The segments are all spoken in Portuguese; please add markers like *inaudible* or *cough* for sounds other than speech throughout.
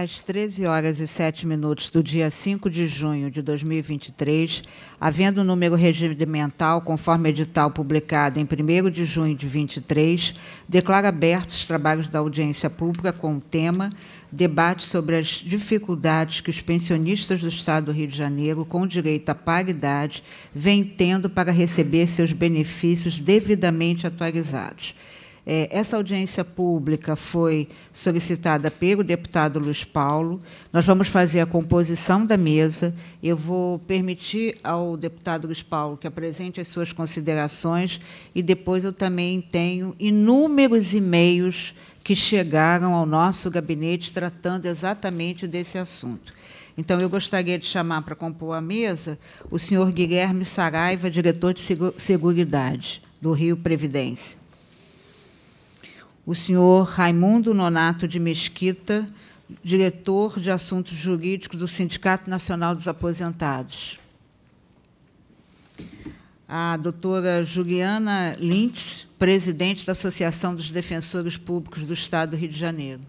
Às 13 horas e 7 minutos do dia 5 de junho de 2023, havendo o número regimental conforme edital publicado em 1 de junho de 23, declara abertos os trabalhos da audiência pública com o tema debate sobre as dificuldades que os pensionistas do Estado do Rio de Janeiro, com direito à paridade, vêm tendo para receber seus benefícios devidamente atualizados. É, essa audiência pública foi solicitada pelo deputado Luiz Paulo. Nós vamos fazer a composição da mesa. Eu vou permitir ao deputado Luiz Paulo que apresente as suas considerações e depois eu também tenho inúmeros e-mails que chegaram ao nosso gabinete tratando exatamente desse assunto. Então, eu gostaria de chamar para compor a mesa o senhor Guilherme Saraiva, diretor de Seguridade do Rio Previdência o senhor Raimundo Nonato de Mesquita, diretor de assuntos jurídicos do Sindicato Nacional dos Aposentados. A doutora Juliana Lintz, presidente da Associação dos Defensores Públicos do Estado do Rio de Janeiro.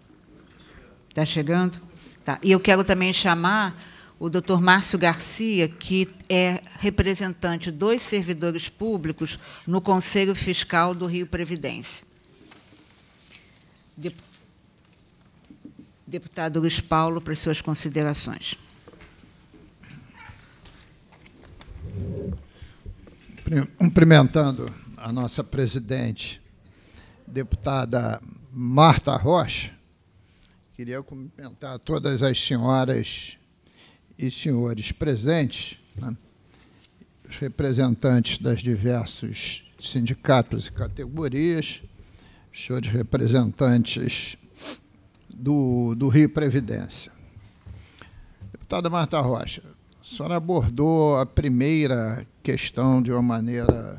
Está chegando? Tá. E eu quero também chamar o doutor Márcio Garcia, que é representante dos servidores públicos no Conselho Fiscal do Rio Previdência. Deputado Luiz Paulo, para suas considerações. Cumprimentando a nossa presidente, deputada Marta Rocha, queria cumprimentar todas as senhoras e senhores presentes, né? os representantes das diversos sindicatos e categorias, senhores representantes do, do Rio Previdência. Deputada Marta Rocha, a senhora abordou a primeira questão de uma maneira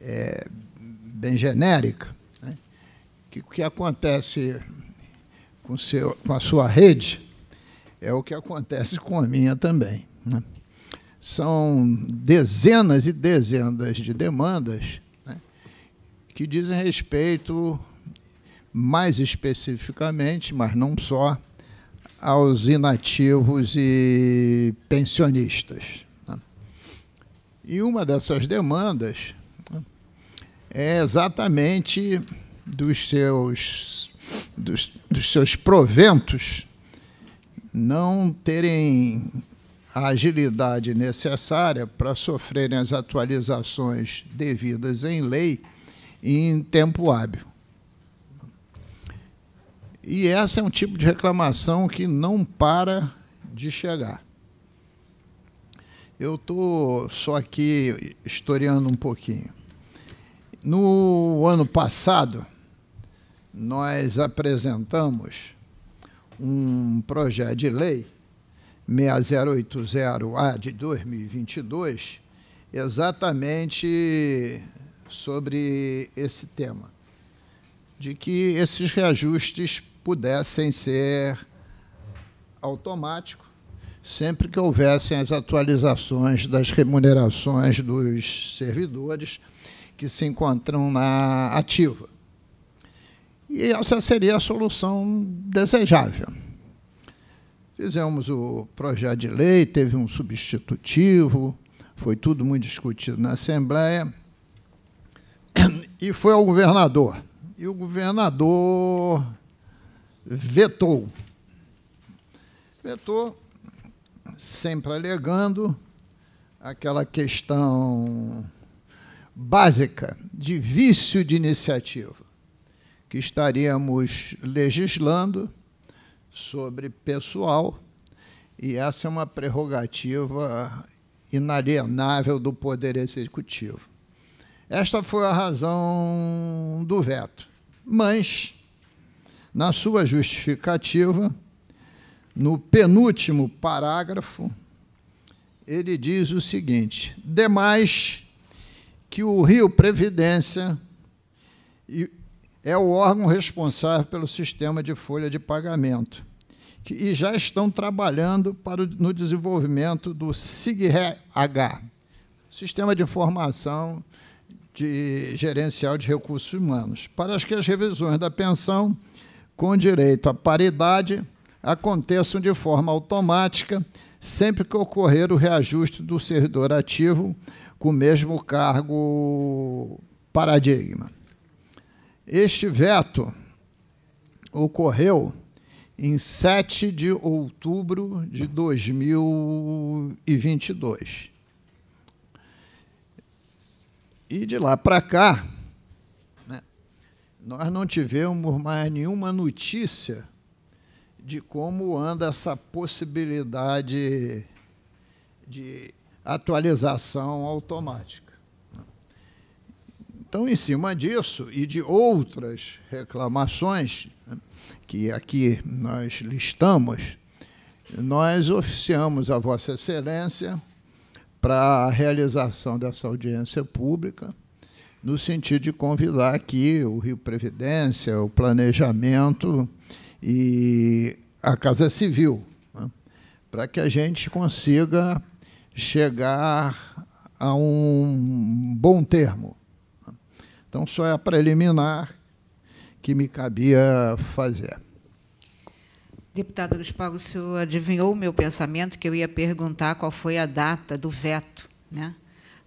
é, bem genérica. O né? que, que acontece com, seu, com a sua rede é o que acontece com a minha também. Né? São dezenas e dezenas de demandas que dizem respeito, mais especificamente, mas não só, aos inativos e pensionistas. Né? E uma dessas demandas é exatamente dos seus, dos, dos seus proventos não terem a agilidade necessária para sofrerem as atualizações devidas em lei em tempo hábil. E essa é um tipo de reclamação que não para de chegar. Eu estou só aqui historiando um pouquinho. No ano passado, nós apresentamos um projeto de lei 6080A de 2022, exatamente sobre esse tema, de que esses reajustes pudessem ser automáticos sempre que houvessem as atualizações das remunerações dos servidores que se encontram na ativa. E essa seria a solução desejável. Fizemos o projeto de lei, teve um substitutivo, foi tudo muito discutido na Assembleia e foi ao governador. E o governador vetou. Vetou, sempre alegando aquela questão básica de vício de iniciativa, que estaríamos legislando sobre pessoal, e essa é uma prerrogativa inalienável do Poder Executivo. Esta foi a razão do veto. Mas, na sua justificativa, no penúltimo parágrafo, ele diz o seguinte: demais que o Rio Previdência é o órgão responsável pelo sistema de folha de pagamento que, e já estão trabalhando para o, no desenvolvimento do SIGRE-H, Sistema de Informação de gerencial de recursos humanos, para que as revisões da pensão com direito à paridade aconteçam de forma automática sempre que ocorrer o reajuste do servidor ativo com o mesmo cargo paradigma. Este veto ocorreu em 7 de outubro de 2022. E de lá para cá, né, nós não tivemos mais nenhuma notícia de como anda essa possibilidade de atualização automática. Então, em cima disso e de outras reclamações né, que aqui nós listamos, nós oficiamos a Vossa Excelência para a realização dessa audiência pública, no sentido de convidar aqui o Rio Previdência, o Planejamento e a Casa Civil, né, para que a gente consiga chegar a um bom termo. Então, só é a preliminar que me cabia fazer. Deputado Gaspar, o senhor adivinhou o meu pensamento que eu ia perguntar qual foi a data do veto, né?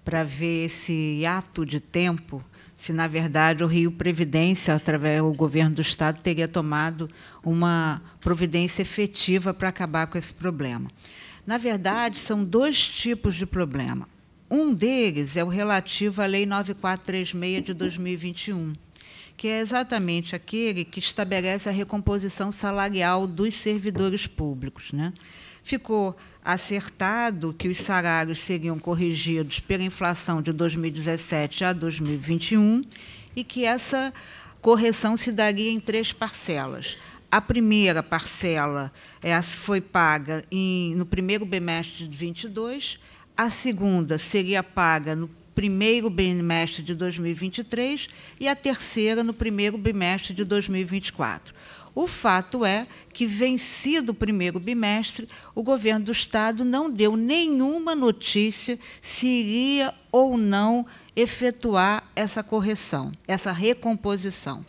para ver esse ato de tempo, se na verdade o Rio Previdência, através do governo do estado, teria tomado uma providência efetiva para acabar com esse problema. Na verdade, são dois tipos de problema. Um deles é o relativo à Lei 9436 de 2021 que é exatamente aquele que estabelece a recomposição salarial dos servidores públicos. Né? Ficou acertado que os salários seriam corrigidos pela inflação de 2017 a 2021 e que essa correção se daria em três parcelas. A primeira parcela foi paga em, no primeiro bimestre de 22, a segunda seria paga no primeiro bimestre de 2023 e a terceira no primeiro bimestre de 2024. O fato é que, vencido o primeiro bimestre, o governo do Estado não deu nenhuma notícia se iria ou não efetuar essa correção, essa recomposição.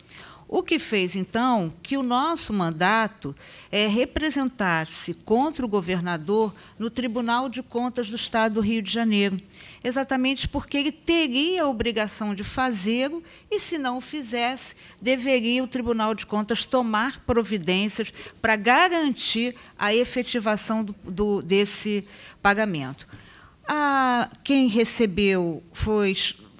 O que fez, então, que o nosso mandato é representasse contra o governador no Tribunal de Contas do Estado do Rio de Janeiro, exatamente porque ele teria a obrigação de fazê-lo e, se não o fizesse, deveria o Tribunal de Contas tomar providências para garantir a efetivação do, do, desse pagamento. A, quem recebeu foi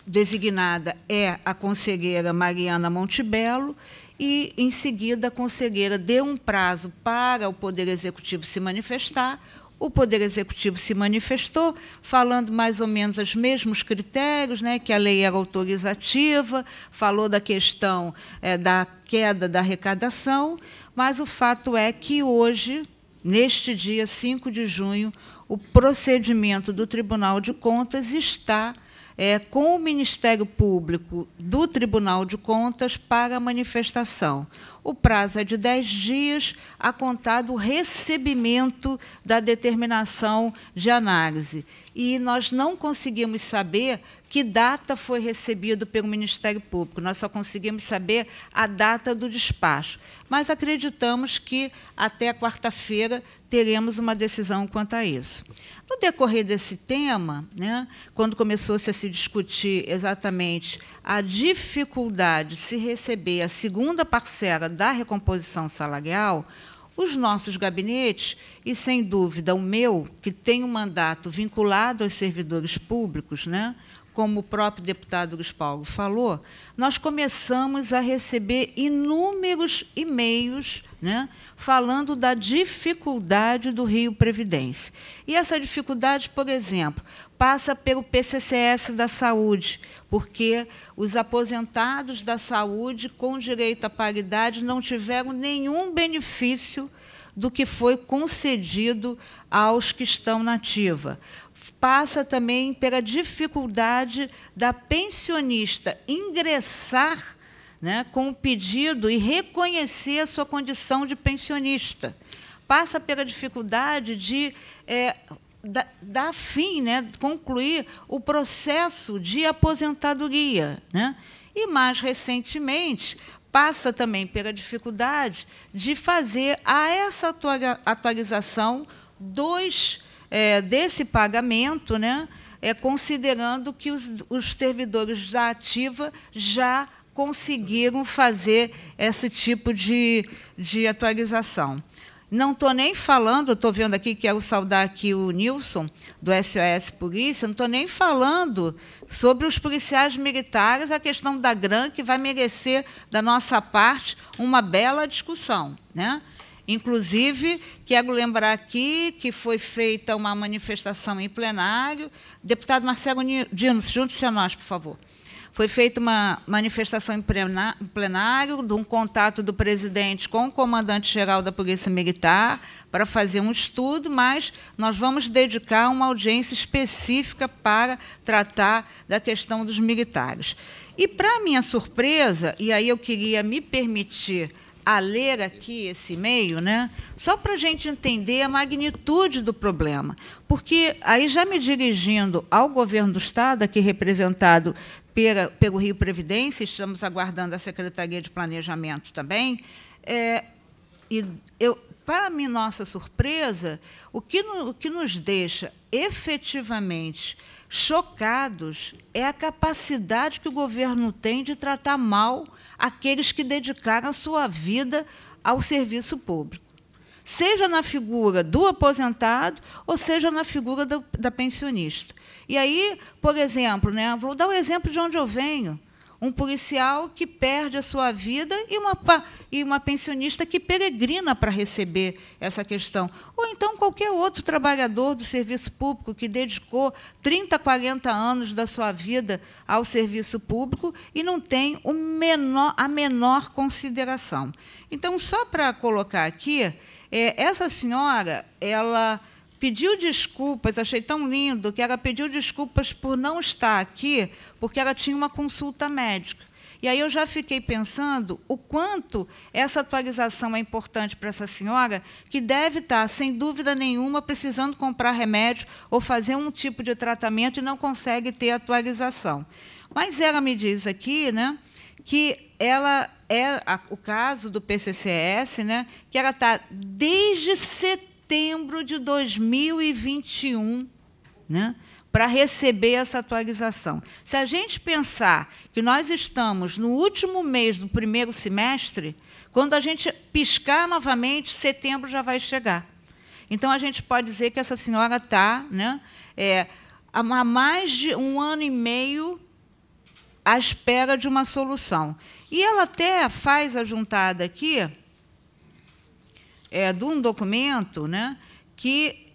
designada é a conselheira Mariana Montebello e, em seguida, a conselheira deu um prazo para o Poder Executivo se manifestar. O Poder Executivo se manifestou, falando mais ou menos os mesmos critérios, né, que a lei era autorizativa, falou da questão é, da queda da arrecadação, mas o fato é que hoje, neste dia 5 de junho, o procedimento do Tribunal de Contas está é, com o Ministério Público do Tribunal de Contas para a manifestação. O prazo é de 10 dias a contar do recebimento da determinação de análise. E nós não conseguimos saber que data foi recebido pelo Ministério Público, nós só conseguimos saber a data do despacho mas acreditamos que até quarta-feira teremos uma decisão quanto a isso. No decorrer desse tema, né, quando começou-se a se discutir exatamente a dificuldade de se receber a segunda parcela da recomposição salarial, os nossos gabinetes, e sem dúvida o meu, que tem um mandato vinculado aos servidores públicos, né, como o próprio deputado Guspalgo falou, nós começamos a receber inúmeros e-mails né, falando da dificuldade do Rio Previdência. E essa dificuldade, por exemplo, passa pelo PCCS da saúde, porque os aposentados da saúde com direito à paridade não tiveram nenhum benefício do que foi concedido aos que estão na ativa passa também pela dificuldade da pensionista ingressar né, com o pedido e reconhecer a sua condição de pensionista. Passa pela dificuldade de é, eh, dar, dar fim, né, concluir o processo de aposentadoria. Né? E, mais recentemente, passa também pela dificuldade de fazer a essa atualização dois é, desse pagamento, né, é, considerando que os, os servidores da ativa já conseguiram fazer esse tipo de, de atualização. Não estou nem falando, estou vendo aqui, quero é saudar aqui o Nilson, do SOS Polícia, não estou nem falando sobre os policiais militares, a questão da GRAM, que vai merecer, da nossa parte, uma bela discussão. Né? Inclusive, quero lembrar aqui que foi feita uma manifestação em plenário. Deputado Marcelo Dino, junte-se a nós, por favor. Foi feita uma manifestação em plenário de um contato do presidente com o comandante-geral da Polícia Militar para fazer um estudo, mas nós vamos dedicar uma audiência específica para tratar da questão dos militares. E, para minha surpresa, e aí eu queria me permitir a ler aqui esse e-mail, né? Só para a gente entender a magnitude do problema. Porque aí já me dirigindo ao governo do Estado, aqui representado pela, pelo Rio Previdência, estamos aguardando a Secretaria de Planejamento também. É, e eu, para minha nossa surpresa, o que, no, o que nos deixa efetivamente chocados é a capacidade que o governo tem de tratar mal aqueles que dedicaram a sua vida ao serviço público, seja na figura do aposentado ou seja na figura do, da pensionista. E aí, por exemplo, né, vou dar o um exemplo de onde eu venho um policial que perde a sua vida e uma, e uma pensionista que peregrina para receber essa questão. Ou então qualquer outro trabalhador do serviço público que dedicou 30, 40 anos da sua vida ao serviço público e não tem o menor, a menor consideração. Então, só para colocar aqui, é, essa senhora, ela pediu desculpas, achei tão lindo que ela pediu desculpas por não estar aqui, porque ela tinha uma consulta médica. E aí eu já fiquei pensando o quanto essa atualização é importante para essa senhora, que deve estar, sem dúvida nenhuma, precisando comprar remédio ou fazer um tipo de tratamento e não consegue ter atualização. Mas ela me diz aqui, né, que ela é a, o caso do PCCS, né, que ela está desde setembro setembro de 2021, né? para receber essa atualização. Se a gente pensar que nós estamos no último mês do primeiro semestre, quando a gente piscar novamente, setembro já vai chegar. Então a gente pode dizer que essa senhora está, né, é, há mais de um ano e meio à espera de uma solução. E ela até faz a juntada aqui é, de um documento né, que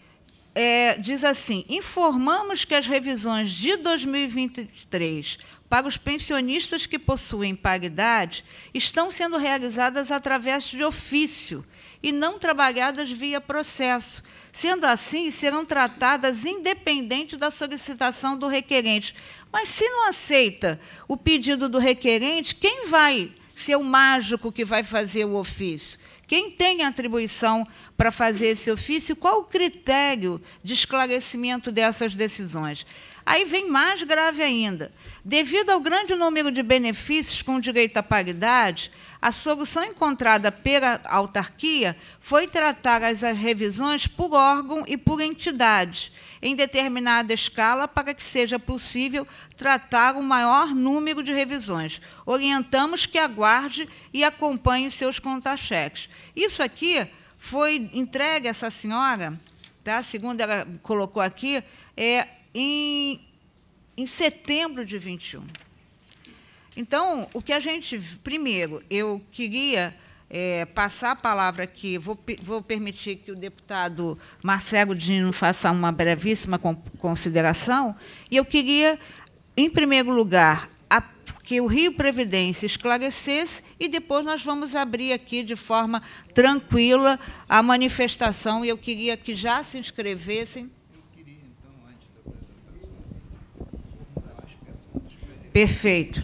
é, diz assim: informamos que as revisões de 2023 para os pensionistas que possuem paridade estão sendo realizadas através de ofício e não trabalhadas via processo. Sendo assim, serão tratadas independente da solicitação do requerente. Mas se não aceita o pedido do requerente, quem vai ser o mágico que vai fazer o ofício? Quem tem atribuição para fazer esse ofício? Qual o critério de esclarecimento dessas decisões? Aí vem mais grave ainda. Devido ao grande número de benefícios com direito à paridade, a solução encontrada pela autarquia foi tratar as revisões por órgão e por entidade, em determinada escala para que seja possível tratar o maior número de revisões. Orientamos que aguarde e acompanhe os seus conta-cheques. Isso aqui foi entregue a essa senhora, tá? segundo ela colocou aqui, é, em, em setembro de 21. Então, o que a gente. Primeiro, eu queria é, passar a palavra aqui, vou, vou permitir que o deputado Marcelo Dino faça uma brevíssima consideração, e eu queria, em primeiro lugar, a, que o Rio Previdência esclarecesse e depois nós vamos abrir aqui de forma tranquila a manifestação, e eu queria que já se inscrevessem. Queria, então, antes da Perfeito,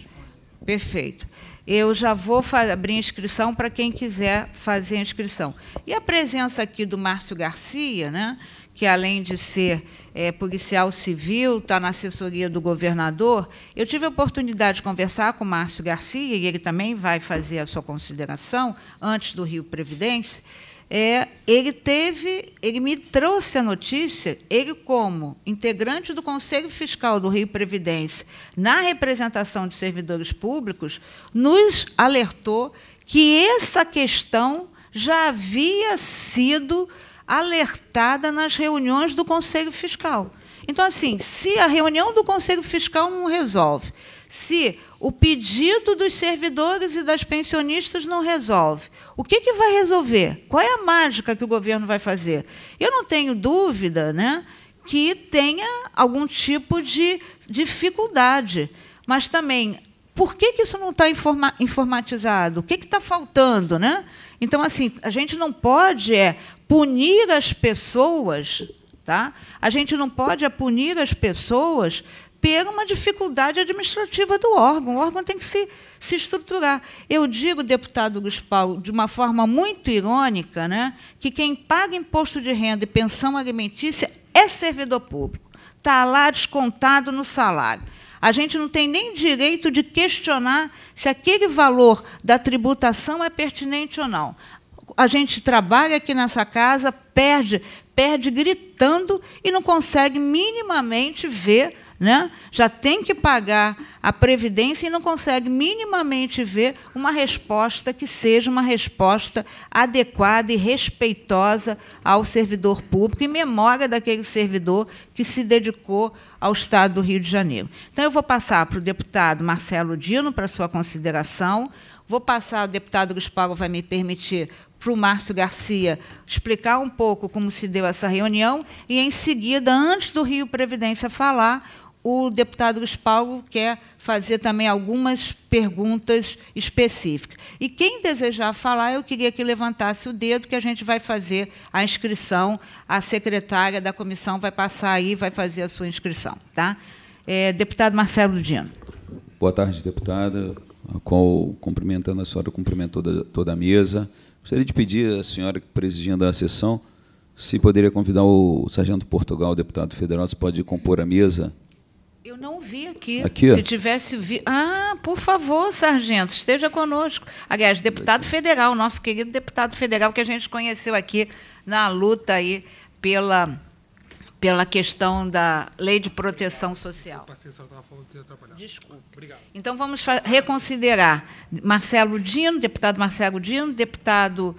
perfeito. Eu já vou abrir inscrição para quem quiser fazer inscrição. E a presença aqui do Márcio Garcia, né, que além de ser é, policial civil, está na assessoria do governador. Eu tive a oportunidade de conversar com o Márcio Garcia, e ele também vai fazer a sua consideração antes do Rio Previdência é, ele teve, ele me trouxe a notícia, ele como integrante do Conselho Fiscal do Rio Previdência, na representação de servidores públicos, nos alertou que essa questão já havia sido alertada nas reuniões do Conselho Fiscal. Então, assim, se a reunião do Conselho Fiscal não resolve, se o pedido dos servidores e das pensionistas não resolve. O que, que vai resolver? Qual é a mágica que o governo vai fazer? Eu não tenho dúvida né, que tenha algum tipo de dificuldade, mas também por que, que isso não está informa informatizado? O que está faltando? Né? Então, assim, a gente não pode é, punir as pessoas, tá? a gente não pode é punir as pessoas pela uma dificuldade administrativa do órgão. O órgão tem que se, se estruturar. Eu digo, deputado Luiz Paulo, de uma forma muito irônica, né, que quem paga imposto de renda e pensão alimentícia é servidor público. Está lá descontado no salário. A gente não tem nem direito de questionar se aquele valor da tributação é pertinente ou não. A gente trabalha aqui nessa casa, perde, perde gritando e não consegue minimamente ver né? já tem que pagar a previdência e não consegue minimamente ver uma resposta que seja uma resposta adequada e respeitosa ao servidor público, em memória daquele servidor que se dedicou ao Estado do Rio de Janeiro. Então, eu vou passar para o deputado Marcelo Dino para sua consideração. Vou passar, o deputado Gustavo, vai me permitir, para o Márcio Garcia explicar um pouco como se deu essa reunião e, em seguida, antes do Rio Previdência falar, o deputado Luiz Paulo quer fazer também algumas perguntas específicas. E quem desejar falar, eu queria que levantasse o dedo, que a gente vai fazer a inscrição, a secretária da comissão vai passar aí, vai fazer a sua inscrição. Tá? É, deputado Marcelo Dino. Boa tarde, deputada, a qual, cumprimentando a senhora, cumprimento toda, toda a mesa. Gostaria de pedir à senhora, presidindo a sessão, se poderia convidar o sargento Portugal, deputado federal, se pode compor a mesa eu não vi aqui. aqui. Se tivesse vi... Ah, por favor, sargento, esteja conosco. Aliás, deputado federal, nosso querido deputado federal que a gente conheceu aqui na luta aí pela pela questão da lei de proteção social. Paciência, estava falando que ia atrapalhar. Desculpe. Obrigado. Então vamos reconsiderar Marcelo Dino, deputado Marcelo Dino, deputado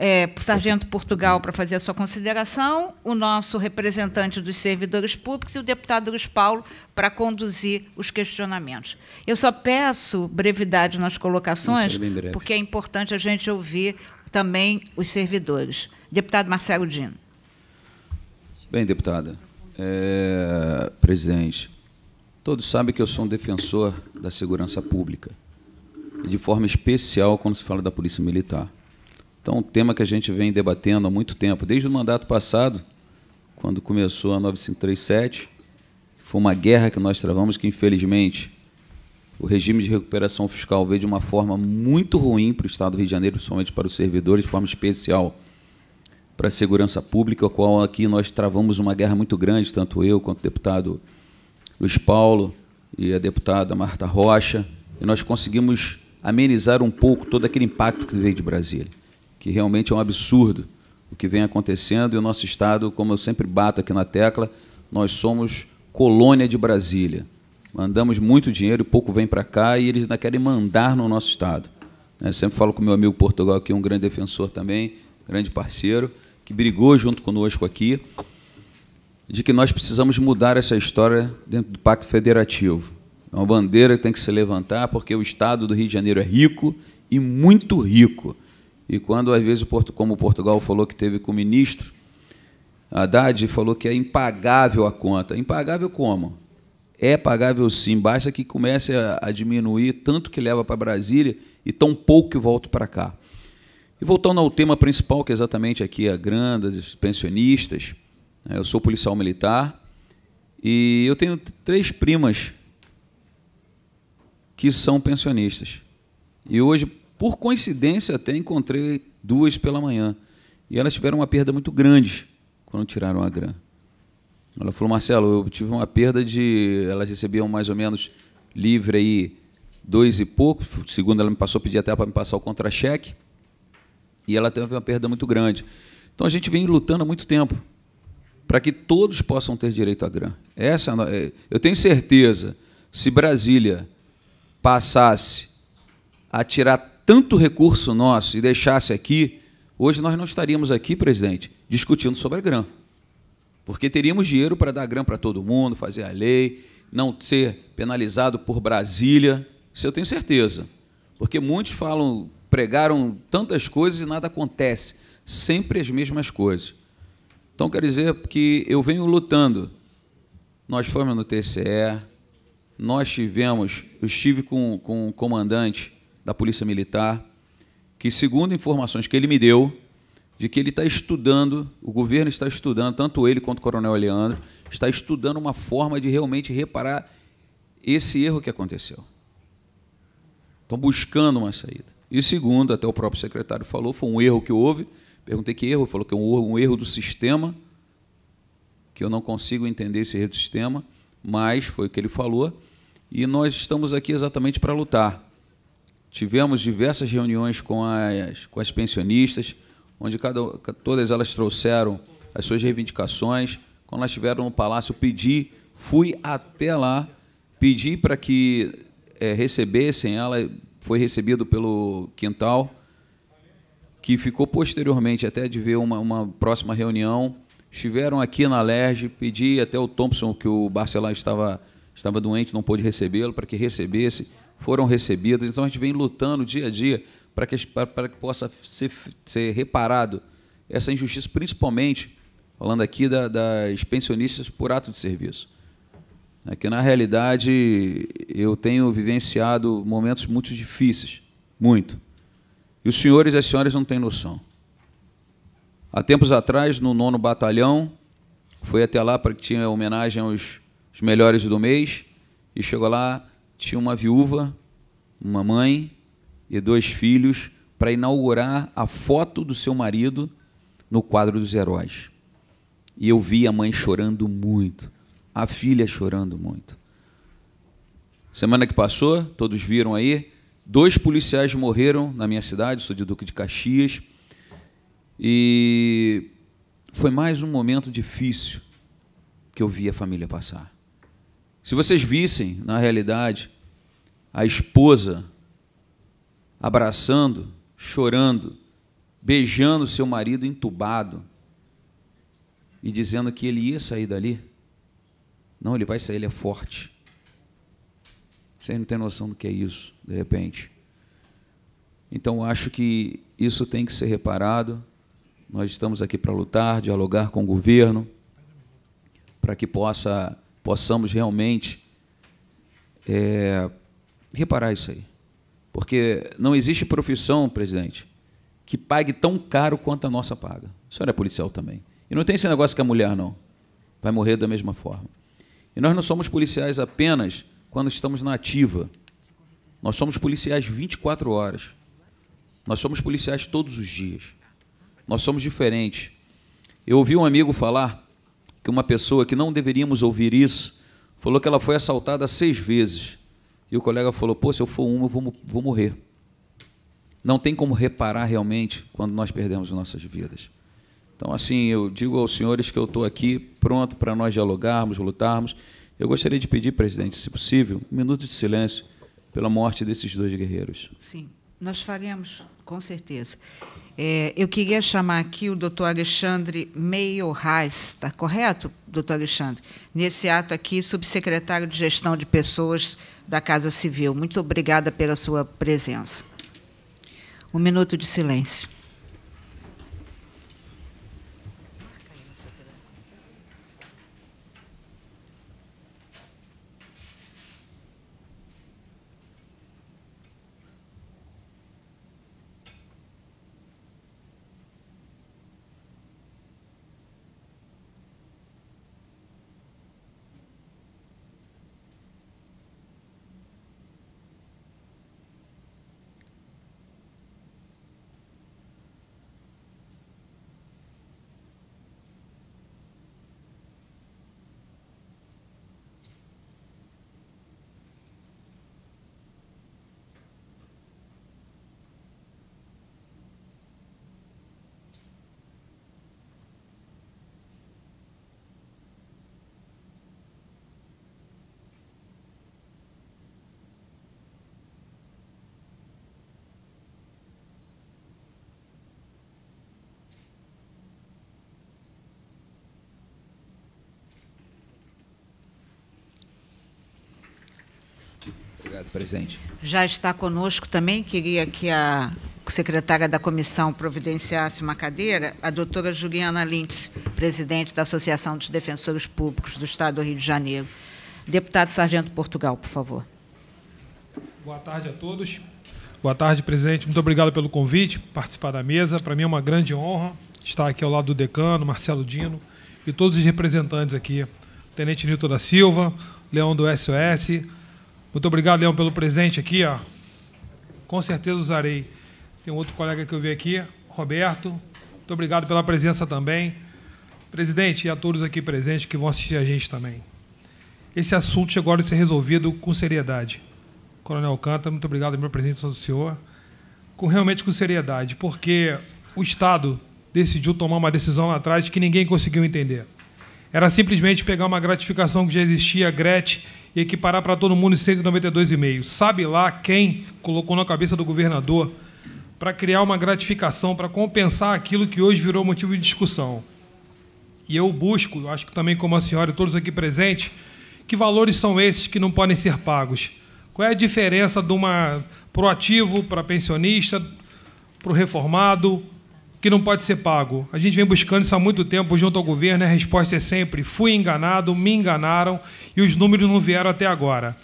é, Sargento Portugal para fazer a sua consideração, o nosso representante dos servidores públicos e o deputado Luiz Paulo para conduzir os questionamentos. Eu só peço brevidade nas colocações, porque é importante a gente ouvir também os servidores. Deputado Marcelo Dino. Bem, deputada, é, presidente, todos sabem que eu sou um defensor da segurança pública, e de forma especial quando se fala da Polícia Militar. Então, um tema que a gente vem debatendo há muito tempo, desde o mandato passado, quando começou a 9537, foi uma guerra que nós travamos que, infelizmente, o regime de recuperação fiscal veio de uma forma muito ruim para o Estado do Rio de Janeiro, principalmente para os servidores, de forma especial para a segurança pública, a qual aqui nós travamos uma guerra muito grande, tanto eu quanto o deputado Luiz Paulo e a deputada Marta Rocha, e nós conseguimos amenizar um pouco todo aquele impacto que veio de Brasília que realmente é um absurdo o que vem acontecendo e o nosso Estado, como eu sempre bato aqui na tecla, nós somos colônia de Brasília. Mandamos muito dinheiro, e pouco vem para cá e eles ainda querem mandar no nosso Estado. Eu né, sempre falo com meu amigo Portugal, que é um grande defensor também, grande parceiro, que brigou junto conosco aqui, de que nós precisamos mudar essa história dentro do Pacto Federativo. É uma bandeira que tem que se levantar, porque o Estado do Rio de Janeiro é rico e muito rico. E quando, às vezes, como Portugal falou que teve com o ministro, Haddad falou que é impagável a conta. Impagável como? É pagável sim, basta que comece a, diminuir tanto que leva para Brasília e tão pouco que volta para cá. E voltando ao tema principal, que é exatamente aqui a grandes pensionistas, né? eu sou policial militar e eu tenho três primas que são pensionistas. E hoje por coincidência, até encontrei duas pela manhã. E elas tiveram uma perda muito grande quando tiraram a grã. Ela falou, Marcelo, eu tive uma perda de. Elas recebiam mais ou menos livre aí dois e pouco. Segundo ela me passou, pedi até para me passar o contra-cheque. E ela teve uma perda muito grande. Então a gente vem lutando há muito tempo para que todos possam ter direito à grã. Essa, é é, eu tenho certeza, se Brasília passasse a tirar tanto recurso nosso e deixasse aqui, hoje nós não estaríamos aqui, presidente, discutindo sobre a grã. Porque teríamos dinheiro para dar grã para todo mundo, fazer a lei, não ser penalizado por Brasília. Isso eu tenho certeza. Porque muitos falam, pregaram tantas coisas e nada acontece. Sempre as mesmas coisas. Então, quer dizer que eu venho lutando. Nós fomos no TCE, nós tivemos, eu estive com, com o comandante da Polícia Militar, que segundo informações que ele me deu, de que ele está estudando, o governo está estudando, tanto ele quanto o Coronel Leandro, está estudando uma forma de realmente reparar esse erro que aconteceu. Estão buscando uma saída. E segundo, até o próprio secretário falou, foi um erro que houve. Perguntei que erro, ele falou que é um erro do sistema, que eu não consigo entender esse erro do sistema, mas foi o que ele falou. E nós estamos aqui exatamente para lutar Tivemos diversas reuniões com as, com as pensionistas, onde cada, todas elas trouxeram as suas reivindicações. Quando elas estiveram no palácio, eu pedi, fui até lá, pedi para que é, recebessem ela, foi recebido pelo quintal, que ficou posteriormente, até de ver uma, uma próxima reunião. Estiveram aqui na alerj pedi até o Thompson, que o barcelona estava, estava doente, não pôde recebê-lo, para que recebesse foram recebidas. Então a gente vem lutando dia a dia para que, para que possa ser, ser reparado essa injustiça, principalmente falando aqui da, das pensionistas por ato de serviço. É que na realidade eu tenho vivenciado momentos muito difíceis, muito. E os senhores e as senhoras não têm noção. Há tempos atrás, no nono batalhão, foi até lá para que tinha homenagem aos melhores do mês e chegou lá tinha uma viúva, uma mãe e dois filhos para inaugurar a foto do seu marido no quadro dos heróis. E eu vi a mãe chorando muito, a filha chorando muito. Semana que passou, todos viram aí, dois policiais morreram na minha cidade, sou de Duque de Caxias, e foi mais um momento difícil que eu vi a família passar. Se vocês vissem, na realidade, a esposa abraçando, chorando, beijando seu marido entubado e dizendo que ele ia sair dali, não, ele vai sair, ele é forte. Vocês não têm noção do que é isso, de repente. Então, acho que isso tem que ser reparado. Nós estamos aqui para lutar, dialogar com o governo, para que possa possamos realmente é, reparar isso aí. Porque não existe profissão, presidente, que pague tão caro quanto a nossa paga. O senhor é policial também. E não tem esse negócio que a mulher não. Vai morrer da mesma forma. E nós não somos policiais apenas quando estamos na ativa. Nós somos policiais 24 horas. Nós somos policiais todos os dias. Nós somos diferentes. Eu ouvi um amigo falar que uma pessoa que não deveríamos ouvir isso falou que ela foi assaltada seis vezes. E o colega falou: Pô, se eu for uma, eu vou, vou morrer. Não tem como reparar realmente quando nós perdemos nossas vidas. Então, assim, eu digo aos senhores que eu estou aqui pronto para nós dialogarmos, lutarmos. Eu gostaria de pedir, presidente, se possível, um minuto de silêncio pela morte desses dois guerreiros. Sim, nós faremos com certeza. É, eu queria chamar aqui o doutor Alexandre Meiorais, está correto, doutor Alexandre? Nesse ato aqui, subsecretário de Gestão de Pessoas da Casa Civil. Muito obrigada pela sua presença. Um minuto de silêncio. Obrigado, presidente. Já está conosco também, queria que a secretária da comissão providenciasse uma cadeira, a doutora Juliana Lintz, presidente da Associação dos Defensores Públicos do Estado do Rio de Janeiro. Deputado Sargento Portugal, por favor. Boa tarde a todos. Boa tarde, presidente. Muito obrigado pelo convite, participar da mesa. Para mim é uma grande honra estar aqui ao lado do decano, Marcelo Dino, e todos os representantes aqui. Tenente Nilton da Silva, Leão do SOS, muito obrigado, Leão, pelo presente aqui. Ó. Com certeza usarei. Tem um outro colega que eu vi aqui, Roberto. Muito obrigado pela presença também. Presidente, e a todos aqui presentes que vão assistir a gente também. Esse assunto chegou a ser resolvido com seriedade. Coronel Canta, muito obrigado pela presença do senhor. Com, realmente com seriedade, porque o Estado decidiu tomar uma decisão lá atrás que ninguém conseguiu entender. Era simplesmente pegar uma gratificação que já existia, Gretchen, GRET, e equiparar para todo mundo 192,5. Sabe lá quem colocou na cabeça do governador para criar uma gratificação, para compensar aquilo que hoje virou motivo de discussão. E eu busco, acho que também como a senhora e todos aqui presentes, que valores são esses que não podem ser pagos? Qual é a diferença de uma proativo para pensionista, para o reformado, que não pode ser pago. A gente vem buscando isso há muito tempo junto ao governo, a resposta é sempre: fui enganado, me enganaram e os números não vieram até agora.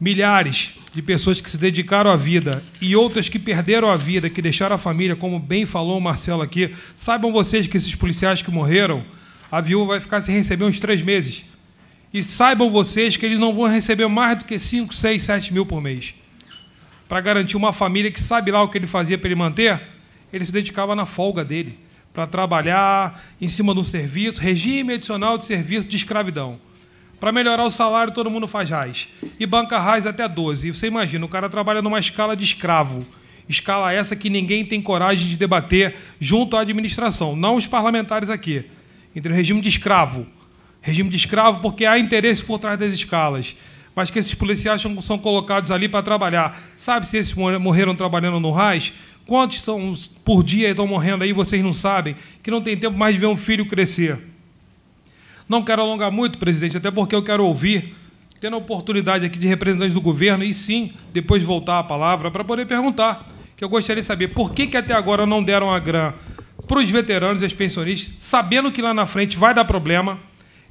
Milhares de pessoas que se dedicaram à vida e outras que perderam a vida, que deixaram a família, como bem falou o Marcelo aqui. Saibam vocês que esses policiais que morreram, a viúva vai ficar sem receber uns três meses. E saibam vocês que eles não vão receber mais do que 5, 6, 7 mil por mês. Para garantir uma família que sabe lá o que ele fazia para ele manter, ele se dedicava na folga dele para trabalhar em cima de um serviço, regime adicional de serviço de escravidão. Para melhorar o salário, todo mundo faz RAIS. E banca RAIS até 12. E você imagina, o cara trabalha numa escala de escravo. Escala essa que ninguém tem coragem de debater junto à administração, não os parlamentares aqui. Entre o regime de escravo. Regime de escravo porque há interesse por trás das escalas. Mas que esses policiais são, são colocados ali para trabalhar. Sabe se esses morreram trabalhando no RAIS? Quantos estão por dia estão morrendo aí, vocês não sabem, que não tem tempo mais de ver um filho crescer? Não quero alongar muito, presidente, até porque eu quero ouvir, tendo a oportunidade aqui de representantes do governo, e sim, depois voltar a palavra, para poder perguntar, que eu gostaria de saber por que, que até agora não deram a grana para os veteranos e os pensionistas, sabendo que lá na frente vai dar problema,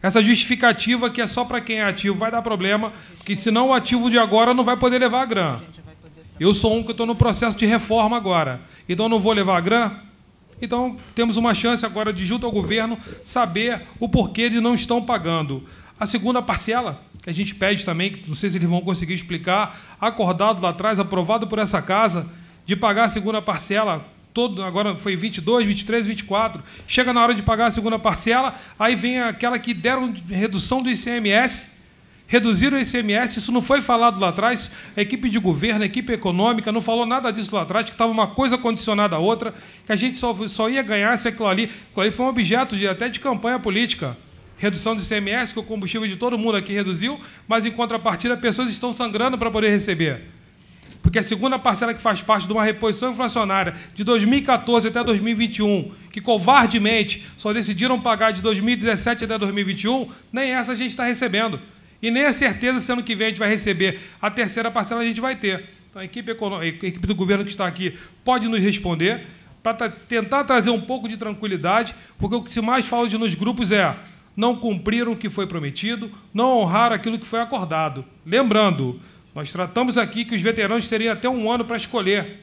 essa justificativa que é só para quem é ativo vai dar problema, porque senão o ativo de agora não vai poder levar a grana. Eu sou um que estou no processo de reforma agora, então não vou levar a grã? Então temos uma chance agora de, junto ao governo, saber o porquê de não estão pagando. A segunda parcela, que a gente pede também, que não sei se eles vão conseguir explicar, acordado lá atrás, aprovado por essa casa, de pagar a segunda parcela todo agora foi 22, 23, 24. Chega na hora de pagar a segunda parcela, aí vem aquela que deram redução do ICMS reduziram o ICMS, isso não foi falado lá atrás, a equipe de governo, a equipe econômica não falou nada disso lá atrás, que estava uma coisa condicionada à outra, que a gente só, só ia ganhar se aquilo ali, aquilo ali foi um objeto de, até de campanha política. Redução do ICMS, que o combustível de todo mundo aqui reduziu, mas em contrapartida pessoas estão sangrando para poder receber. Porque a segunda parcela que faz parte de uma reposição inflacionária de 2014 até 2021, que covardemente só decidiram pagar de 2017 até 2021, nem essa a gente está recebendo. E nem a certeza se ano que vem a gente vai receber. A terceira parcela a gente vai ter. Então, a equipe, a equipe do governo que está aqui pode nos responder para tentar trazer um pouco de tranquilidade, porque o que se mais fala de nos grupos é não cumpriram o que foi prometido, não honraram aquilo que foi acordado. Lembrando, nós tratamos aqui que os veteranos teriam até um ano para escolher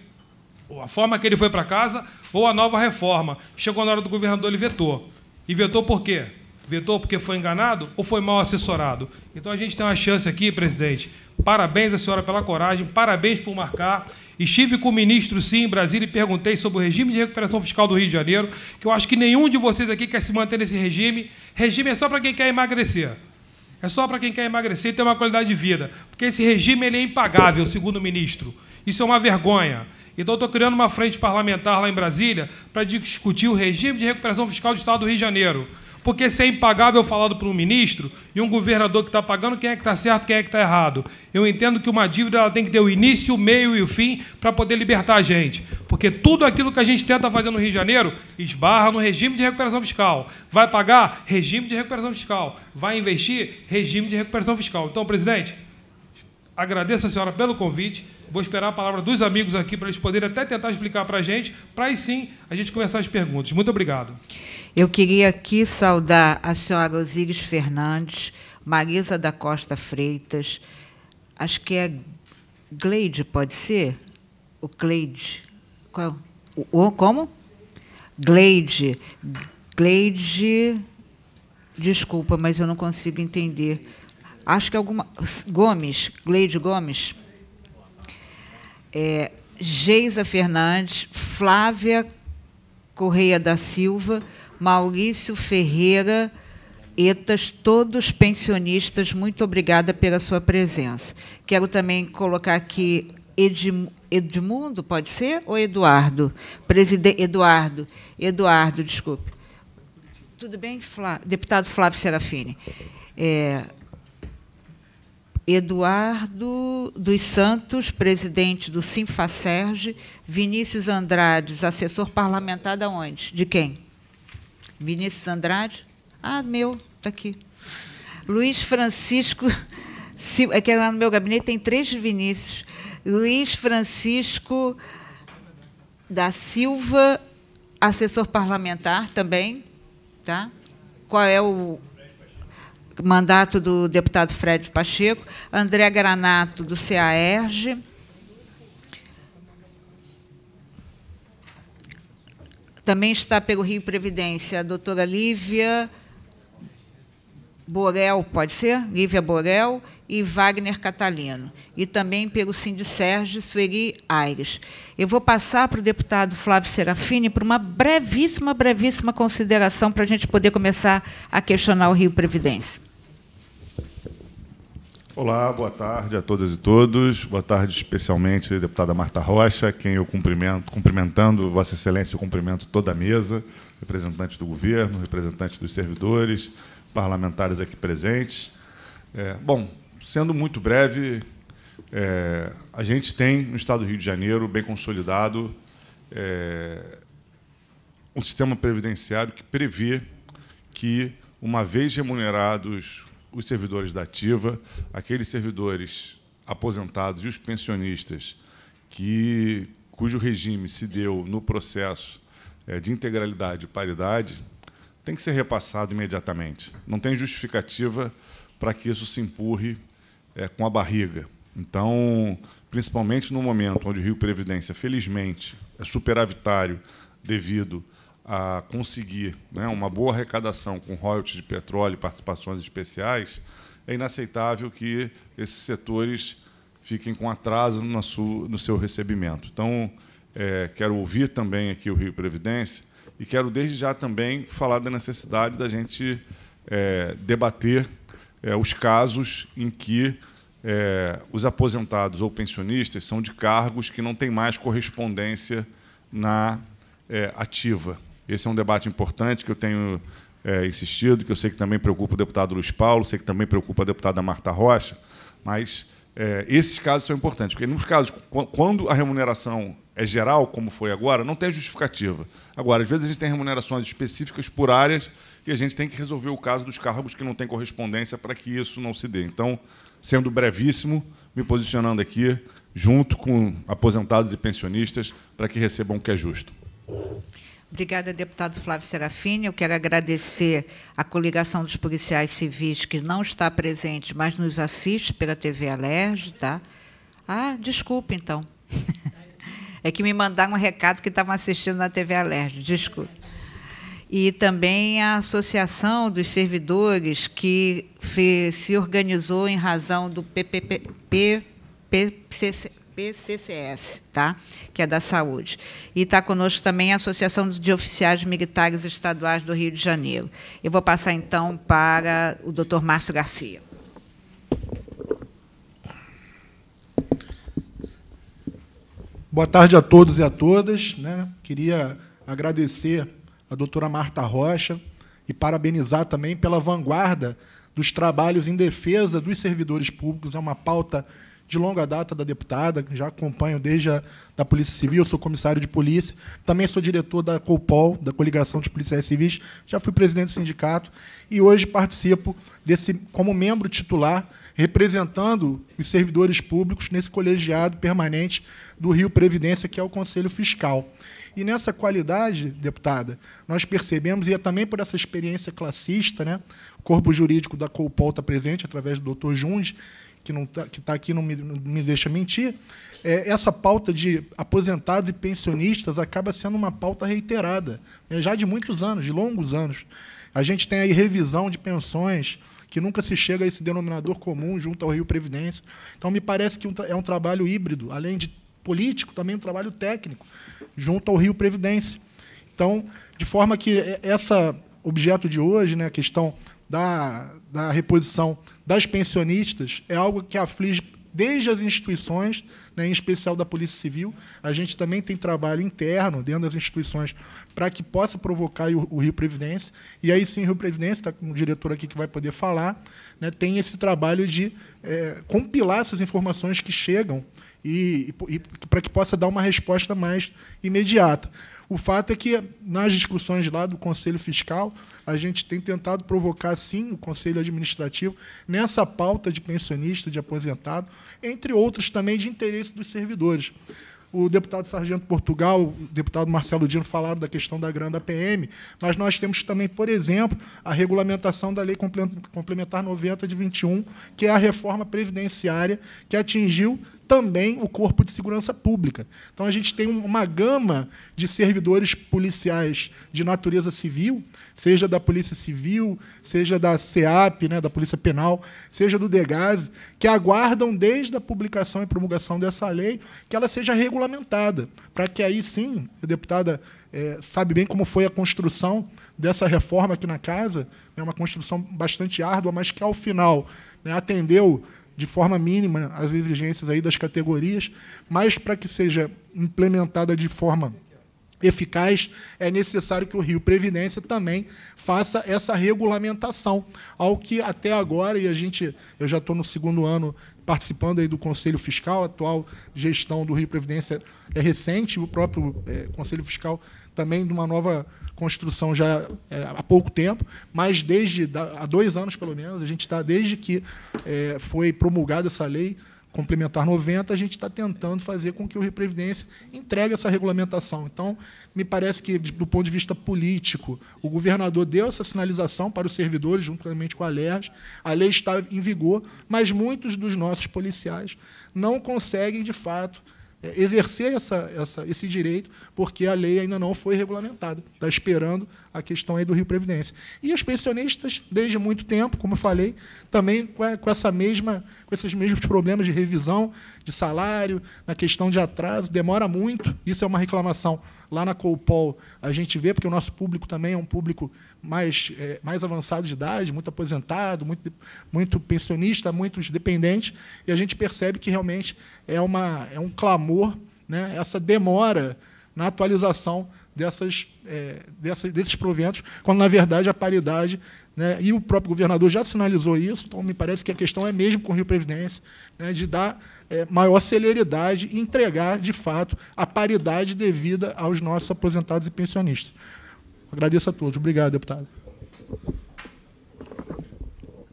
ou a forma que ele foi para casa ou a nova reforma. Chegou na hora do governador, ele vetou. E vetou por quê? vetou porque foi enganado ou foi mal assessorado. Então a gente tem uma chance aqui, presidente. Parabéns à senhora pela coragem, parabéns por marcar. Estive com o ministro, sim, em Brasília e perguntei sobre o regime de recuperação fiscal do Rio de Janeiro, que eu acho que nenhum de vocês aqui quer se manter nesse regime. Regime é só para quem quer emagrecer. É só para quem quer emagrecer e ter uma qualidade de vida. Porque esse regime ele é impagável, segundo o ministro. Isso é uma vergonha. Então, estou criando uma frente parlamentar lá em Brasília para discutir o regime de recuperação fiscal do Estado do Rio de Janeiro. Porque se é impagável falado por um ministro e um governador que está pagando, quem é que está certo, quem é que está errado? Eu entendo que uma dívida ela tem que ter o início, o meio e o fim para poder libertar a gente. Porque tudo aquilo que a gente tenta fazer no Rio de Janeiro esbarra no regime de recuperação fiscal. Vai pagar? Regime de recuperação fiscal. Vai investir? Regime de recuperação fiscal. Então, presidente, agradeço a senhora pelo convite Vou esperar a palavra dos amigos aqui para eles poderem até tentar explicar para a gente, para aí sim a gente começar as perguntas. Muito obrigado. Eu queria aqui saudar a senhora Osíris Fernandes, Marisa da Costa Freitas, acho que é Gleide, pode ser? O Cleide. Qual? O, como? Gleide. Gleide. Desculpa, mas eu não consigo entender. Acho que alguma. Gomes, Gleide Gomes é, Geisa Fernandes, Flávia Correia da Silva, Maurício Ferreira, Etas, todos pensionistas, muito obrigada pela sua presença. Quero também colocar aqui Edmundo, pode ser? Ou Eduardo? Presidente Eduardo, Eduardo, desculpe. Tudo bem, Flá Deputado Flávio Serafini? É, Eduardo dos Santos, presidente do Sinfacerge, Vinícius Andrades, assessor parlamentar da onde? De quem? Vinícius Andrade? Ah, meu, está aqui. Luiz Francisco, *laughs* é que lá no meu gabinete tem três Vinícius. Luiz Francisco da Silva, assessor parlamentar também, tá? Qual é o mandato do deputado Fred Pacheco, André Granato, do CAERJ, também está pelo Rio Previdência a doutora Lívia Borel, pode ser? Lívia Borel e Wagner Catalino. E também pelo Sérgio Sueli Aires. Eu vou passar para o deputado Flávio Serafini para uma brevíssima, brevíssima consideração para a gente poder começar a questionar o Rio Previdência. Olá, boa tarde a todas e todos. Boa tarde especialmente à deputada Marta Rocha, quem eu cumprimento, cumprimentando Vossa Excelência, eu cumprimento toda a mesa, representantes do governo, representantes dos servidores, parlamentares aqui presentes. É, bom, sendo muito breve, é, a gente tem no Estado do Rio de Janeiro, bem consolidado, é, um sistema previdenciário que prevê que, uma vez remunerados os servidores da ativa, aqueles servidores aposentados e os pensionistas que cujo regime se deu no processo é, de integralidade e paridade, tem que ser repassado imediatamente. Não tem justificativa para que isso se empurre é, com a barriga. Então, principalmente no momento onde o Rio Previdência, felizmente, é superavitário devido a a conseguir né, uma boa arrecadação com royalties de petróleo e participações especiais, é inaceitável que esses setores fiquem com atraso no, no seu recebimento. Então, é, quero ouvir também aqui o Rio Previdência e quero desde já também falar da necessidade da gente é, debater é, os casos em que é, os aposentados ou pensionistas são de cargos que não têm mais correspondência na é, ativa. Esse é um debate importante que eu tenho é, insistido, que eu sei que também preocupa o deputado Luiz Paulo, sei que também preocupa a deputada Marta Rocha, mas é, esses casos são importantes, porque nos casos, quando a remuneração é geral, como foi agora, não tem justificativa. Agora, às vezes a gente tem remunerações específicas por áreas e a gente tem que resolver o caso dos cargos que não têm correspondência para que isso não se dê. Então, sendo brevíssimo, me posicionando aqui, junto com aposentados e pensionistas, para que recebam o que é justo. Obrigada, deputado Flávio Serafini. Eu quero agradecer à coligação dos policiais civis que não está presente, mas nos assiste pela TV Alerj, tá? Ah, desculpe, então. *laughs* É que me mandaram um recado que estavam assistindo na TV Alerj, Desculpe. E também a Associação dos Servidores, que se organizou em razão do PPP, PCCS, tá? que é da saúde. E está conosco também a Associação de Oficiais Militares Estaduais do Rio de Janeiro. Eu vou passar, então, para o doutor Márcio Garcia. Boa tarde a todos e a todas. Né? Queria agradecer a doutora Marta Rocha e parabenizar também pela vanguarda dos trabalhos em defesa dos servidores públicos. É uma pauta de longa data da deputada, já acompanho desde a da Polícia Civil, sou comissário de polícia, também sou diretor da COPOL, da Coligação de Policiais Civis, já fui presidente do sindicato e hoje participo desse como membro titular, representando os servidores públicos nesse colegiado permanente do Rio Previdência, que é o Conselho Fiscal. E nessa qualidade, deputada, nós percebemos, e é também por essa experiência classista, né, o corpo jurídico da COPOL está presente através do doutor Junge, que está que tá aqui não me, não me deixa mentir, é, essa pauta de aposentados e pensionistas acaba sendo uma pauta reiterada, né, já de muitos anos, de longos anos. A gente tem aí revisão de pensões, que nunca se chega a esse denominador comum junto ao Rio Previdência. Então, me parece que é um trabalho híbrido, além de político, também um trabalho técnico, junto ao Rio Previdência. Então, de forma que é, essa objeto de hoje, né, a questão da, da reposição das pensionistas é algo que aflige desde as instituições, né, em especial da Polícia Civil. A gente também tem trabalho interno dentro das instituições para que possa provocar o, o, Rio Previdência. E aí sim, o Rio Previdência, está com o diretor aqui que vai poder falar, né, tem esse trabalho de é, compilar essas informações que chegam e, e, e para que possa dar uma resposta mais imediata. O fato é que, nas discussões lá do Conselho Fiscal, a gente tem tentado provocar, sim, o Conselho Administrativo nessa pauta de pensionista, de aposentado, entre outros também de interesse dos servidores o deputado Sargento Portugal, o deputado Marcelo Dino falaram da questão da grana da PM, mas nós temos também, por exemplo, a regulamentação da Lei Complementar 90 de 21, que é a reforma previdenciária que atingiu também o Corpo de Segurança Pública. Então a gente tem uma gama de servidores policiais de natureza civil seja da Polícia Civil, seja da CEAP, né, da Polícia Penal, seja do DEGASE, que aguardam desde a publicação e promulgação dessa lei que ela seja regulamentada, para que aí sim, a deputada é, sabe bem como foi a construção dessa reforma aqui na casa, é né, uma construção bastante árdua, mas que ao final né, atendeu de forma mínima as exigências aí das categorias, mas para que seja implementada de forma eficaz, é necessário que o Rio Previdência também faça essa regulamentação, ao que até agora, e a gente, eu já estou no segundo ano participando aí do Conselho Fiscal, a atual gestão do Rio Previdência é recente, o próprio é, Conselho Fiscal também de uma nova construção já é, há pouco tempo, mas desde há dois anos pelo menos, a gente está desde que é, foi promulgada essa lei, complementar 90, a gente está tentando fazer com que o Reprevidência entregue essa regulamentação. Então, me parece que, do ponto de vista político, o governador deu essa sinalização para os servidores, juntamente com a LERJ, a lei está em vigor, mas muitos dos nossos policiais não conseguem, de fato, é, exercer essa, essa, esse direito, porque a lei ainda não foi regulamentada. Está esperando a questão aí do Rio Previdência. E os pensionistas, desde muito tempo, como eu falei, também com, essa mesma, com esses mesmos problemas de revisão de salário, na questão de atraso, demora muito. Isso é uma reclamação lá na Colpol, a gente vê, porque o nosso público também é um público mais, é, mais avançado de idade, muito aposentado, muito, muito pensionista, muitos dependentes, e a gente percebe que realmente é, uma, é um clamor, né, essa demora na atualização dessas, é, dessas, desses proventos, quando, na verdade, a paridade, né, e o próprio governador já sinalizou isso, então me parece que a questão é mesmo com o Rio Previdência, né, de dar é, maior celeridade e entregar, de fato, a paridade devida aos nossos aposentados e pensionistas. Agradeço a todos. Obrigado, deputado.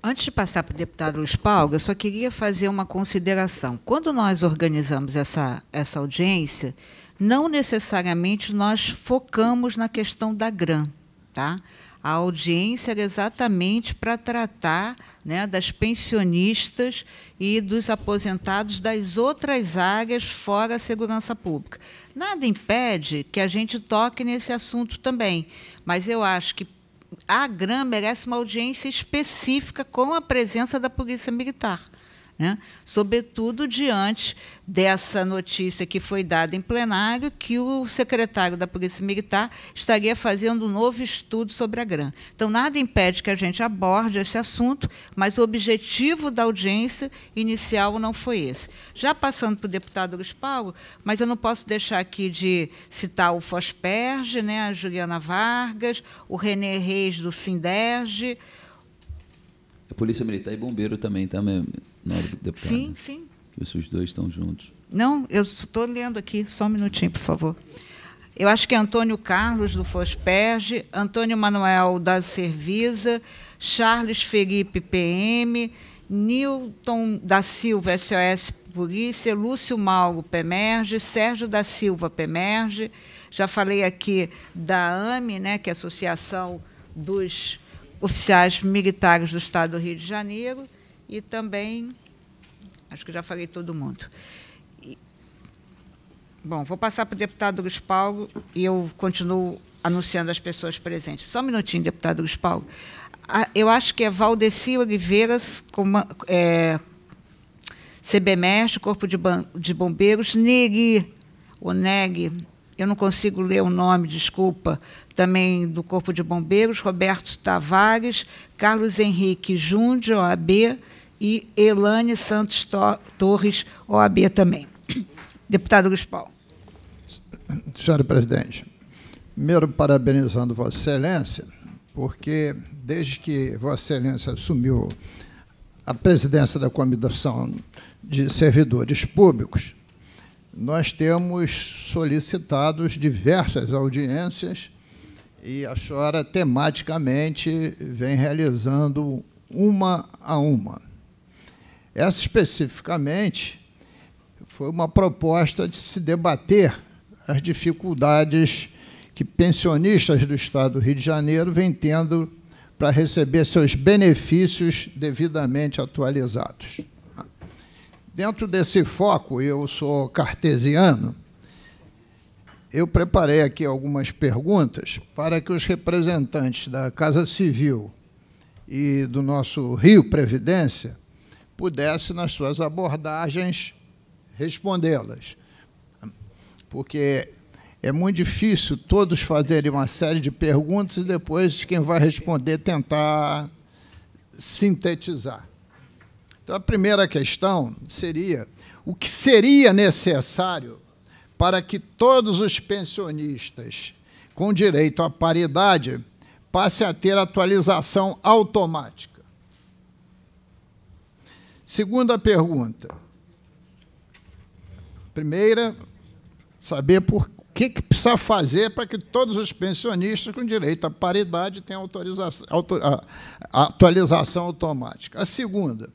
Antes de passar para o deputado Luiz Paulo, eu só queria fazer uma consideração. Quando nós organizamos essa, essa audiência, não necessariamente nós focamos na questão da grã, tá? A audiência era exatamente para tratar né, das pensionistas e dos aposentados das outras áreas fora a segurança pública. Nada impede que a gente toque nesse assunto também, mas eu acho que a GRAM merece uma audiência específica com a presença da Polícia Militar. Né? Sobretudo diante dessa notícia que foi dada em plenário que o secretário da Polícia Militar estaria fazendo um novo estudo sobre a GRAM. Então, nada impede que a gente aborde esse assunto, mas o objetivo da audiência inicial não foi esse. Já passando para o deputado Luiz Paulo, mas eu não posso deixar aqui de citar o Fosperge, né, a Juliana Vargas, o René Reis do Sinderge. A Polícia Militar e Bombeiro também, também. Tá Sim, sim. que os dois estão juntos. Não, eu estou lendo aqui, só um minutinho, por favor. Eu acho que é Antônio Carlos do Fosperge, Antônio Manuel da Servisa, Charles Felipe PM, Newton da Silva SOS Polícia, Lúcio Malgo Pemerge, Sérgio da Silva Pemerge. Já falei aqui da AME, né, que é a Associação dos Oficiais Militares do Estado do Rio de Janeiro e também. Acho que já falei todo mundo. E, bom, vou passar para o deputado Luiz Paulo e eu continuo anunciando as pessoas presentes. Só um minutinho, deputado Luiz Paulo. Eu acho que é Valdeci Oliveiras, é, CBMES, Corpo de, de Bombeiros, NEG, o NEG, eu não consigo ler o nome, desculpa, também do Corpo de Bombeiros, Roberto Tavares, Carlos Henrique Jundi, OAB, e Elane Santos Torres, OAB também. *coughs* Deputado Guspal. Senhora presidente, primeiro parabenizando Vossa Excelência, porque desde que Vossa Excelência assumiu a presidência da Comissão de Servidores Públicos, nós temos solicitado diversas audiências e a senhora tematicamente vem realizando uma a uma. Essa especificamente foi uma proposta de se debater as dificuldades que pensionistas do Estado do Rio de Janeiro vêm tendo para receber seus benefícios devidamente atualizados. Dentro desse foco, eu sou cartesiano, eu preparei aqui algumas perguntas para que os representantes da Casa Civil e do nosso Rio Previdência pudesse, nas suas abordagens, respondê-las. Porque é muito difícil todos fazerem uma série de perguntas e depois quem vai responder tentar sintetizar. Então, a primeira questão seria: o que seria necessário para que todos os pensionistas com direito à paridade passem a ter atualização automática? Segunda pergunta. Primeira, saber por que, que precisa fazer para que todos os pensionistas com direito à paridade tenham autorização, autor, a, a atualização automática. A segunda,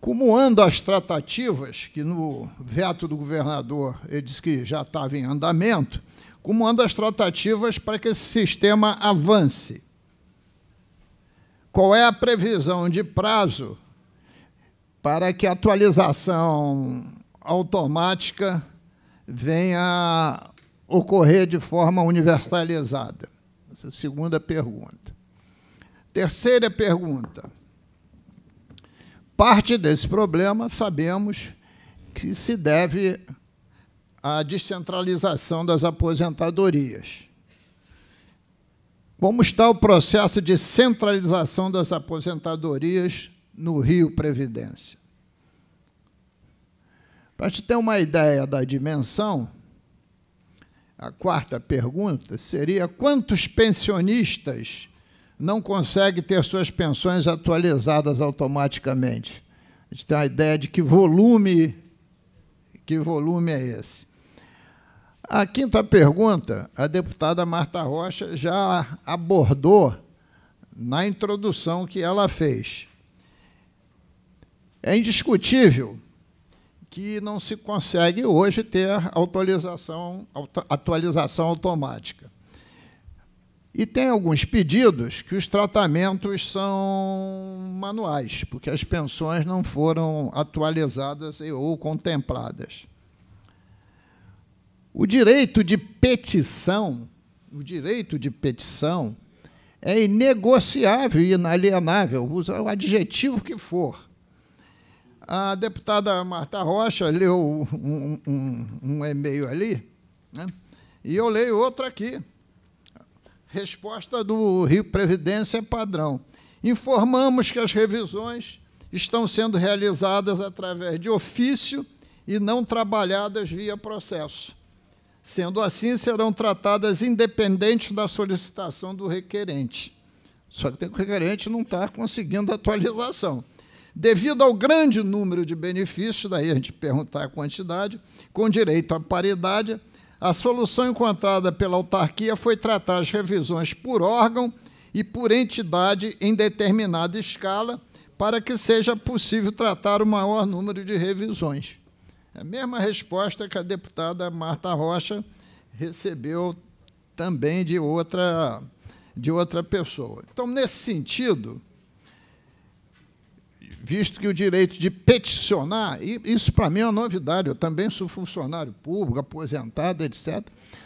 como andam as tratativas, que no veto do governador ele disse que já estava em andamento, como andam as tratativas para que esse sistema avance? Qual é a previsão de prazo para que a atualização automática venha a ocorrer de forma universalizada? Essa é a segunda pergunta. Terceira pergunta. Parte desse problema sabemos que se deve à descentralização das aposentadorias. Como está o processo de centralização das aposentadorias no Rio Previdência? Para te ter uma ideia da dimensão, a quarta pergunta seria: quantos pensionistas não conseguem ter suas pensões atualizadas automaticamente? A gente tem a ideia de que volume, que volume é esse. A quinta pergunta, a deputada Marta Rocha já abordou na introdução que ela fez. É indiscutível que não se consegue hoje ter autorização, atualização automática. E tem alguns pedidos que os tratamentos são manuais, porque as pensões não foram atualizadas ou contempladas. O direito de petição, o direito de petição é inegociável e inalienável, usa o adjetivo que for. A deputada Marta Rocha leu um, um, um e-mail ali, né? e eu leio outro aqui. Resposta do Rio Previdência Padrão. Informamos que as revisões estão sendo realizadas através de ofício e não trabalhadas via processo Sendo assim, serão tratadas independente da solicitação do requerente. Só que que o requerente não está conseguindo atualização. Devido ao grande número de benefícios, daí a gente perguntar a quantidade, com direito à paridade, a solução encontrada pela autarquia foi tratar as revisões por órgão e por entidade em determinada escala, para que seja possível tratar o maior número de revisões. A mesma resposta que a deputada Marta Rocha recebeu também de outra, de outra pessoa. Então, nesse sentido, visto que o direito de peticionar, e isso para mim é uma novidade, eu também sou funcionário público, aposentado, etc.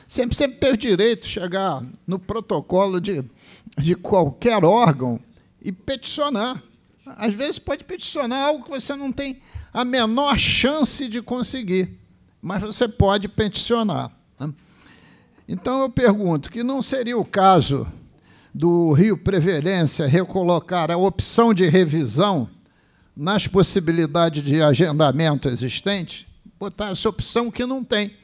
Sempre, sempre ter direito de chegar no protocolo de, de qualquer órgão e peticionar. Às vezes pode peticionar algo que você não tem a menor chance de conseguir, mas você pode peticionar. Né? Então eu pergunto que não seria o caso do Rio Previdência recolocar a opção de revisão nas possibilidades de agendamento existente, botar essa opção que não tem.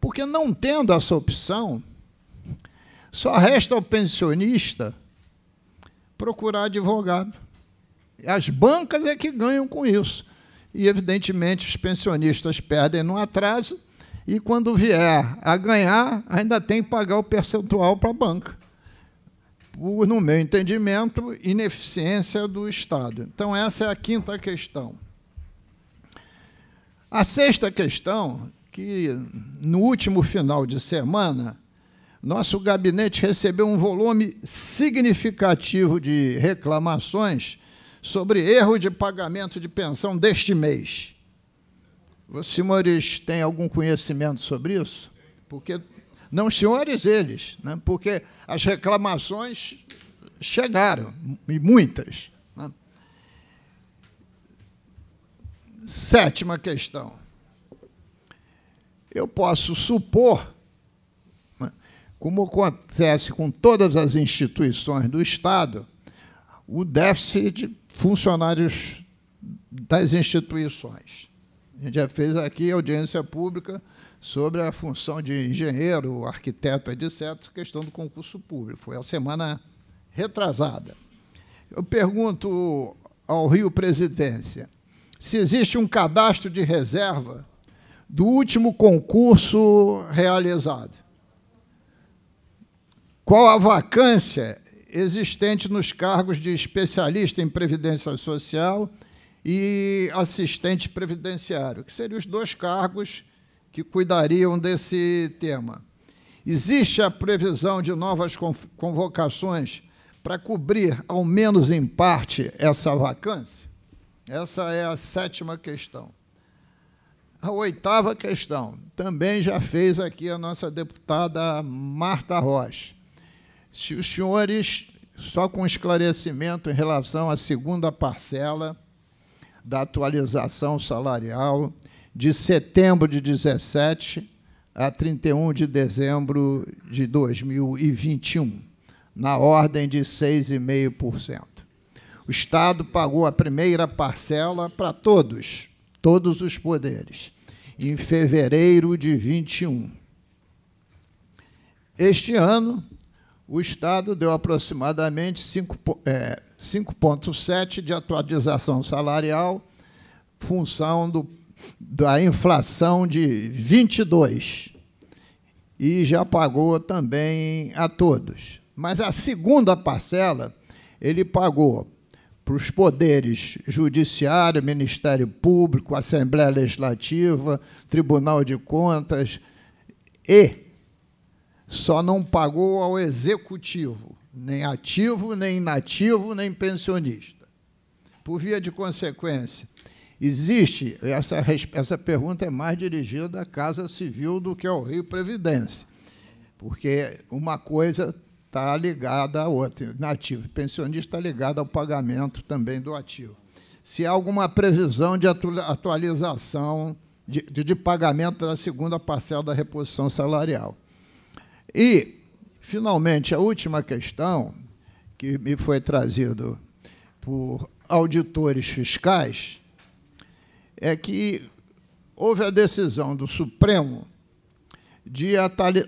Porque não tendo essa opção, só resta ao pensionista procurar advogado. As bancas é que ganham com isso e, evidentemente, os pensionistas perdem no atraso e, quando vier a ganhar, ainda tem que pagar o percentual para a banca. Por, no meu entendimento, ineficiência do Estado. Então, essa é a quinta questão. A sexta questão, que no último final de semana, nosso gabinete recebeu um volume significativo de reclamações sobre erro de pagamento de pensão deste mês. Os senhores têm algum conhecimento sobre isso? Porque não os senhores eles, né? porque as reclamações chegaram e muitas. Né? Sétima questão. Eu posso supor, né, como acontece com todas as instituições do Estado, o déficit funcionários das instituições. A gente já fez aqui audiência pública sobre a função de engenheiro, arquiteto, etc., questão do concurso público. Foi a semana retrasada. Eu pergunto ao Rio Presidência se existe um cadastro de reserva do último concurso realizado. Qual a vacância existente nos cargos de especialista em previdência social e assistente previdenciário, que seriam os dois cargos que cuidariam desse tema. Existe a previsão de novas convocações para cobrir, ao menos em parte, essa vacância? Essa é a sétima questão. A oitava questão também já fez aqui a nossa deputada Marta Rocha se os senhores, só com esclarecimento em relação à segunda parcela da atualização salarial de setembro de 17 a 31 de dezembro de 2021, na ordem de 6,5%. O Estado pagou a primeira parcela para todos, todos os poderes, em fevereiro de 21. Este ano, o Estado deu aproximadamente 5,7% é, de atualização salarial, função do, da inflação de 22, e já pagou também a todos. Mas a segunda parcela ele pagou para os poderes judiciário, Ministério Público, Assembleia Legislativa, Tribunal de Contas e só não pagou ao executivo, nem ativo, nem inativo, nem pensionista. Por via de consequência, existe, essa, essa pergunta é mais dirigida à Casa Civil do que ao Rio Previdência, porque uma coisa está ligada à outra, inativo. Pensionista está ligado ao pagamento também do ativo. Se há alguma previsão de atualização de, de pagamento da segunda parcela da reposição salarial. E, finalmente, a última questão que me foi trazido por auditores fiscais é que houve a decisão do Supremo de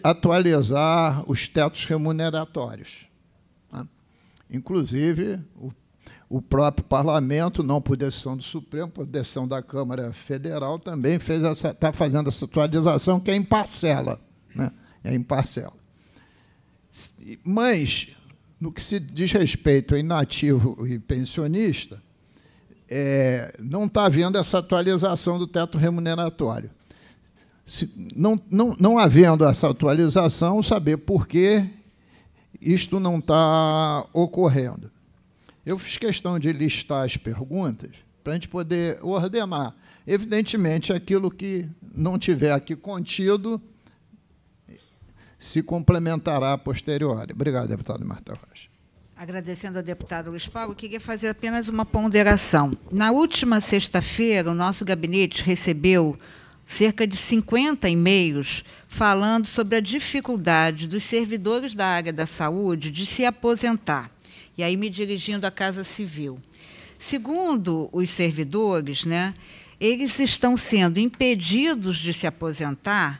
atualizar os tetos remuneratórios. Né? Inclusive, o, o próprio parlamento, não por decisão do Supremo, por decisão da Câmara Federal, também fez essa, está fazendo essa atualização, que é em parcela. Né? é em parcela. Mas, no que se diz respeito a inativo e pensionista, é, não está havendo essa atualização do teto remuneratório. Se, não, não, não havendo essa atualização, saber por que isto não está ocorrendo. Eu fiz questão de listar as perguntas para a gente poder ordenar. Evidentemente, aquilo que não tiver aqui contido se complementará a posteriori. Obrigado, deputado Marta Rocha. Agradecendo ao deputado Luiz Paulo, queria fazer apenas uma ponderação. Na última sexta-feira, o nosso gabinete recebeu cerca de 50 e-mails falando sobre a dificuldade dos servidores da área da saúde de se aposentar. E aí me dirigindo à Casa Civil. Segundo os servidores, né, eles estão sendo impedidos de se aposentar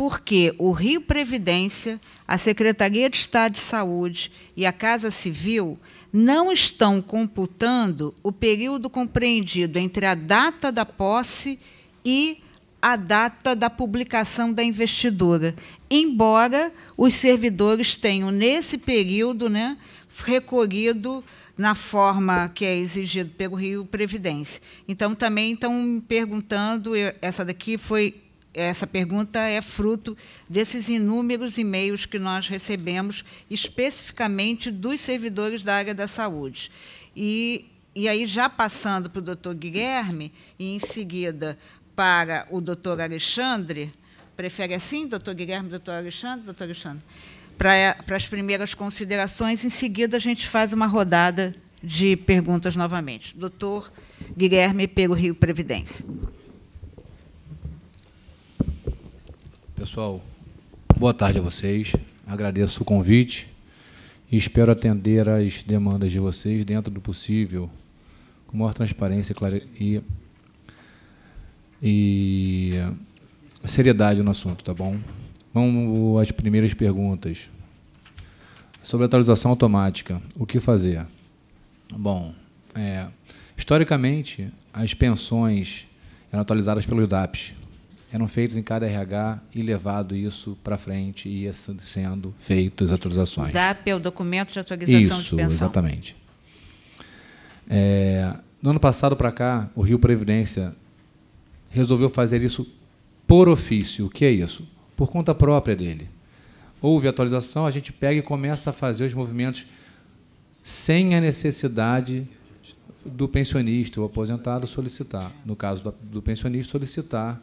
porque o Rio Previdência, a Secretaria de Estado de Saúde e a Casa Civil não estão computando o período compreendido entre a data da posse e a data da publicação da investidura, embora os servidores tenham, nesse período, né, recolhido na forma que é exigido pelo Rio Previdência. Então, também estão me perguntando, essa daqui foi essa pergunta é fruto desses inúmeros e-mails que nós recebemos, especificamente dos servidores da área da saúde. E, e aí, já passando para o doutor Guilherme, e em seguida para o doutor Alexandre, prefere assim, doutor Guilherme, doutor Alexandre, doutor Alexandre, para, para as primeiras considerações, em seguida a gente faz uma rodada de perguntas novamente. Doutor Guilherme, pelo Rio Previdência. Pessoal, boa tarde a vocês. Agradeço o convite e espero atender às demandas de vocês dentro do possível, com maior transparência e, e seriedade no assunto, tá bom? Vamos às primeiras perguntas. Sobre a atualização automática, o que fazer? Bom, é, historicamente, as pensões eram atualizadas pelo DAPS, eram feitos em cada RH e levado isso para frente e ia sendo feito as atualizações. DAP é o documento de atualização isso, de pensão. Isso, exatamente. É, no ano passado para cá, o Rio Previdência resolveu fazer isso por ofício. O que é isso? Por conta própria dele. Houve atualização, a gente pega e começa a fazer os movimentos sem a necessidade do pensionista, ou aposentado, solicitar. No caso do pensionista, solicitar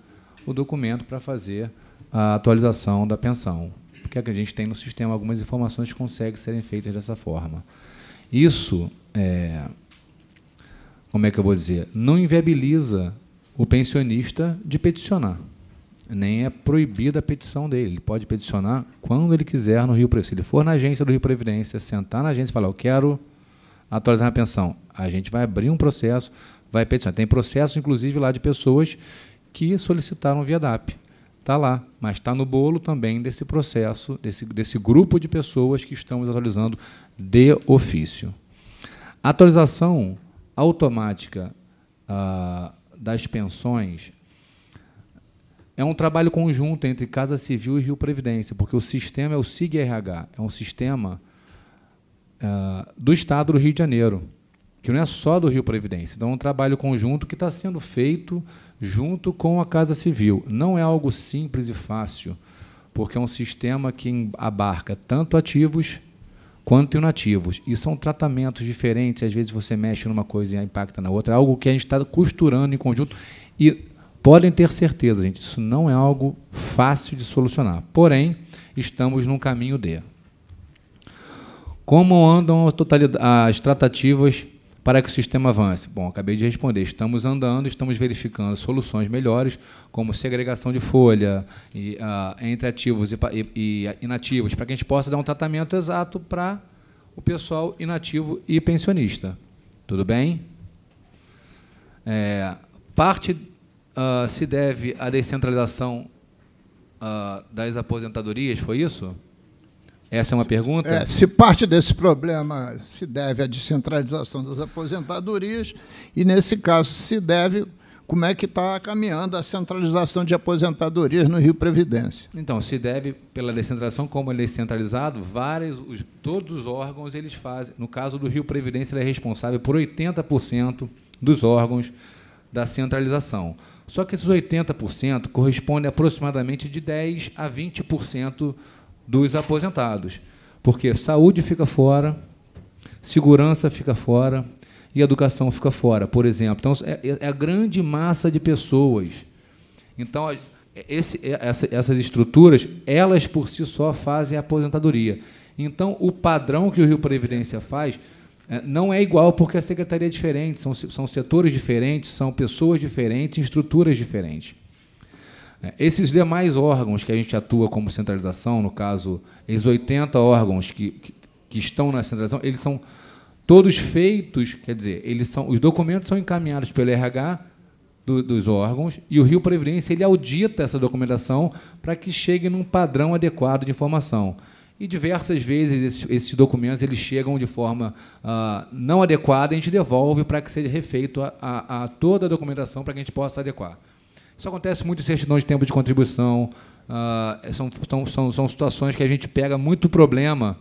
o documento para fazer a atualização da pensão. Porque a gente tem no sistema algumas informações que conseguem serem feitas dessa forma. Isso, é, como é que eu vou dizer, não inviabiliza o pensionista de peticionar. Nem é proibida a petição dele. Ele pode peticionar quando ele quiser no Rio Previdência. Se ele for na agência do Rio Previdência, sentar na agência e falar, eu quero atualizar a pensão, a gente vai abrir um processo, vai peticionar. Tem processo, inclusive, lá de pessoas que solicitaram via DAP. Está lá, mas está no bolo também desse processo, desse, desse grupo de pessoas que estamos atualizando de ofício. atualização automática ah, das pensões é um trabalho conjunto entre Casa Civil e Rio Previdência, porque o sistema é o SIGRH, rh é um sistema ah, do Estado do Rio de Janeiro que não é só do Rio Previdência. Então, é um trabalho conjunto que está sendo feito junto com a Casa Civil. Não é algo simples e fácil, porque é um sistema que abarca tanto ativos quanto inativos. E são tratamentos diferentes, às vezes você mexe numa coisa e impacta na outra. É algo que a gente está costurando em conjunto. E podem ter certeza, gente, isso não é algo fácil de solucionar. Porém, estamos num caminho de. Como andam as, as tratativas para que o sistema avance? Bom, acabei de responder. Estamos andando, estamos verificando soluções melhores, como segregação de folha e, ah, entre ativos e, e, e ah, inativos, para que a gente possa dar um tratamento exato para o pessoal inativo e pensionista. Tudo bem? É, parte ah, se deve à descentralização das aposentadorias, foi isso? Essa é uma pergunta? É, se parte desse problema se deve à descentralização das aposentadorias, e nesse caso se deve como é que está caminhando a centralização de aposentadorias no Rio Previdência. Então, se deve pela descentralização, como ele é centralizado, vários, os, todos os órgãos eles fazem. No caso do Rio Previdência, ele é responsável por 80% dos órgãos da centralização. Só que esses 80% correspondem aproximadamente de 10 a 20% dos aposentados. Porque saúde fica fora, segurança fica fora e educação fica fora, por exemplo. Então, é, é, é a grande massa de pessoas. Então, esse, é, essa, essas estruturas, elas por si só fazem a aposentadoria. Então, o padrão que o Rio Previdência faz não é igual, porque a secretaria é diferente, são, são setores diferentes, são pessoas diferentes, estruturas diferentes. É, esses demais órgãos que a gente atua como centralização, no caso, esses 80 órgãos que, que, que estão na centralização, eles são todos feitos, quer dizer, eles são, os documentos são encaminhados pelo RH do, dos órgãos e o Rio Previdência ele audita essa documentação para que chegue num padrão adequado de informação. E diversas vezes esses, esses documentos eles chegam de forma ah, não adequada, a gente devolve para que seja refeito a, a, a toda a documentação para que a gente possa adequar. Isso acontece muito em certidão de tempo de contribuição. Uh, são, são, são, são situações que a gente pega muito problema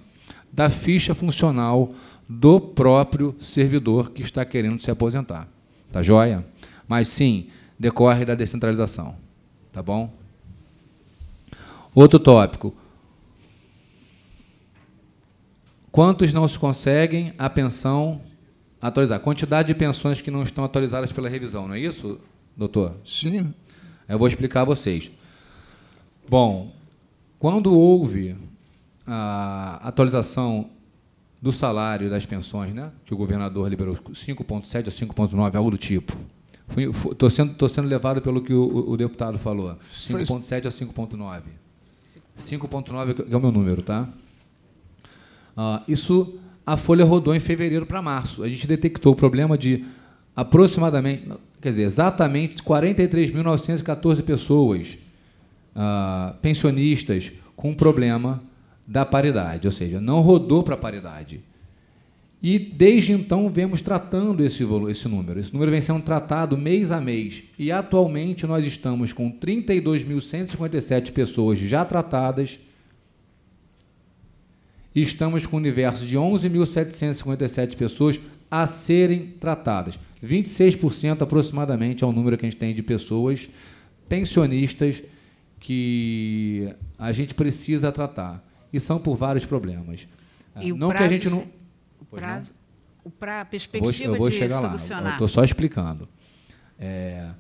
da ficha funcional do próprio servidor que está querendo se aposentar. Tá joia? Mas sim, decorre da descentralização. Tá bom? Outro tópico. Quantos não se conseguem a pensão atualizar? Quantidade de pensões que não estão atualizadas pela revisão, não é isso, doutor? Sim. Eu vou explicar a vocês. Bom, quando houve a atualização do salário das pensões, né, que o governador liberou 5,7 a 5,9, algo do tipo. Estou sendo, tô sendo levado pelo que o, o deputado falou, 5,7 a 5,9. 5,9 é o meu número, tá? Ah, isso, a Folha rodou em fevereiro para março. A gente detectou o problema de aproximadamente, quer dizer, exatamente 43.914 pessoas uh, pensionistas com problema da paridade, ou seja, não rodou para a paridade. E desde então vemos tratando esse, esse número. Esse número vem sendo tratado mês a mês. E atualmente nós estamos com 32.157 pessoas já tratadas. E estamos com um universo de 11.757 pessoas a serem tratadas. 26% aproximadamente é o número que a gente tem de pessoas pensionistas que a gente precisa tratar. E são por vários problemas. Ah, e não que a gente não. O prazo, para a perspectiva eu vou de chegar solucionar. Lá. estou só explicando. É,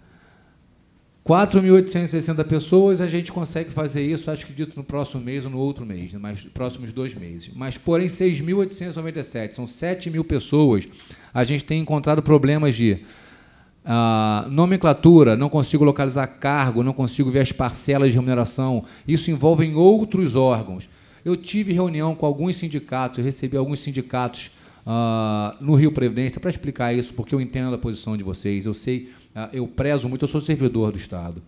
4.860 pessoas, a gente consegue fazer isso, acho que dito no próximo mês ou no outro mês, né, mas próximos dois meses. Mas, porém, 6.897, são 7 mil pessoas a gente tem encontrado problemas de ah, nomenclatura, não consigo localizar cargo, não consigo ver as parcelas de remuneração. Isso envolve em outros órgãos. Eu tive reunião com alguns sindicatos, eu recebi alguns sindicatos ah, no Rio Previdência para explicar isso, porque eu entendo a posição de vocês. Eu sei, ah, eu prezo muito, eu sou servidor do Estado.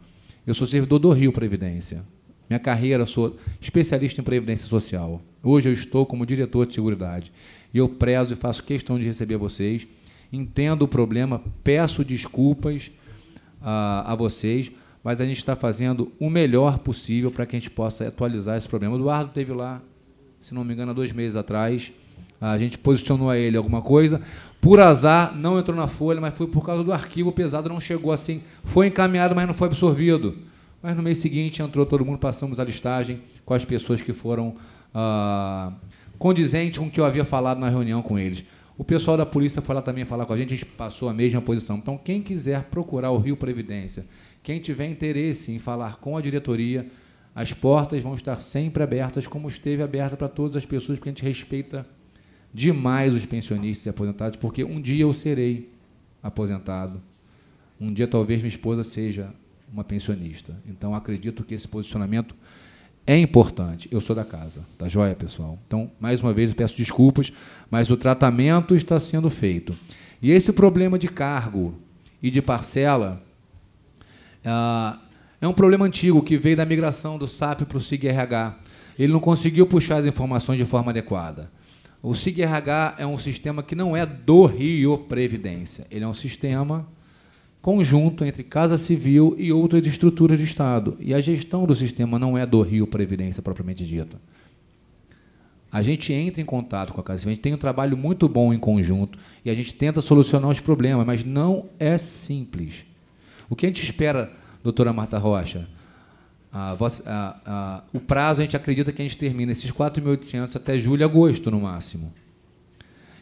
Eu sou servidor do Rio Previdência. Minha carreira, sou especialista em Previdência Social. Hoje eu estou como diretor de Seguridade. E eu prezo e faço questão de receber vocês. Entendo o problema, peço desculpas a, ah, a vocês, mas a gente está fazendo o melhor possível para que a gente possa atualizar esse problema. O Eduardo teve lá, se não me engano, há dois meses atrás. A gente posicionou a ele alguma coisa. Por azar, não entrou na folha, mas foi por causa do arquivo pesado, não chegou assim. Foi encaminhado, mas não foi absorvido. Mas no mês seguinte entrou todo mundo, passamos a listagem com as pessoas que foram ah, condizente com o que eu havia falado na reunião com eles. O pessoal da polícia foi lá também falar com a gente, a gente passou a mesma posição. Então, quem quiser procurar o Rio Previdência, quem tiver interesse em falar com a diretoria, as portas vão estar sempre abertas, como esteve aberta para todas as pessoas, porque a gente respeita demais os pensionistas e aposentados, porque um dia eu serei aposentado. Um dia talvez minha esposa seja uma pensionista. Então acredito que esse posicionamento é importante. Eu sou da casa, tá joia, pessoal? Então, mais uma vez, eu peço desculpas, mas o tratamento está sendo feito. E esse problema de cargo e de parcela ah, é um problema antigo que veio da migração do SAP para o SIGRH. Ele não conseguiu puxar as informações de forma adequada. O SIGRH é um sistema que não é do Rio Previdência, ele é um sistema conjunto entre Casa Civil e outras estruturas de Estado. E a gestão do sistema não é do Rio Previdência propriamente dita. A gente entra em contato com a Casa Civil, a gente tem um trabalho muito bom em conjunto e a gente tenta solucionar os problemas, mas não é simples. O que a gente espera, doutora Marta Rocha? A, a, a, o prazo a gente acredita que a gente termina esses 4.800 até julho e agosto, no máximo.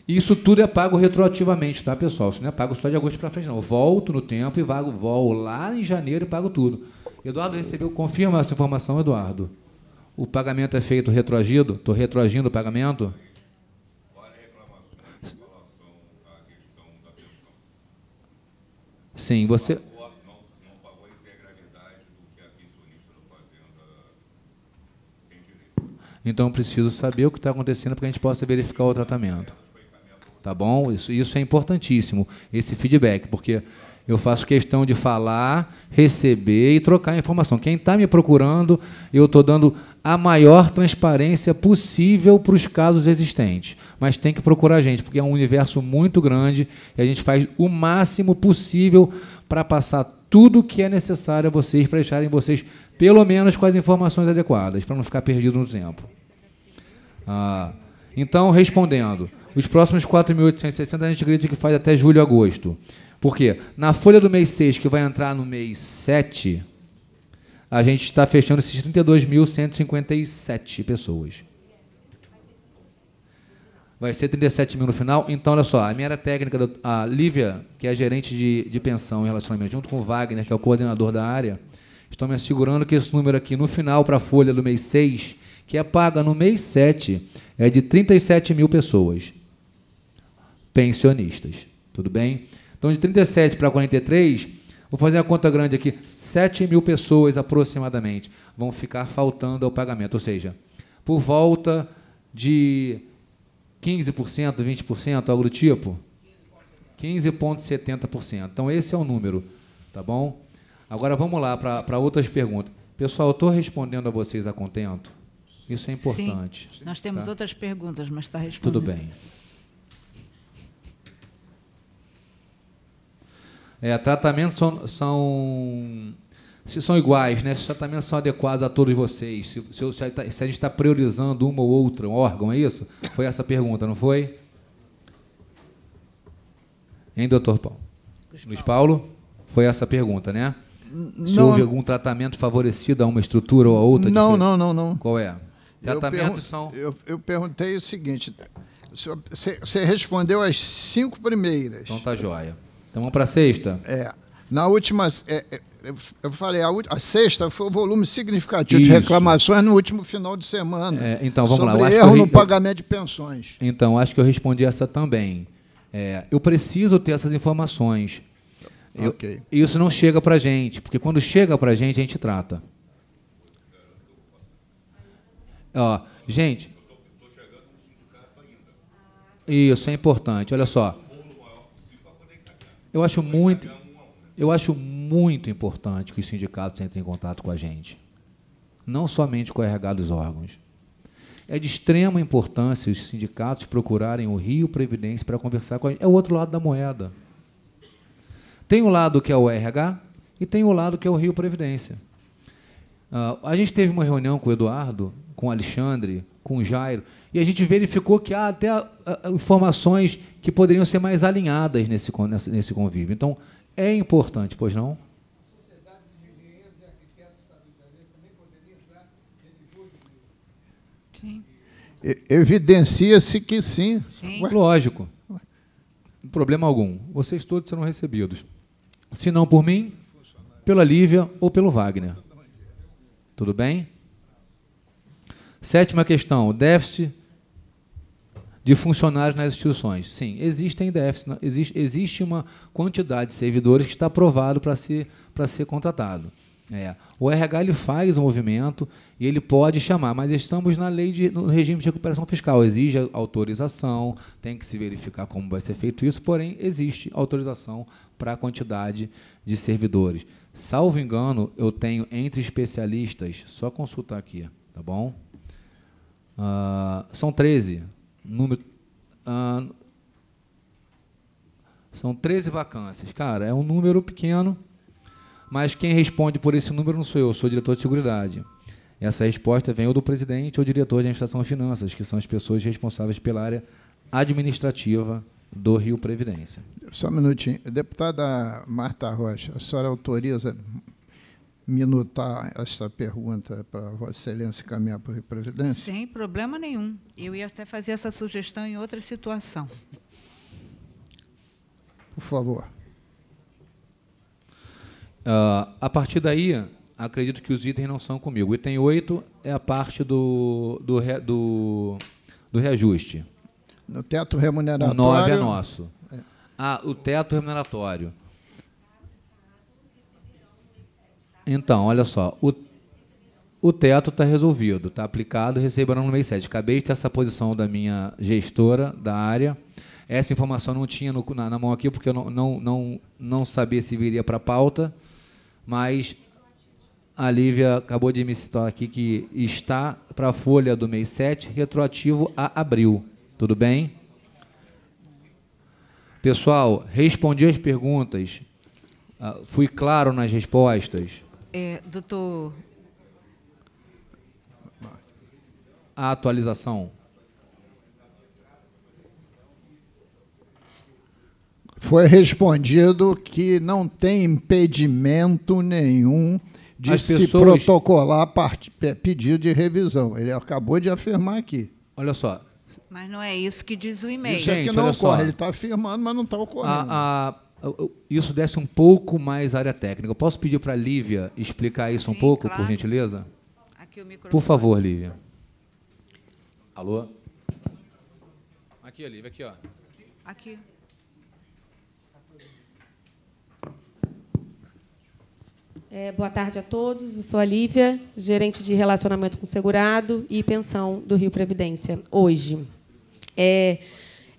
E isso tudo é pago retroativamente, tá, pessoal? Isso não é pago só de agosto para frente, não. Eu volto no tempo e vago, vou lá em janeiro e pago tudo. Eduardo recebeu, confirma essa informação, Eduardo. O pagamento é feito retroagido? Estou retroagindo o pagamento? Sim, você. Então preciso saber o que está acontecendo para que a gente possa verificar o tratamento tá bom? Isso, isso é importantíssimo, esse feedback, porque eu faço questão de falar, receber e trocar informação. Quem está me procurando, eu estou dando a maior transparência possível para os casos existentes. Mas tem que procurar a gente, porque é um universo muito grande e a gente faz o máximo possível para passar tudo o que é necessário a vocês, para deixarem vocês, pelo menos, com as informações adequadas, para não ficar perdido no tempo. Ah, então, respondendo. Os próximos 4.860 a gente acredita que faz até julho, agosto. Por quê? Na folha do mês 6, que vai entrar no mês 7, a gente está fechando esses 32.157 pessoas. Vai ser 37 mil no final. Então, olha só, a minha área técnica, a Lívia, que é gerente de, de pensão e relacionamento, junto com o Wagner, que é o coordenador da área, estão me assegurando que esse número aqui no final, para a folha do mês 6, que é paga no mês 7, é de 37 mil pessoas pensionistas. Tudo bem? Então, de 37 para 43, vou fazer a conta grande aqui: 7 mil pessoas aproximadamente vão ficar faltando ao pagamento, ou seja, por volta de 15%, 20%, algo do tipo? 15,70%. Então, esse é o número, tá bom? Agora vamos lá para outras perguntas. Pessoal, estou respondendo a vocês a contento? Isso é importante. Sim, nós temos tá? outras perguntas, mas está respondendo. Tudo bem. É, tratamentos são, são, se são iguais, né? se os tratamentos são adequados a todos vocês, se, se, tá, se a gente está priorizando uma ou outra um órgão, é isso? Foi essa a pergunta, não foi? Hein, doutor Paulo? Luiz Paulo? Foi essa a pergunta, né? Não, se houve algum tratamento favorecido a uma estrutura ou a outra? Não, não, não, não. Qual é? Tratamentos eu são. Eu, eu perguntei o seguinte: você respondeu as cinco primeiras. Então tá joia. Então vamos para a sexta. É. Na última. É, é eu falei, a, a, sexta foi um volume significativo Isso. de reclamações no último final de semana. É, então vamos sobre lá. erro no pagamento de pensões. Então, acho que eu respondi essa também. É, eu preciso ter essas informações. Eu, okay. Isso não chega para gente, porque quando chega para gente, a gente trata. Ó, gente. Isso é importante. Olha só. Eu acho muito, eu acho muito importante que os sindicatos entrem em contato com a gente, não somente com o RH dos órgãos. É de extrema importância os sindicatos procurarem o Rio Previdência para conversar com a gente. É o outro lado da moeda. Tem o lado que é o RH e tem o lado que é o Rio Previdência. Uh, a gente teve uma reunião com o Eduardo, com o Alexandre, com o Jairo e a gente verificou que há até ah, ah, informações que poderiam ser mais alinhadas nesse, nesse convívio. Então, é importante, pois não? Evidencia-se que sim. sim. Lógico. Problema algum. Vocês todos serão recebidos. Se não por mim, pela Lívia ou pelo Wagner. Tudo bem? Sétima questão: déficit de funcionários nas instituições. Sim, existem déficits, existe, existe uma quantidade de servidores que está aprovado para ser, para ser contratado. É. O RH ele faz o movimento e ele pode chamar, mas estamos na lei de, no regime de recuperação fiscal. Exige autorização, tem que se verificar como vai ser feito isso, porém existe autorização para a quantidade de servidores. Salvo engano, eu tenho entre especialistas, só consultar aqui, tá bom? Uh, são 13 número. Ah, são 13 vacâncias. Cara, é um número pequeno, mas quem responde por esse número não sou eu, sou o diretor de segurança. Essa resposta vem ou do presidente ou do diretor de administração de finanças, que são as pessoas responsáveis pela área administrativa do Rio Previdência. Só um minutinho. Deputada Marta Rocha, a senhora autoriza minutar esta pergunta para Vossa Excelência caminhar para a Previdência? Sem problema nenhum. Eu ia até fazer essa sugestão em outra situação. Por favor. Uh, a partir daí, acredito que os itens não são comigo. O item 8 é a parte do, do, re, do, do reajuste. No teto remuneratório. O 9 é nosso. É. Ah, o teto remuneratório. Então, olha só, o, o teto está resolvido, está aplicado, receberão no mês 7. Acabei de ter essa posição da minha gestora da área. Essa informação não tinha no, na, na, mão aqui, porque eu não, não, não, não sabia se viria para a pauta, mas a Lívia acabou de me citar aqui que está para a folha do mês 7, retroativo a abril. Tudo bem? Pessoal, respondi as perguntas. Uh, fui claro nas respostas. É, doutor. A atualização. Foi respondido que não tem impedimento nenhum de As se pessoas... protocolar pedido de revisão. Ele acabou de afirmar aqui. Olha só. Mas não é isso que diz o e-mail. Isso é que não ocorre. Só. Ele está afirmando, mas não está ocorrendo. A, a isso desce um pouco mais à área técnica. Eu posso pedir para a Lívia explicar isso Sim, um pouco, claro. por gentileza? Por favor, Lívia. Alô? Aqui, Lívia, aqui, ó. Aqui. É, boa tarde a todos. Eu sou a Lívia, gerente de relacionamento com segurado e pensão do Rio Previdência, hoje. É,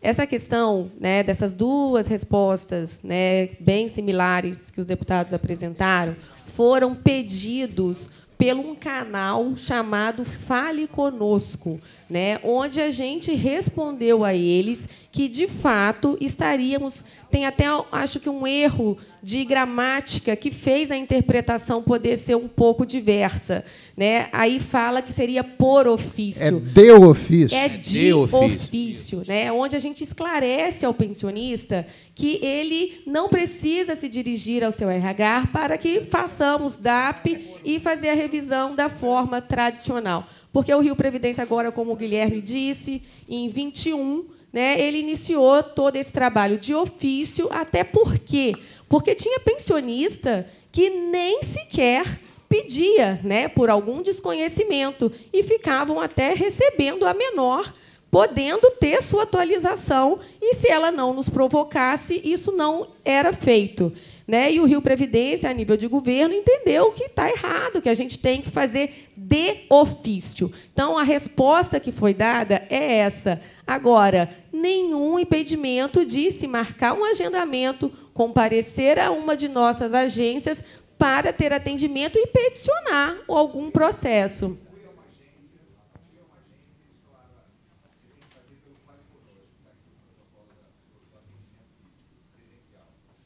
essa questão né, dessas duas respostas né, bem similares que os deputados apresentaram foram pedidos pelo um canal chamado Fale Conosco, né, onde a gente respondeu a eles que de fato estaríamos tem até acho que um erro de gramática que fez a interpretação poder ser um pouco diversa. Né? Aí fala que seria por ofício. É de ofício. É, é de, ofício, ofício né? onde a gente esclarece ao pensionista que ele não precisa se dirigir ao seu RH para que façamos DAP e fazer a revisão da forma tradicional. Porque o Rio Previdência agora, como o Guilherme disse, em 21 né, ele iniciou todo esse trabalho de ofício, até porque porque tinha pensionista que nem sequer pedia, né, por algum desconhecimento e ficavam até recebendo a menor podendo ter sua atualização e se ela não nos provocasse, isso não era feito. Né? E o Rio Previdência, a nível de governo, entendeu que está errado, que a gente tem que fazer de ofício. Então, a resposta que foi dada é essa. Agora, nenhum impedimento de se marcar um agendamento, comparecer a uma de nossas agências para ter atendimento e peticionar algum processo.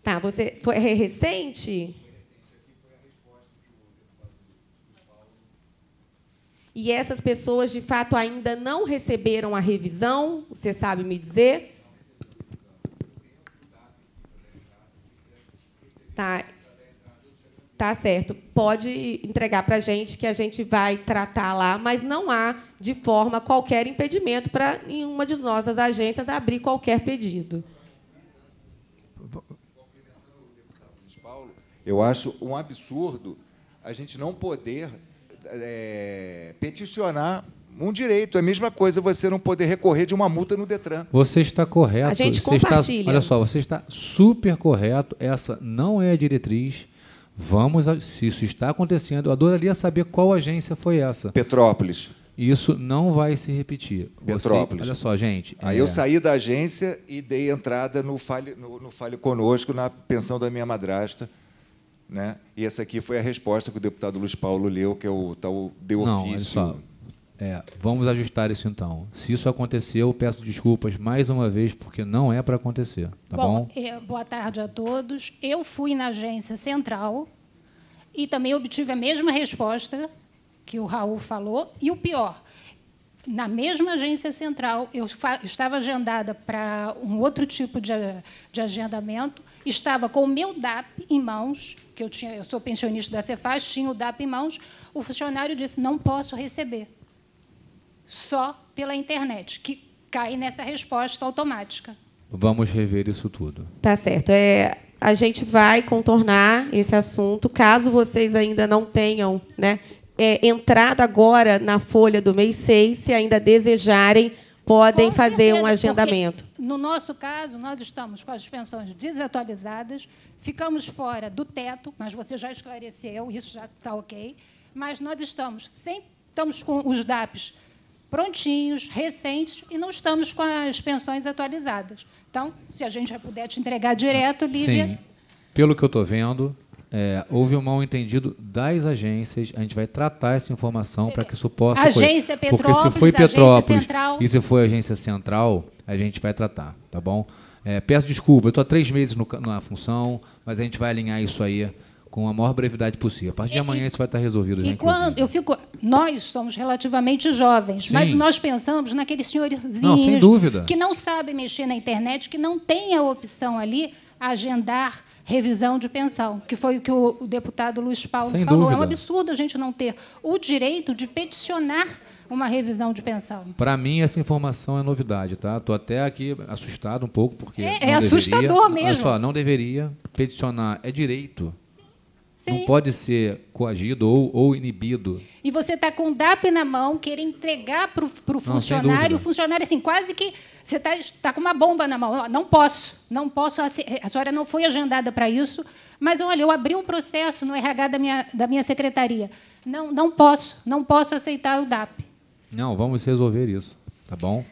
Tá, você foi recente? E essas pessoas, de fato, ainda não receberam a revisão? Você sabe me dizer? Tá. Tá certo. Pode entregar para a gente, que a gente vai tratar lá, mas não há, de forma, qualquer impedimento para nenhuma de nossas agências abrir qualquer pedido. Eu acho um absurdo a gente não poder é, peticionar um direito. É a mesma coisa você não poder recorrer de uma multa no Detran. Você está correto. A gente você compartilha. Está, olha só, você está super correto. Essa não é a diretriz. Vamos, se isso está acontecendo, eu adoraria saber qual agência foi essa. Petrópolis. Isso não vai se repetir. Petrópolis. Você, olha só, gente. Aí é... eu saí da agência e dei entrada no Fale, no, no fale Conosco, na pensão da minha madrasta né? E essa aqui foi a resposta que o deputado Luiz Paulo leu, que é o tal ofício. é, vamos ajustar isso então. Se isso aconteceu, peço desculpas mais uma vez, porque não é para acontecer. Tá bom? bom? É, boa tarde a todos. Eu fui na agência central e também obtive a mesma resposta que o Raul falou. E o pior, na mesma agência central, eu estava agendada para um outro tipo de, de agendamento, estava com o meu DAP em mãos eu, tinha, eu sou pensionista da Cefaz, tinha o DAP em mãos, o funcionário disse, não posso receber, só pela internet, que cai nessa resposta automática. Vamos rever isso tudo. Tá certo. É, a gente vai contornar esse assunto, caso vocês ainda não tenham né, é, entrado agora na folha do mês 6, se ainda desejarem podem com fazer certeza, um agendamento. No nosso caso, nós estamos com as pensões desatualizadas, ficamos fora do teto, mas você já esclareceu, isso já está ok. Mas nós estamos sem, estamos com os DAPs prontinhos, recentes, e não estamos com as pensões atualizadas. Então, se a gente já puder te entregar direto, Lívia. Sim. Pelo que eu estou vendo, é, houve um mal entendido das agências. A gente vai tratar essa informação para que isso possa. Agência coisa. Petrópolis, Porque se foi Petrópolis e se foi agência central, a gente vai tratar, tá bom? É, peço desculpa, eu estou há três meses no, na função, mas a gente vai alinhar isso aí com a maior brevidade possível. A partir de e, amanhã isso vai estar tá resolvido. E já, quando eu fico, nós somos relativamente jovens, Sim. mas nós pensamos naqueles senhorzinhos não, que não sabem mexer na internet, que não tem a opção ali agendar revisão de pensão, que foi o que o deputado Luiz Paulo Sem falou. Dúvida. É um absurdo a gente não ter o direito de peticionar uma revisão de pensão. Para mim, essa informação é novidade, tá? Estou até aqui assustado um pouco, porque. É, é assustador mesmo. Olha só, não deveria peticionar, é direito. Sim. Não pode ser coagido ou, ou inibido. E você está com o DAP na mão, querendo entregar para o funcionário, o funcionário, assim, quase que você está tá com uma bomba na mão. Não posso, não posso, a senhora não foi agendada para isso, mas, olha, eu abri um processo no RH da minha, da minha secretaria. Não, não posso, não posso aceitar o DAP. Não, vamos resolver isso, tá bom?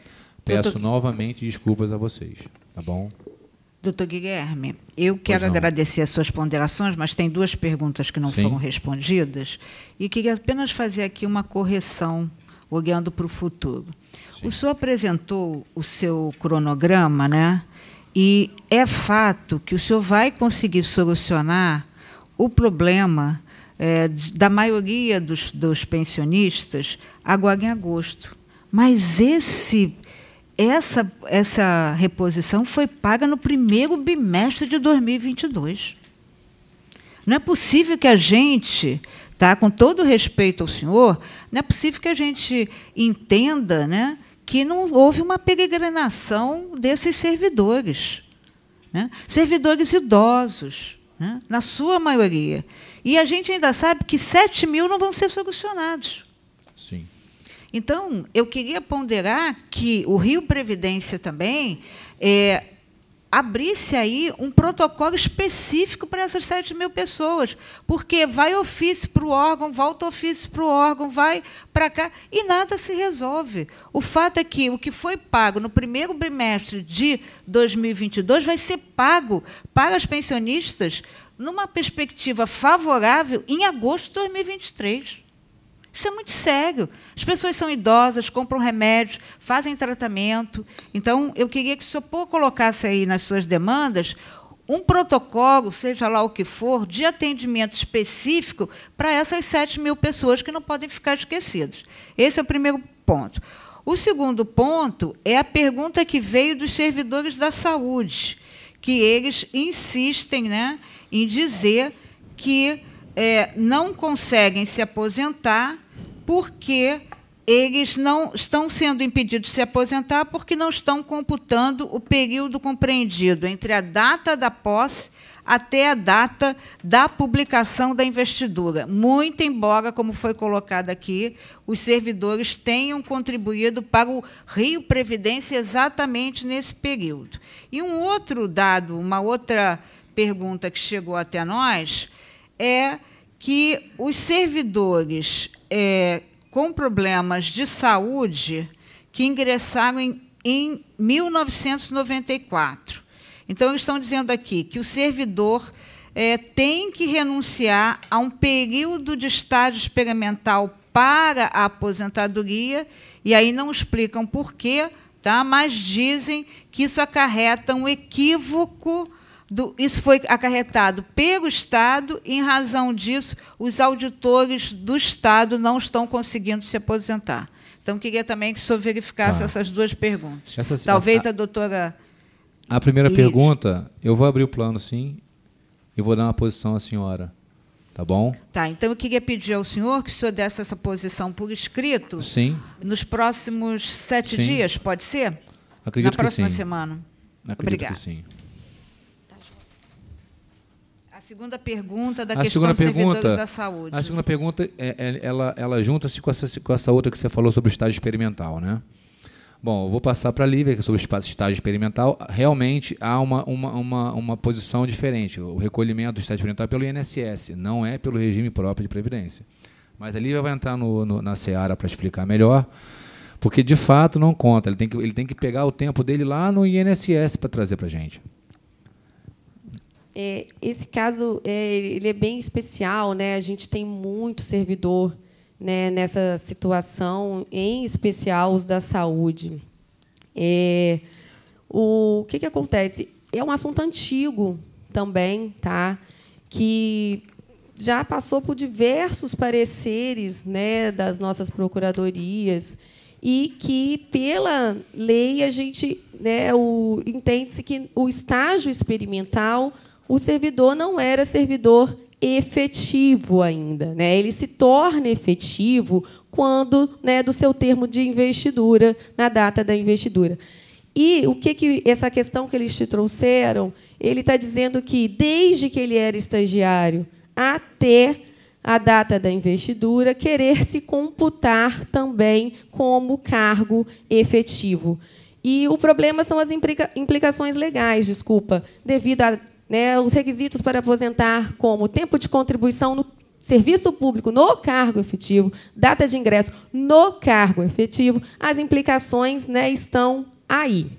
Peço tô... novamente desculpas a vocês, tá bom? Doutor Guilherme, eu quero agradecer as suas ponderações, mas tem duas perguntas que não Sim. foram respondidas e queria apenas fazer aqui uma correção olhando para o futuro. Sim. O senhor apresentou o seu cronograma, né? E é fato que o senhor vai conseguir solucionar o problema é, da maioria dos, dos pensionistas agora em agosto. Mas esse essa, essa reposição foi paga no primeiro bimestre de 2022. Não é possível que a gente, tá, com todo respeito ao senhor, não é possível que a gente entenda né, que não houve uma peregrinação desses servidores. Né? Servidores idosos, né, na sua maioria. E a gente ainda sabe que 7 mil não vão ser solucionados. Sim. Então, eu queria ponderar que o Rio Previdência também é, abrisse aí um protocolo específico para essas 7 mil pessoas, porque vai ofício para o órgão, volta ofício para o órgão, vai para cá, e nada se resolve. O fato é que o que foi pago no primeiro bimestre de 2022 vai ser pago para as pensionistas numa perspectiva favorável em agosto de 2023. Isso é muito sério. As pessoas são idosas, compram remédios, fazem tratamento. Então, eu queria que o senhor colocasse aí nas suas demandas um protocolo, seja lá o que for, de atendimento específico para essas 7 mil pessoas que não podem ficar esquecidas. Esse é o primeiro ponto. O segundo ponto é a pergunta que veio dos servidores da saúde, que eles insistem né, em dizer que é, não conseguem se aposentar porque eles não estão sendo impedidos de se aposentar porque não estão computando o período compreendido entre a data da posse até a data da publicação da investidura. Muito embora, como foi colocado aqui, os servidores tenham contribuído para o Rio Previdência exatamente nesse período. E um outro dado, uma outra pergunta que chegou até nós é que os servidores é, com problemas de saúde que ingressaram em, em 1994. Então, estão dizendo aqui que o servidor é, tem que renunciar a um período de estágio experimental para a aposentadoria, e aí não explicam por quê, tá? mas dizem que isso acarreta um equívoco do, isso foi acarretado pelo Estado, e, em razão disso, os auditores do Estado não estão conseguindo se aposentar. Então, queria também que o senhor verificasse tá. essas duas perguntas. Essa, Talvez a, a, doutora. A primeira pergunta, eu vou abrir o plano, sim, e vou dar uma posição à senhora. Tá bom? Tá, então eu queria pedir ao senhor que o senhor desse essa posição por escrito. Sim. Nos próximos sete sim. dias, pode ser? Acredito Na próxima que sim. semana. Acredito que sim segunda pergunta da a questão segunda dos pergunta, da saúde. A segunda pergunta, é, é, ela, ela junta-se com essa, com essa outra que você falou sobre o estágio experimental, né? Bom, eu vou passar para a Lívia, que é sobre o estágio experimental, realmente há uma, uma, uma, uma posição diferente. O recolhimento do estágio experimental é pelo INSS, não é pelo regime próprio de previdência. Mas a Lívia vai entrar no, no na Seara para explicar melhor, porque de fato não conta. Ele tem, que, ele tem que pegar o tempo dele lá no INSS para trazer para a gente. É, esse caso é, ele é bem especial, né? A gente tem muito servidor né, nessa situação, em especial os da saúde. É, o, que, que acontece? É um assunto antigo também, tá? Que já passou por diversos pareceres né, das nossas procuradorias e que pela lei a gente né, entende-se que o estágio experimental o servidor não era servidor efetivo ainda. Né? Ele se torna efetivo quando né, do seu termo de investidura, na data da investidura. E o que, que essa questão que eles te trouxeram, ele está dizendo que desde que ele era estagiário até a data da investidura, querer se computar também como cargo efetivo. E o problema são as implicações legais, desculpa, devido à né, os requisitos para aposentar, como tempo de contribuição no serviço público no cargo efetivo, data de ingresso no cargo efetivo, as implicações né, estão aí.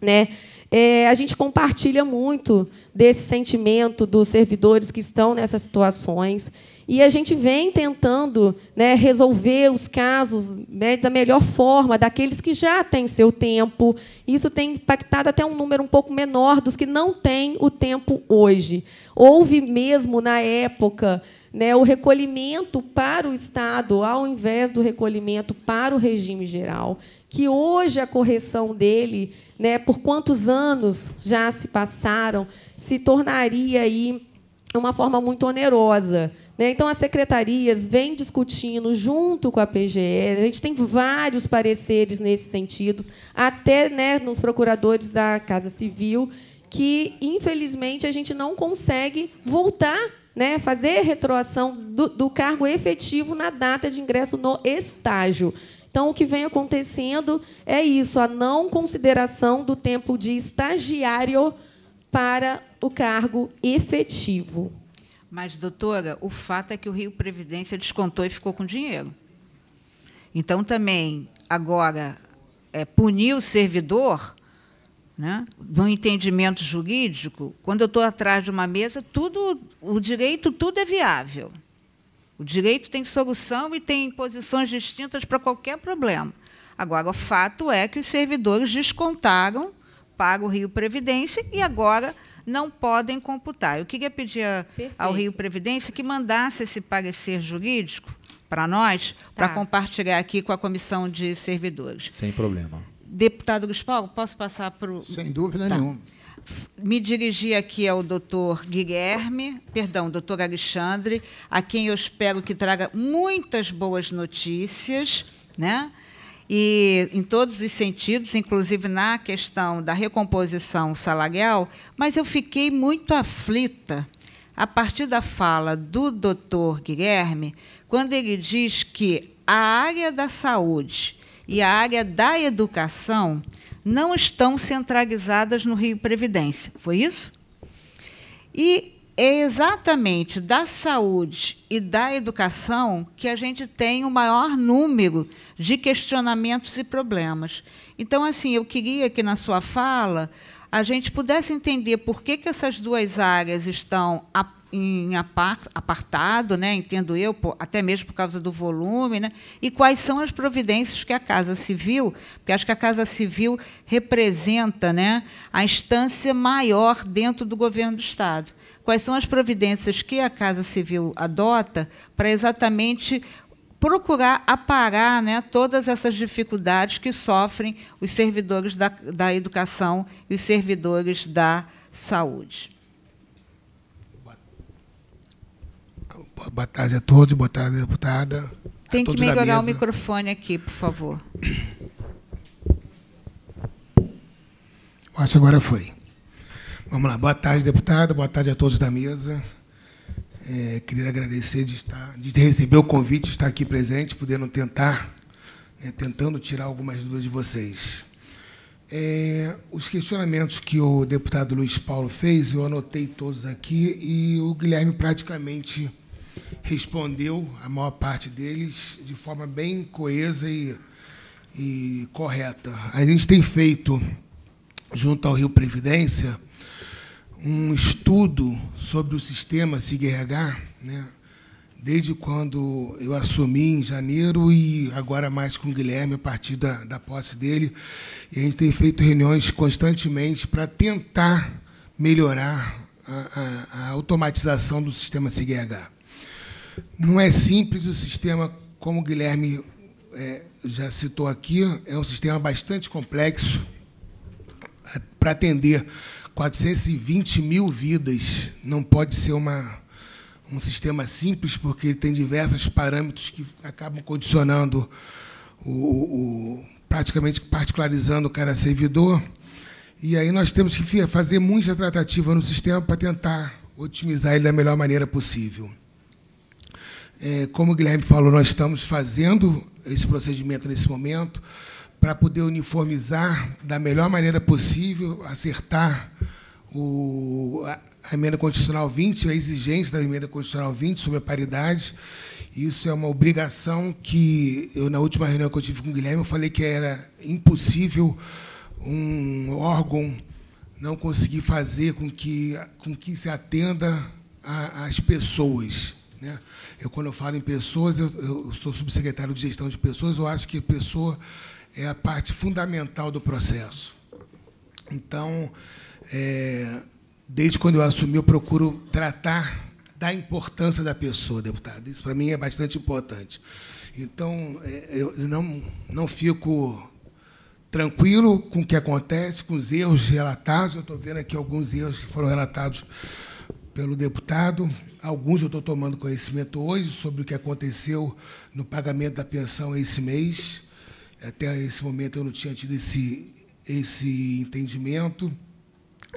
Né? É, a gente compartilha muito desse sentimento dos servidores que estão nessas situações. E a gente vem tentando né, resolver os casos né, da melhor forma, daqueles que já têm seu tempo. Isso tem impactado até um número um pouco menor dos que não têm o tempo hoje. Houve mesmo, na época, né, o recolhimento para o Estado, ao invés do recolhimento para o regime geral que hoje a correção dele, né, por quantos anos já se passaram, se tornaria aí uma forma muito onerosa. Né? Então, as secretarias vêm discutindo junto com a PGE, a gente tem vários pareceres nesse sentido, até né, nos procuradores da Casa Civil, que, infelizmente, a gente não consegue voltar, né, fazer retroação do, do cargo efetivo na data de ingresso no estágio. Então, o que vem acontecendo é isso, a não consideração do tempo de estagiário para o cargo efetivo. Mas, doutora, o fato é que o Rio Previdência descontou e ficou com dinheiro. Então, também, agora, é, punir o servidor né, no entendimento jurídico, quando eu estou atrás de uma mesa, tudo, o direito, tudo é viável. O direito tem solução e tem posições distintas para qualquer problema. Agora, o fato é que os servidores descontaram para o Rio Previdência e agora não podem computar. Eu queria pedir a, ao Rio Previdência que mandasse esse parecer jurídico para nós, tá. para compartilhar aqui com a Comissão de Servidores. Sem problema. Deputado Gustavo, posso passar para o. Sem dúvida tá. nenhuma me dirigi aqui ao doutor Guilherme, perdão, doutor Alexandre, a quem eu espero que traga muitas boas notícias, né? E em todos os sentidos, inclusive na questão da recomposição salarial, mas eu fiquei muito aflita a partir da fala do doutor Guilherme, quando ele diz que a área da saúde e a área da educação não estão centralizadas no Rio Previdência. Foi isso? E é exatamente da saúde e da educação que a gente tem o maior número de questionamentos e problemas. Então, assim, eu queria que na sua fala a gente pudesse entender por que, que essas duas áreas estão à em apartado, né, entendo eu, até mesmo por causa do volume, né, e quais são as providências que a Casa Civil, porque acho que a Casa Civil representa né, a instância maior dentro do governo do Estado. Quais são as providências que a Casa Civil adota para exatamente procurar apagar né, todas essas dificuldades que sofrem os servidores da, da educação e os servidores da saúde? Boa tarde a todos, boa tarde, deputada. Tem que melhorar o microfone aqui, por favor. Acho que agora foi. Vamos lá. Boa tarde, deputada. Boa tarde a todos da mesa. É, queria agradecer de, estar, de receber o convite, de estar aqui presente, podendo tentar, né, tentando tirar algumas dúvidas de vocês. É, os questionamentos que o deputado Luiz Paulo fez, eu anotei todos aqui e o Guilherme praticamente respondeu, a maior parte deles, de forma bem coesa e, e correta. A gente tem feito, junto ao Rio Previdência, um estudo sobre o sistema SIGRH, né? desde quando eu assumi em janeiro e agora mais com o Guilherme, a partir da, da posse dele. E a gente tem feito reuniões constantemente para tentar melhorar a, a, a automatização do sistema SIGRH. Não é simples o sistema, como o Guilherme é, já citou aqui, é um sistema bastante complexo é, para atender 420 mil vidas. Não pode ser uma, um sistema simples, porque ele tem diversos parâmetros que acabam condicionando o, o, praticamente particularizando cada servidor. E aí nós temos que fazer muita tratativa no sistema para tentar otimizar ele da melhor maneira possível. É, como o Guilherme falou, nós estamos fazendo esse procedimento nesse momento para poder uniformizar da melhor maneira possível, acertar o, a emenda constitucional 20, a exigência da emenda constitucional 20 sobre a paridade. Isso é uma obrigação que eu na última reunião que eu tive com o Guilherme, eu falei que era impossível um órgão não conseguir fazer com que com que se atenda às pessoas. Né? Eu, quando eu falo em pessoas, eu, eu sou subsecretário de gestão de pessoas, eu acho que pessoa é a parte fundamental do processo. Então, é, desde quando eu assumi, eu procuro tratar da importância da pessoa, deputado. Isso, para mim, é bastante importante. Então, é, eu não, não fico tranquilo com o que acontece, com os erros relatados. Eu estou vendo aqui alguns erros que foram relatados pelo deputado alguns eu estou tomando conhecimento hoje sobre o que aconteceu no pagamento da pensão esse mês. Até esse momento eu não tinha tido esse, esse entendimento,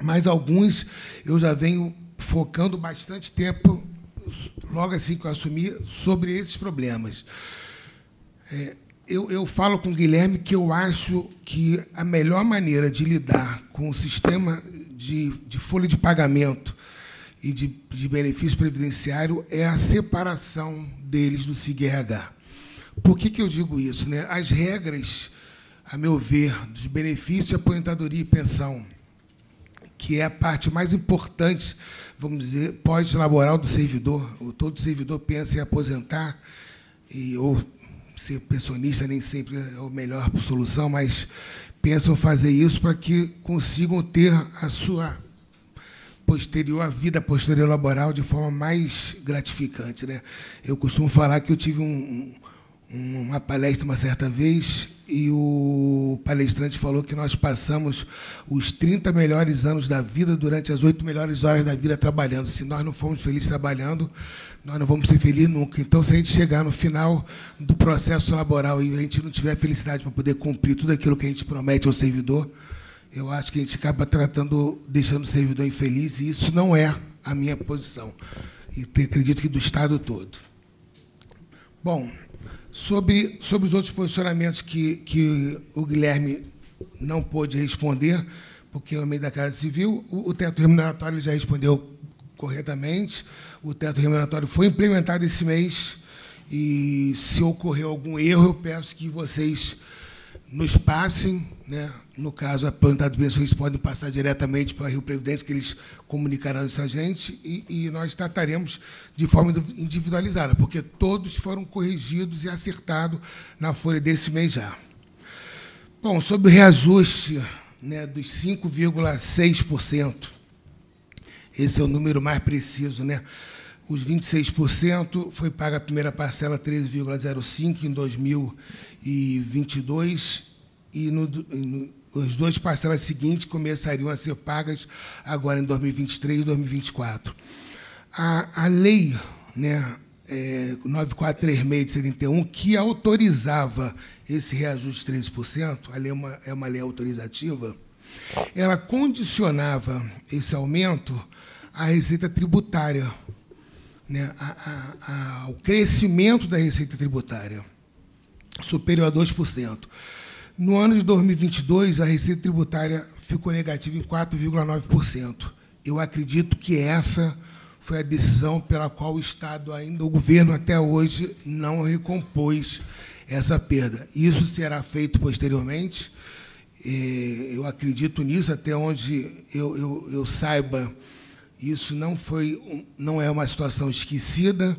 mas alguns eu já venho focando bastante tempo, logo assim que eu assumi, sobre esses problemas. É, eu, eu, falo com o Guilherme que eu acho que a melhor maneira de lidar com o sistema de, de folha de pagamento e de, de benefício previdenciário é a separação deles do CIGRH. Por que, que eu digo isso? Né? As regras, a meu ver, dos benefícios, aposentadoria e pensão, que é a parte mais importante, vamos dizer, pós-laboral do servidor. Todo servidor pensa em aposentar, e, ou ser pensionista nem sempre é a melhor solução, mas pensam fazer isso para que consigam ter a sua posterior a vida posterior laboral de forma mais gratificante. Né? Eu costumo falar que eu tive um, um, uma palestra uma certa vez e o palestrante falou que nós passamos os 30 melhores anos da vida durante as 8 melhores horas da vida trabalhando. Se nós não formos felizes trabalhando, nós não vamos ser felizes nunca. Então, se a gente chegar no final do processo laboral e a gente não tiver felicidade para poder cumprir tudo aquilo que a gente promete ao servidor, eu acho que a gente acaba tratando, deixando o servidor infeliz, e isso não é a minha posição. E acredito que do Estado todo. Bom, sobre, sobre os outros posicionamentos que, que o Guilherme não pôde responder, porque é o meio da Casa Civil, o, o teto remuneratório já respondeu corretamente. O teto remuneratório foi implementado esse mês. E se ocorreu algum erro, eu peço que vocês nos passem, né? no caso, a planta do eles podem passar diretamente para o Rio Previdência, que eles comunicarão isso a gente, e, e nós trataremos de forma individualizada, porque todos foram corrigidos e acertados na folha desse mês já. Bom, sobre o reajuste né, dos 5,6%, esse é o número mais preciso, né? Os 26% foi paga a primeira parcela 13,05 em 2000 e 22, e no, no, as dois parcelas seguintes começariam a ser pagas agora em 2023 e 2024. A, a lei né, é, 9436 de 71, que autorizava esse reajuste de 13%, a lei é uma, é uma lei autorizativa, ela condicionava esse aumento à receita tributária, né, a, a, ao crescimento da receita tributária superior a 2%. No ano de 2022, a receita tributária ficou negativa em 4,9%. Eu acredito que essa foi a decisão pela qual o Estado ainda, o governo até hoje, não recompôs essa perda. Isso será feito posteriormente. Eu acredito nisso, até onde eu, eu, eu saiba, isso não foi, não é uma situação esquecida,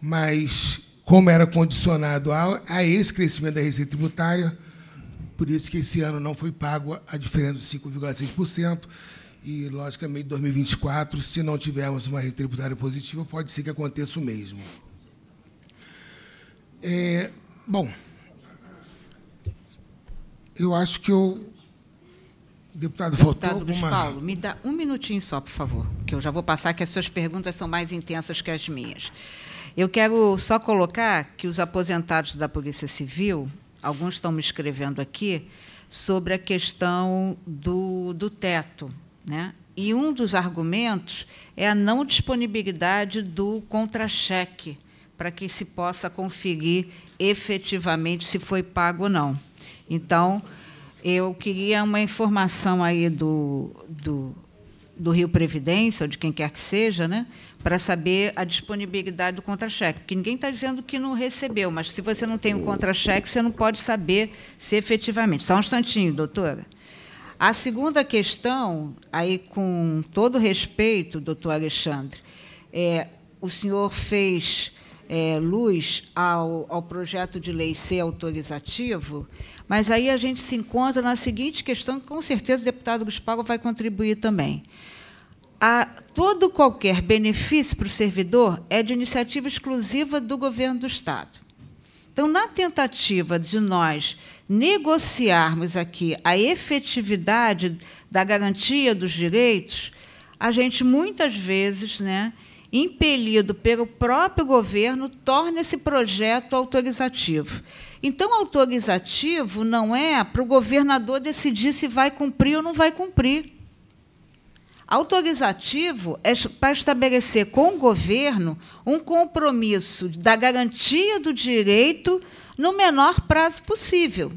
mas como era condicionado a, a esse crescimento da receita tributária, por isso que esse ano não foi pago a diferença de 5,6%, e, logicamente, 2024, se não tivermos uma receita tributária positiva, pode ser que aconteça o mesmo. É, bom, eu acho que eu Deputado, faltou Deputado alguma... Paulo, me dá um minutinho só, por favor, que eu já vou passar, que as suas perguntas são mais intensas que as minhas. Eu quero só colocar que os aposentados da Polícia Civil, alguns estão me escrevendo aqui, sobre a questão do, do teto. Né? E um dos argumentos é a não disponibilidade do contra-cheque para que se possa conferir efetivamente se foi pago ou não. Então, eu queria uma informação aí do, do do Rio Previdência, ou de quem quer que seja, né, para saber a disponibilidade do contra-cheque. Porque ninguém está dizendo que não recebeu, mas se você não tem o um contra-cheque, você não pode saber se efetivamente. Só um instantinho, doutora. A segunda questão, aí com todo respeito, doutor Alexandre, é, o senhor fez é, luz ao, ao projeto de lei ser autorizativo, mas aí a gente se encontra na seguinte questão, que com certeza o deputado Gustavo vai contribuir também a todo qualquer benefício para o servidor é de iniciativa exclusiva do governo do Estado. Então, na tentativa de nós negociarmos aqui a efetividade da garantia dos direitos, a gente muitas vezes, né, impelido pelo próprio governo, torna esse projeto autorizativo. Então, autorizativo não é para o governador decidir se vai cumprir ou não vai cumprir. Autorizativo é para estabelecer com o governo um compromisso da garantia do direito no menor prazo possível.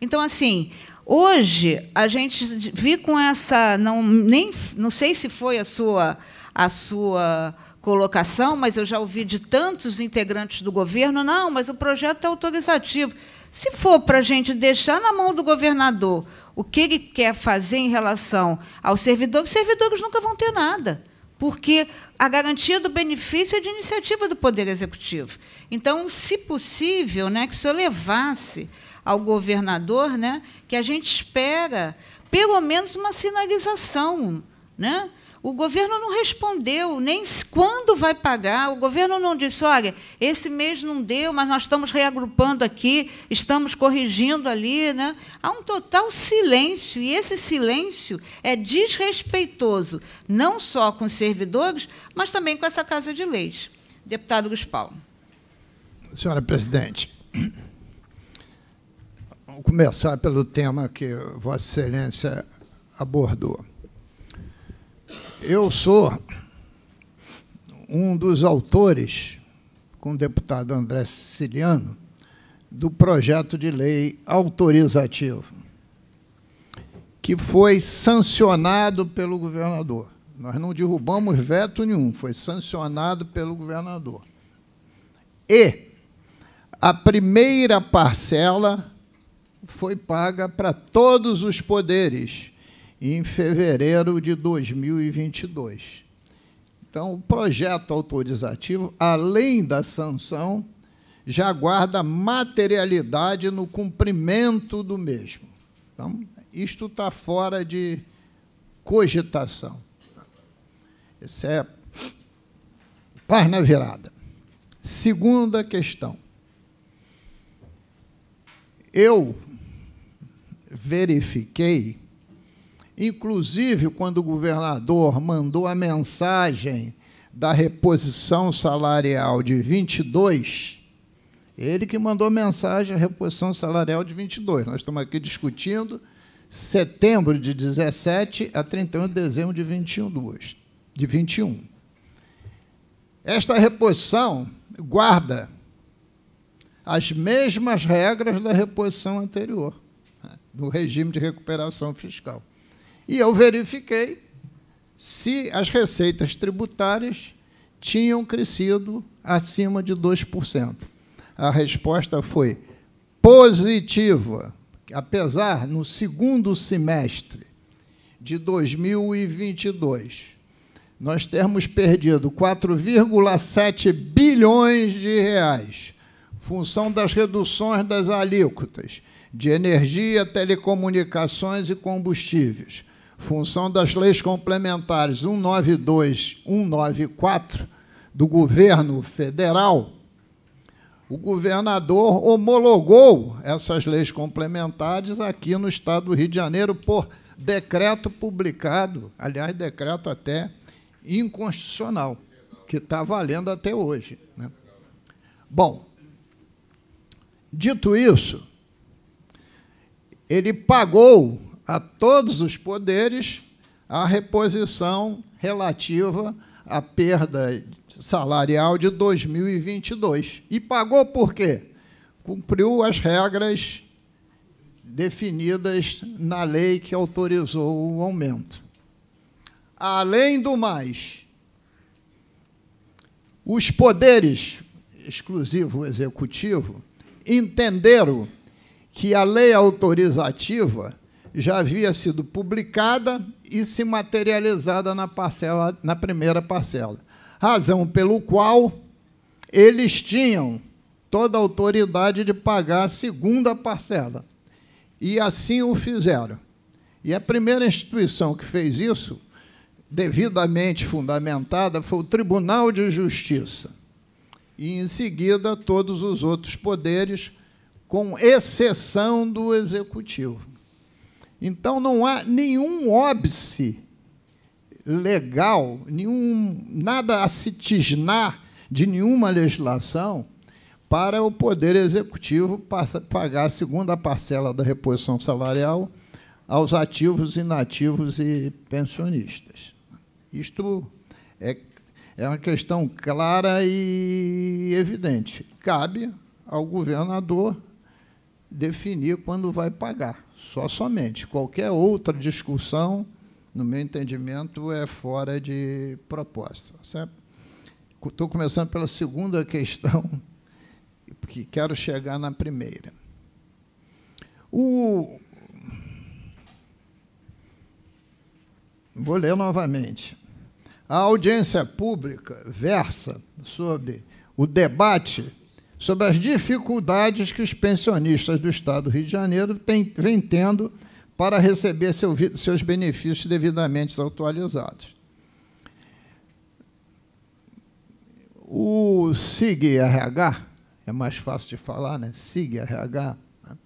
Então, assim, hoje a gente vi com essa não nem não sei se foi a sua a sua colocação, mas eu já ouvi de tantos integrantes do governo, não, mas o projeto é autorizativo. Se for para a gente deixar na mão do governador o que ele quer fazer em relação aos servidores, os servidores nunca vão ter nada, porque a garantia do benefício é de iniciativa do Poder Executivo. Então, se possível, né, que o senhor levasse ao governador né, que a gente espera pelo menos uma sinalização né, o governo não respondeu nem quando vai pagar. O governo não disse: olha, esse mês não deu, mas nós estamos reagrupando aqui, estamos corrigindo ali. Né? Há um total silêncio, e esse silêncio é desrespeitoso, não só com os servidores, mas também com essa Casa de Leis. Deputado Paulo. Senhora presidente, vou começar pelo tema que Vossa Excelência abordou. Eu sou um dos autores, com o deputado André Siciliano, do projeto de lei autorizativo, que foi sancionado pelo governador. Nós não derrubamos veto nenhum, foi sancionado pelo governador. E a primeira parcela foi paga para todos os poderes em fevereiro de 2022. Então, o projeto autorizativo, além da sanção, já guarda materialidade no cumprimento do mesmo. Então, isto está fora de cogitação. Isso é par na virada. Segunda questão. Eu verifiquei Inclusive, quando o governador mandou a mensagem da reposição salarial de 22, ele que mandou a mensagem a reposição salarial de 22. Nós estamos aqui discutindo setembro de 17 a 31 de dezembro de 21, de 21. Esta reposição guarda as mesmas regras da reposição anterior, né, do regime de recuperação fiscal. E eu verifiquei se as receitas tributárias tinham crescido acima de 2%. A resposta foi positiva, apesar no segundo semestre de 2022 nós termos perdido 4,7 bilhões de reais, função das reduções das alíquotas de energia, telecomunicações e combustíveis, função das leis complementares 192, 194 do governo federal, o governador homologou essas leis complementares aqui no estado do Rio de Janeiro por decreto publicado, aliás, decreto até inconstitucional, que está valendo até hoje. Né? Bom, dito isso, ele pagou a todos os poderes a reposição relativa à perda salarial de 2022. E pagou por quê? Cumpriu as regras definidas na lei que autorizou o aumento. Além do mais, os poderes, exclusivo executivo, entenderam que a lei autorizativa já havia sido publicada e se materializada na, parcela, na primeira parcela. Razão pelo qual eles tinham toda a autoridade de pagar a segunda parcela. E assim o fizeram. E a primeira instituição que fez isso, devidamente fundamentada, foi o Tribunal de Justiça. E, em seguida, todos os outros poderes, com exceção do Executivo. Então não há nenhum óbice legal, nenhum, nada a se tisnar de nenhuma legislação para o Poder Executivo pagar a segunda parcela da reposição salarial aos ativos, inativos e pensionistas. Isto é, é uma questão clara e evidente. Cabe ao governador definir quando vai pagar. Só somente. Qualquer outra discussão, no meu entendimento, é fora de proposta. Estou começando pela segunda questão, *laughs* porque quero chegar na primeira. O... Vou ler novamente. A audiência pública versa sobre o debate sobre as dificuldades que os pensionistas do Estado do Rio de Janeiro têm, vêm tendo para receber seu, seus benefícios devidamente atualizados. O SIG-RH, é mais fácil de falar, né? SIG-RH, né?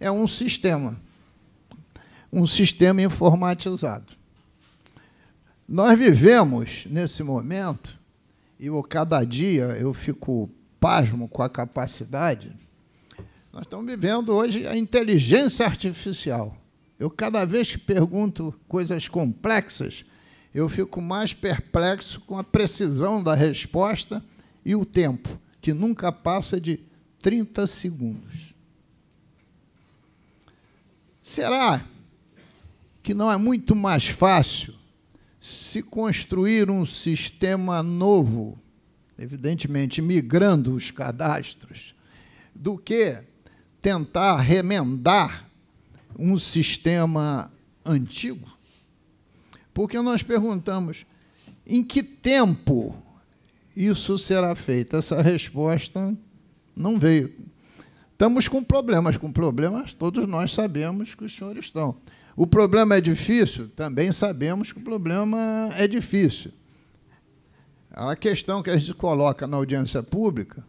é um sistema, um sistema informatizado. Nós vivemos, nesse momento, e eu, cada dia eu fico pasmo com a capacidade, nós estamos vivendo hoje a inteligência artificial. Eu, cada vez que pergunto coisas complexas, eu fico mais perplexo com a precisão da resposta e o tempo, que nunca passa de 30 segundos. Será que não é muito mais fácil se construir um sistema novo evidentemente migrando os cadastros, do que tentar remendar um sistema antigo. Porque nós perguntamos em que tempo isso será feito? Essa resposta não veio. Estamos com problemas, com problemas todos nós sabemos que os senhores estão. O problema é difícil? Também sabemos que o problema é difícil. É a questão que a gente coloca na audiência pública,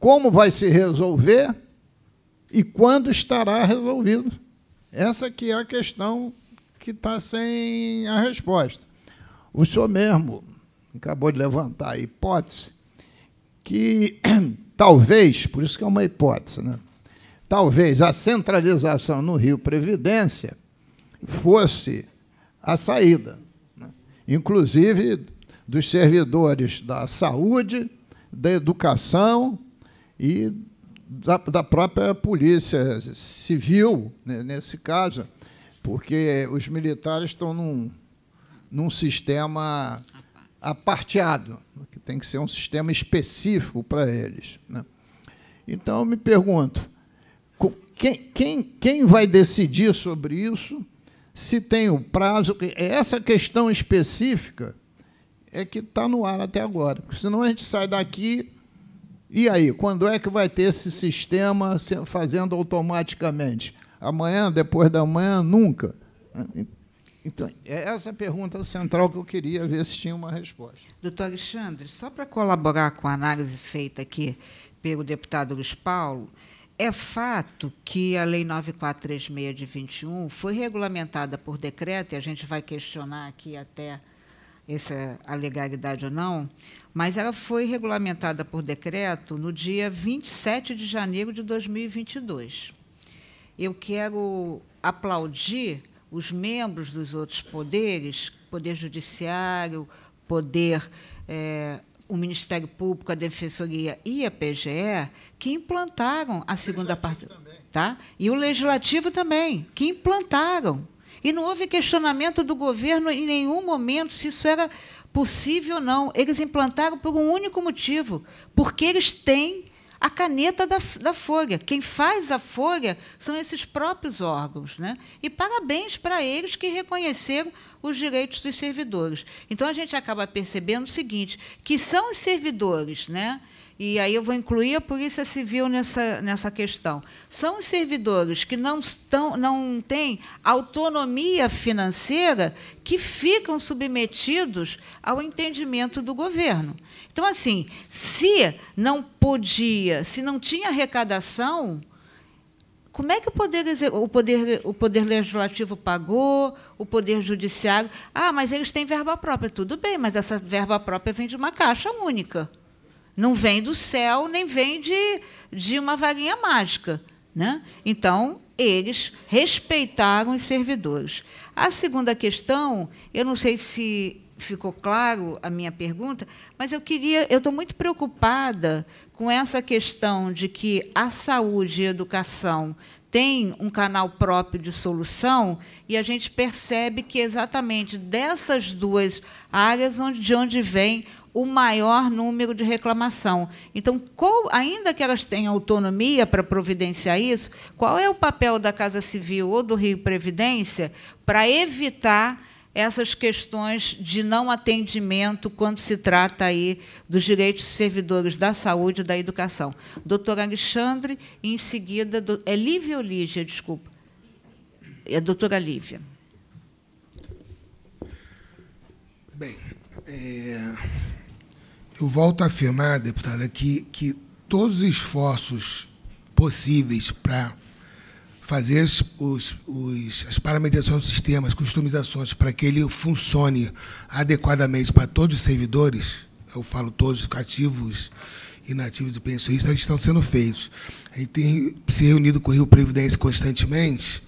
como vai se resolver e quando estará resolvido. Essa que é a questão que está sem a resposta. O senhor mesmo acabou de levantar a hipótese que *clears throat* talvez, por isso que é uma hipótese, né? talvez a centralização no Rio Previdência fosse a saída. Né? Inclusive, dos servidores da saúde, da educação e da, da própria polícia civil, né, nesse caso, porque os militares estão num, num sistema aparteado, que tem que ser um sistema específico para eles. Né? Então, eu me pergunto, quem, quem, quem vai decidir sobre isso se tem o prazo? Essa questão específica é que está no ar até agora. Porque senão a gente sai daqui. E aí, quando é que vai ter esse sistema fazendo automaticamente? Amanhã, depois da manhã, nunca. Então, é essa a pergunta central que eu queria ver se tinha uma resposta. Doutor Alexandre, só para colaborar com a análise feita aqui pelo deputado Luiz Paulo, é fato que a Lei 9436 de 21 foi regulamentada por decreto, e a gente vai questionar aqui até essa é a legalidade ou não, mas ela foi regulamentada por decreto no dia 27 de janeiro de 2022. Eu quero aplaudir os membros dos outros poderes, poder judiciário, poder é, o Ministério Público, a Defensoria e a PGE, que implantaram a segunda parte, tá? E o legislativo também, que implantaram e não houve questionamento do governo em nenhum momento se isso era possível ou não. Eles implantaram por um único motivo: porque eles têm a caneta da, da Folha. Quem faz a Folha são esses próprios órgãos. Né? E parabéns para eles que reconheceram os direitos dos servidores. Então, a gente acaba percebendo o seguinte, que são os servidores né, e aí eu vou incluir a Polícia Civil nessa, nessa questão, são os servidores que não, estão, não têm autonomia financeira que ficam submetidos ao entendimento do governo. Então, assim, se não podia, se não tinha arrecadação, como é que o poder, o poder, o poder legislativo pagou, o poder judiciário. Ah, mas eles têm verba própria. Tudo bem, mas essa verba própria vem de uma caixa única. Não vem do céu, nem vem de, de uma varinha mágica. Né? Então, eles respeitaram os servidores. A segunda questão, eu não sei se ficou claro a minha pergunta, mas eu queria, eu estou muito preocupada com essa questão de que a saúde e a educação têm um canal próprio de solução e a gente percebe que exatamente dessas duas áreas onde, de onde vem o maior número de reclamação. Então, qual, ainda que elas tenham autonomia para providenciar isso, qual é o papel da Casa Civil ou do Rio Previdência para evitar essas questões de não atendimento quando se trata aí dos direitos dos servidores da saúde e da educação. Doutor Alexandre, e em seguida, do, é Lívia ou Lígia, desculpa? É a doutora Lívia. Bem, é eu volto a afirmar, deputada, é que, que todos os esforços possíveis para fazer as, os, os, as paramediações do sistema, as customizações, para que ele funcione adequadamente para todos os servidores, eu falo todos, cativos, inativos e pensionistas, estão sendo feitos. A gente tem se reunido com o Rio Previdência constantemente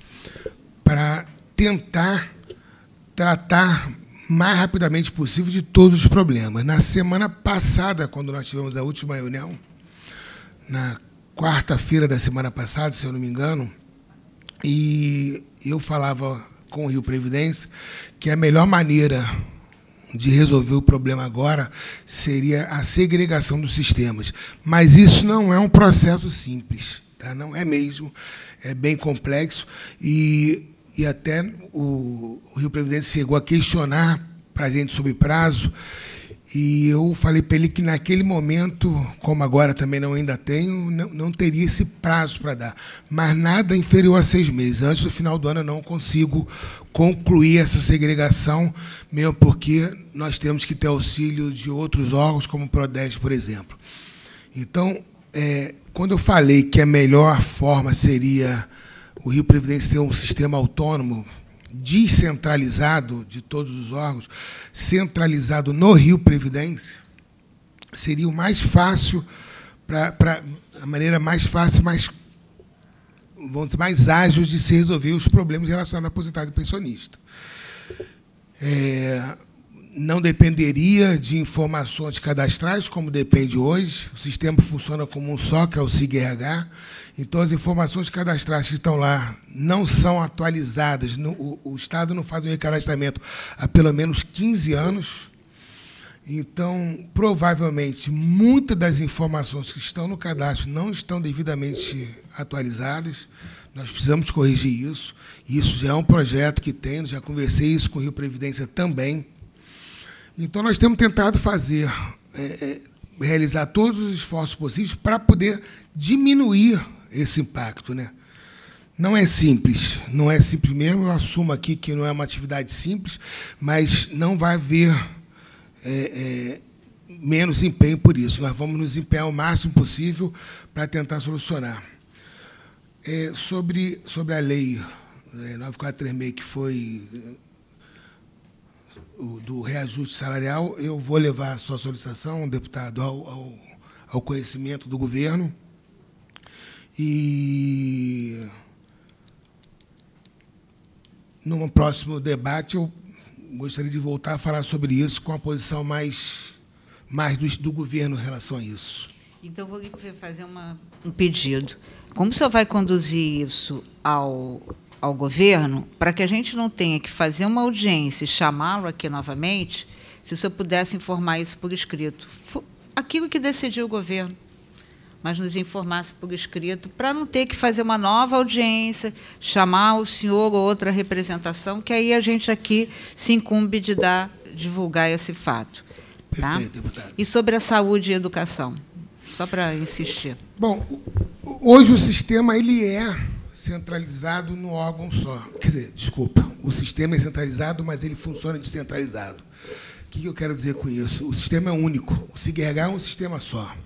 para tentar tratar mais rapidamente possível de todos os problemas. Na semana passada, quando nós tivemos a última reunião, na quarta-feira da semana passada, se eu não me engano, e eu falava com o Rio Previdência que a melhor maneira de resolver o problema agora seria a segregação dos sistemas. Mas isso não é um processo simples, tá? não é mesmo. É bem complexo e e até o, Rio Previdência chegou a questionar para a gente sobre prazo, e eu falei para ele que naquele momento, como agora também não ainda tenho, não, não teria esse prazo para dar. Mas nada inferior a seis meses. Antes do final do ano eu não consigo concluir essa segregação, mesmo porque nós temos que ter auxílio de outros órgãos, como o PRODES, por exemplo. Então, é, quando eu falei que a melhor forma seria o Rio Previdência tem um sistema autônomo descentralizado de todos os órgãos, centralizado no Rio Previdência, seria o mais fácil, pra, pra, a maneira mais fácil, mais, vamos dizer, mais ágil de se resolver os problemas relacionados à aposentado e pensionista. É, não dependeria de informações cadastrais, como depende hoje. O sistema funciona como um só, que é o SIGRH. Então, as informações cadastrais que estão lá não são atualizadas. O Estado não faz o recadastramento há pelo menos 15 anos. Então, provavelmente, muitas das informações que estão no cadastro não estão devidamente atualizadas. Nós precisamos corrigir isso. Isso já é um projeto que tem, já conversei isso com o Rio Previdência também. Então, nós temos tentado fazer, é, é, realizar todos os esforços possíveis para poder diminuir esse impacto. Né? Não é simples, não é simples mesmo. Eu assumo aqui que não é uma atividade simples, mas não vai haver é, é menos empenho por isso. Nós vamos nos empenhar o máximo possível para tentar solucionar. É, sobre, sobre a lei 9436, é, que foi do reajuste salarial, eu vou levar a sua solicitação, deputado, ao, ao, ao conhecimento do governo. E num próximo debate eu gostaria de voltar a falar sobre isso com a posição mais, mais do, do governo em relação a isso. Então vou fazer uma, um pedido. Como o senhor vai conduzir isso ao ao governo, para que a gente não tenha que fazer uma audiência e chamá-lo aqui novamente, se o senhor pudesse informar isso por escrito. Aquilo que decidiu o governo, mas nos informasse por escrito, para não ter que fazer uma nova audiência, chamar o senhor ou outra representação, que aí a gente aqui se incumbe de dar, divulgar esse fato. Tá? E sobre a saúde e educação, só para insistir. Bom, hoje o sistema ele é centralizado no órgão só. Quer dizer, desculpa, o sistema é centralizado, mas ele funciona descentralizado. O que eu quero dizer com isso? O sistema é único. O SIGRH é um sistema só.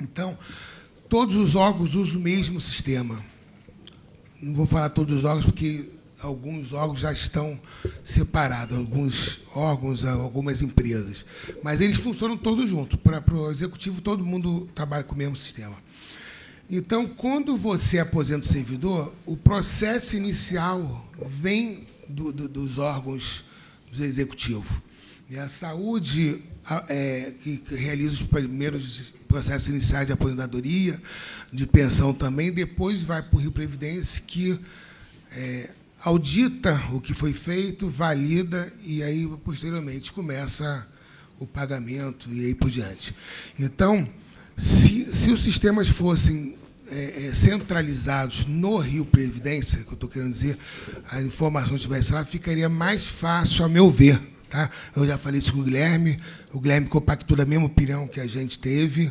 Então, todos os órgãos usam o mesmo sistema. Não vou falar todos os órgãos, porque alguns órgãos já estão separados, alguns órgãos, algumas empresas. Mas eles funcionam todos juntos. Para, para o executivo, todo mundo trabalha com o mesmo sistema. Então, quando você aposenta o servidor, o processo inicial vem do, do, dos órgãos do executivo. E a saúde, é, que realiza os primeiros processos iniciais de aposentadoria, de pensão também, depois vai para o Rio Previdência, que é, audita o que foi feito, valida, e aí, posteriormente, começa o pagamento e aí por diante. Então, se, se os sistemas fossem é, é, centralizados no Rio Previdência, que eu estou querendo dizer, a informação estivesse lá, ficaria mais fácil, a meu ver. Tá? Eu já falei isso com o Guilherme, o Guilherme compactou da mesma opinião que a gente teve,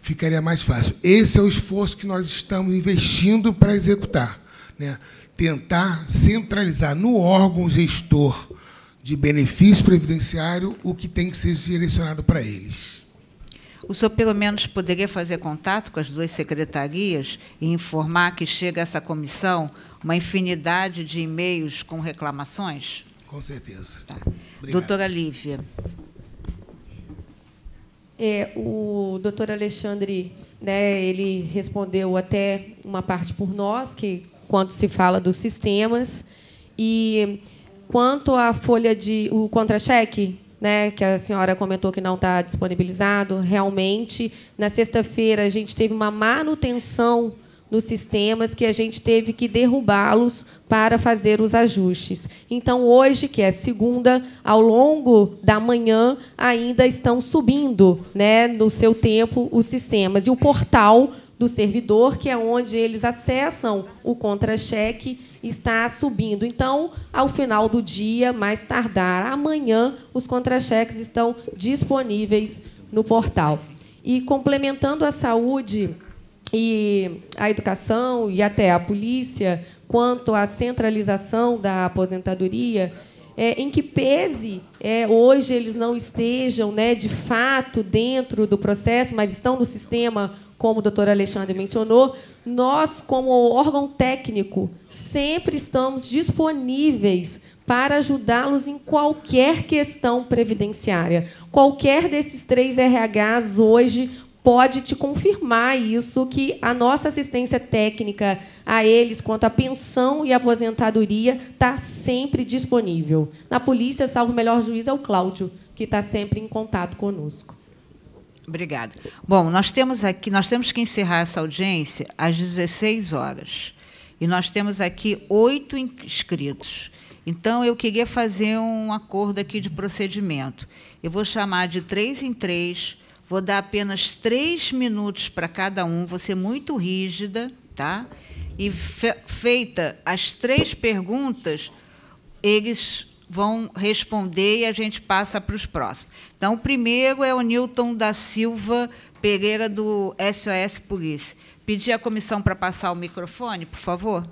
ficaria mais fácil. Esse é o esforço que nós estamos investindo para executar. Né? Tentar centralizar no órgão gestor de benefício previdenciário o que tem que ser direcionado para eles. O senhor, pelo menos, poderia fazer contato com as duas secretarias e informar que chega a essa comissão uma infinidade de e-mails com reclamações? Com certeza. Tá. Doutora Lívia. É, o doutor Alexandre né, ele respondeu até uma parte por nós, que quando se fala dos sistemas. E quanto à folha de. o contra-cheque, né, que a senhora comentou que não está disponibilizado. Realmente, na sexta-feira, a gente teve uma manutenção nos sistemas que a gente teve que derrubá-los para fazer os ajustes. Então, hoje, que é segunda, ao longo da manhã, ainda estão subindo né, no seu tempo os sistemas. E o portal do servidor, que é onde eles acessam o contra-cheque, está subindo. Então, ao final do dia, mais tardar amanhã, os contra-cheques estão disponíveis no portal. E complementando a saúde e a educação e até a polícia, quanto à centralização da aposentadoria, é, em que pese é, hoje eles não estejam né, de fato dentro do processo, mas estão no sistema como o doutor Alexandre mencionou, nós, como órgão técnico, sempre estamos disponíveis para ajudá-los em qualquer questão previdenciária. Qualquer desses três RHs hoje pode te confirmar isso, que a nossa assistência técnica a eles quanto à pensão e aposentadoria está sempre disponível. Na polícia, salvo o melhor juiz, é o Cláudio, que está sempre em contato conosco. Obrigada. Bom, nós temos aqui, nós temos que encerrar essa audiência às 16 horas. E nós temos aqui oito inscritos. Então, eu queria fazer um acordo aqui de procedimento. Eu vou chamar de três em três, vou dar apenas três minutos para cada um, vou ser muito rígida, tá? E fe feita as três perguntas, eles vão responder e a gente passa para os próximos. Então, o primeiro é o Newton da Silva Pereira, do SOS Polícia. Pedir à comissão para passar o microfone, por favor.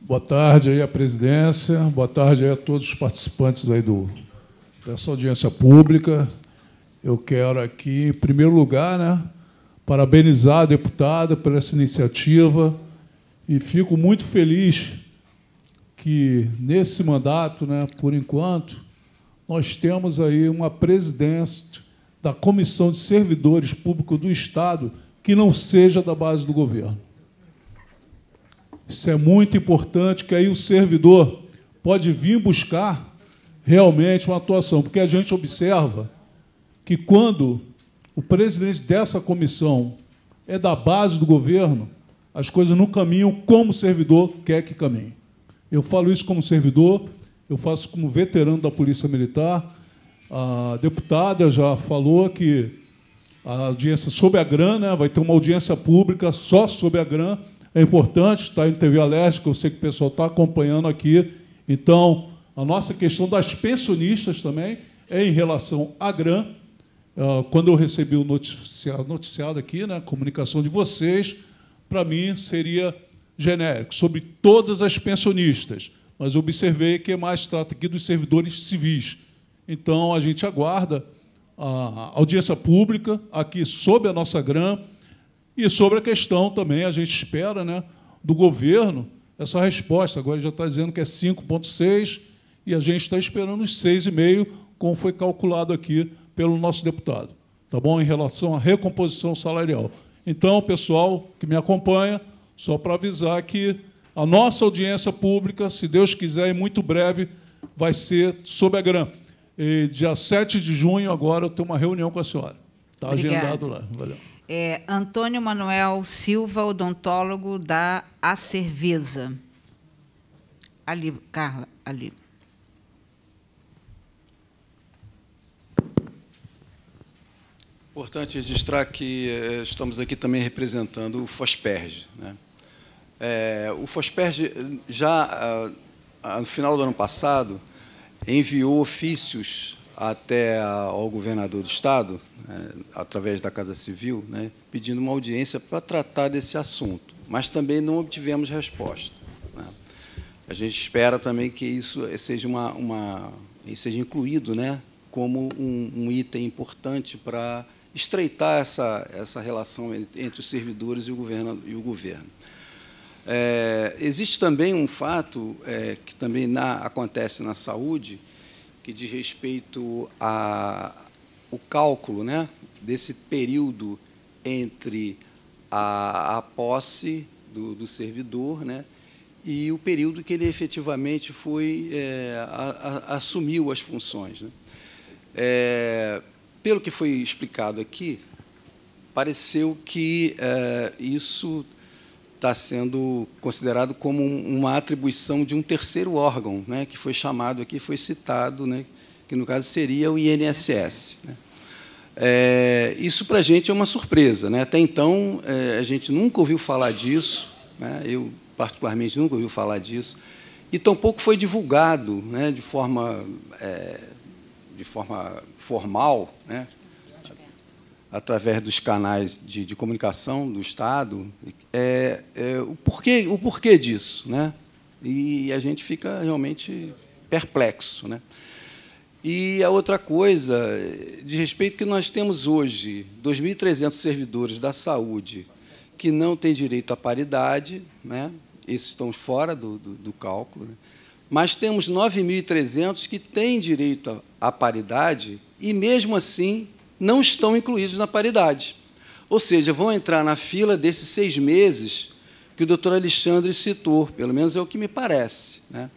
Boa tarde aí à presidência, boa tarde aí a todos os participantes aí do, dessa audiência pública. Eu quero aqui, em primeiro lugar, né, parabenizar a deputada por essa iniciativa e fico muito feliz que nesse mandato, né, por enquanto, nós temos aí uma presidência da Comissão de Servidores Públicos do Estado que não seja da base do governo. Isso é muito importante, que aí o servidor pode vir buscar realmente uma atuação, porque a gente observa que quando o presidente dessa comissão é da base do governo, as coisas não caminham como o servidor quer que caminhe. Eu falo isso como servidor, eu faço como veterano da Polícia Militar. A deputada já falou que a audiência sobre a GRAM, né, vai ter uma audiência pública só sobre a GRAM. É importante, está em TV Alérgica, eu sei que o pessoal está acompanhando aqui. Então, a nossa questão das pensionistas também é em relação à GRAM. Ah, quando eu recebi o noticiado, noticiado aqui, né, a comunicação de vocês, para mim seria genérico sobre todas as pensionistas, mas observei que mais trata aqui dos servidores civis. Então, a gente aguarda a audiência pública aqui sobre a nossa GRAM e sobre a questão também, a gente espera né, do governo essa resposta. Agora já está dizendo que é 5,6 e a gente está esperando os 6,5, como foi calculado aqui pelo nosso deputado, tá bom? Em relação à recomposição salarial. Então, pessoal que me acompanha, só para avisar que a nossa audiência pública, se Deus quiser, em muito breve, vai ser sob a grã. E dia 7 de junho, agora, eu tenho uma reunião com a senhora. Está agendado lá. Valeu. É, Antônio Manuel Silva, odontólogo da Acerveza. Ali, Carla, ali. Importante registrar que eh, estamos aqui também representando o Fosperge, né? É, o FOSPERJ já ah, ah, no final do ano passado enviou ofícios até ah, ao governador do estado, né, através da Casa Civil, né, pedindo uma audiência para tratar desse assunto, mas também não obtivemos resposta. Né. A gente espera também que isso seja, uma, uma, seja incluído né, como um, um item importante para estreitar essa, essa relação entre os servidores e o governo. E o governo. É, existe também um fato é, que também na, acontece na saúde, que diz respeito ao cálculo né, desse período entre a, a posse do, do, servidor né, e o período que ele efetivamente foi é, a, a, assumiu as funções. Né. É, pelo que foi explicado aqui, pareceu que é, isso está sendo considerado como uma atribuição de um terceiro órgão, né, que foi chamado aqui, foi citado, né, que no caso seria o INSS. Né. É, isso para a gente é uma surpresa. Né? Até então, é, a gente nunca ouviu falar disso, né? eu, particularmente, nunca ouvi falar disso, e tampouco foi divulgado né, de, forma, é, de forma formal, né, através dos canais de, de comunicação do Estado, é, é, o, porquê, o porquê disso. Né? E a gente fica realmente perplexo. Né? E a outra coisa, de respeito que nós temos hoje 2.300 servidores da saúde que não têm direito à paridade, né? esses estão fora do, do, do cálculo, né? mas temos 9.300 que têm direito à paridade e, mesmo assim, não estão incluídos na paridade. Ou seja, vão entrar na fila desses seis meses que o doutor Alexandre citou, pelo menos é o que me parece. Né?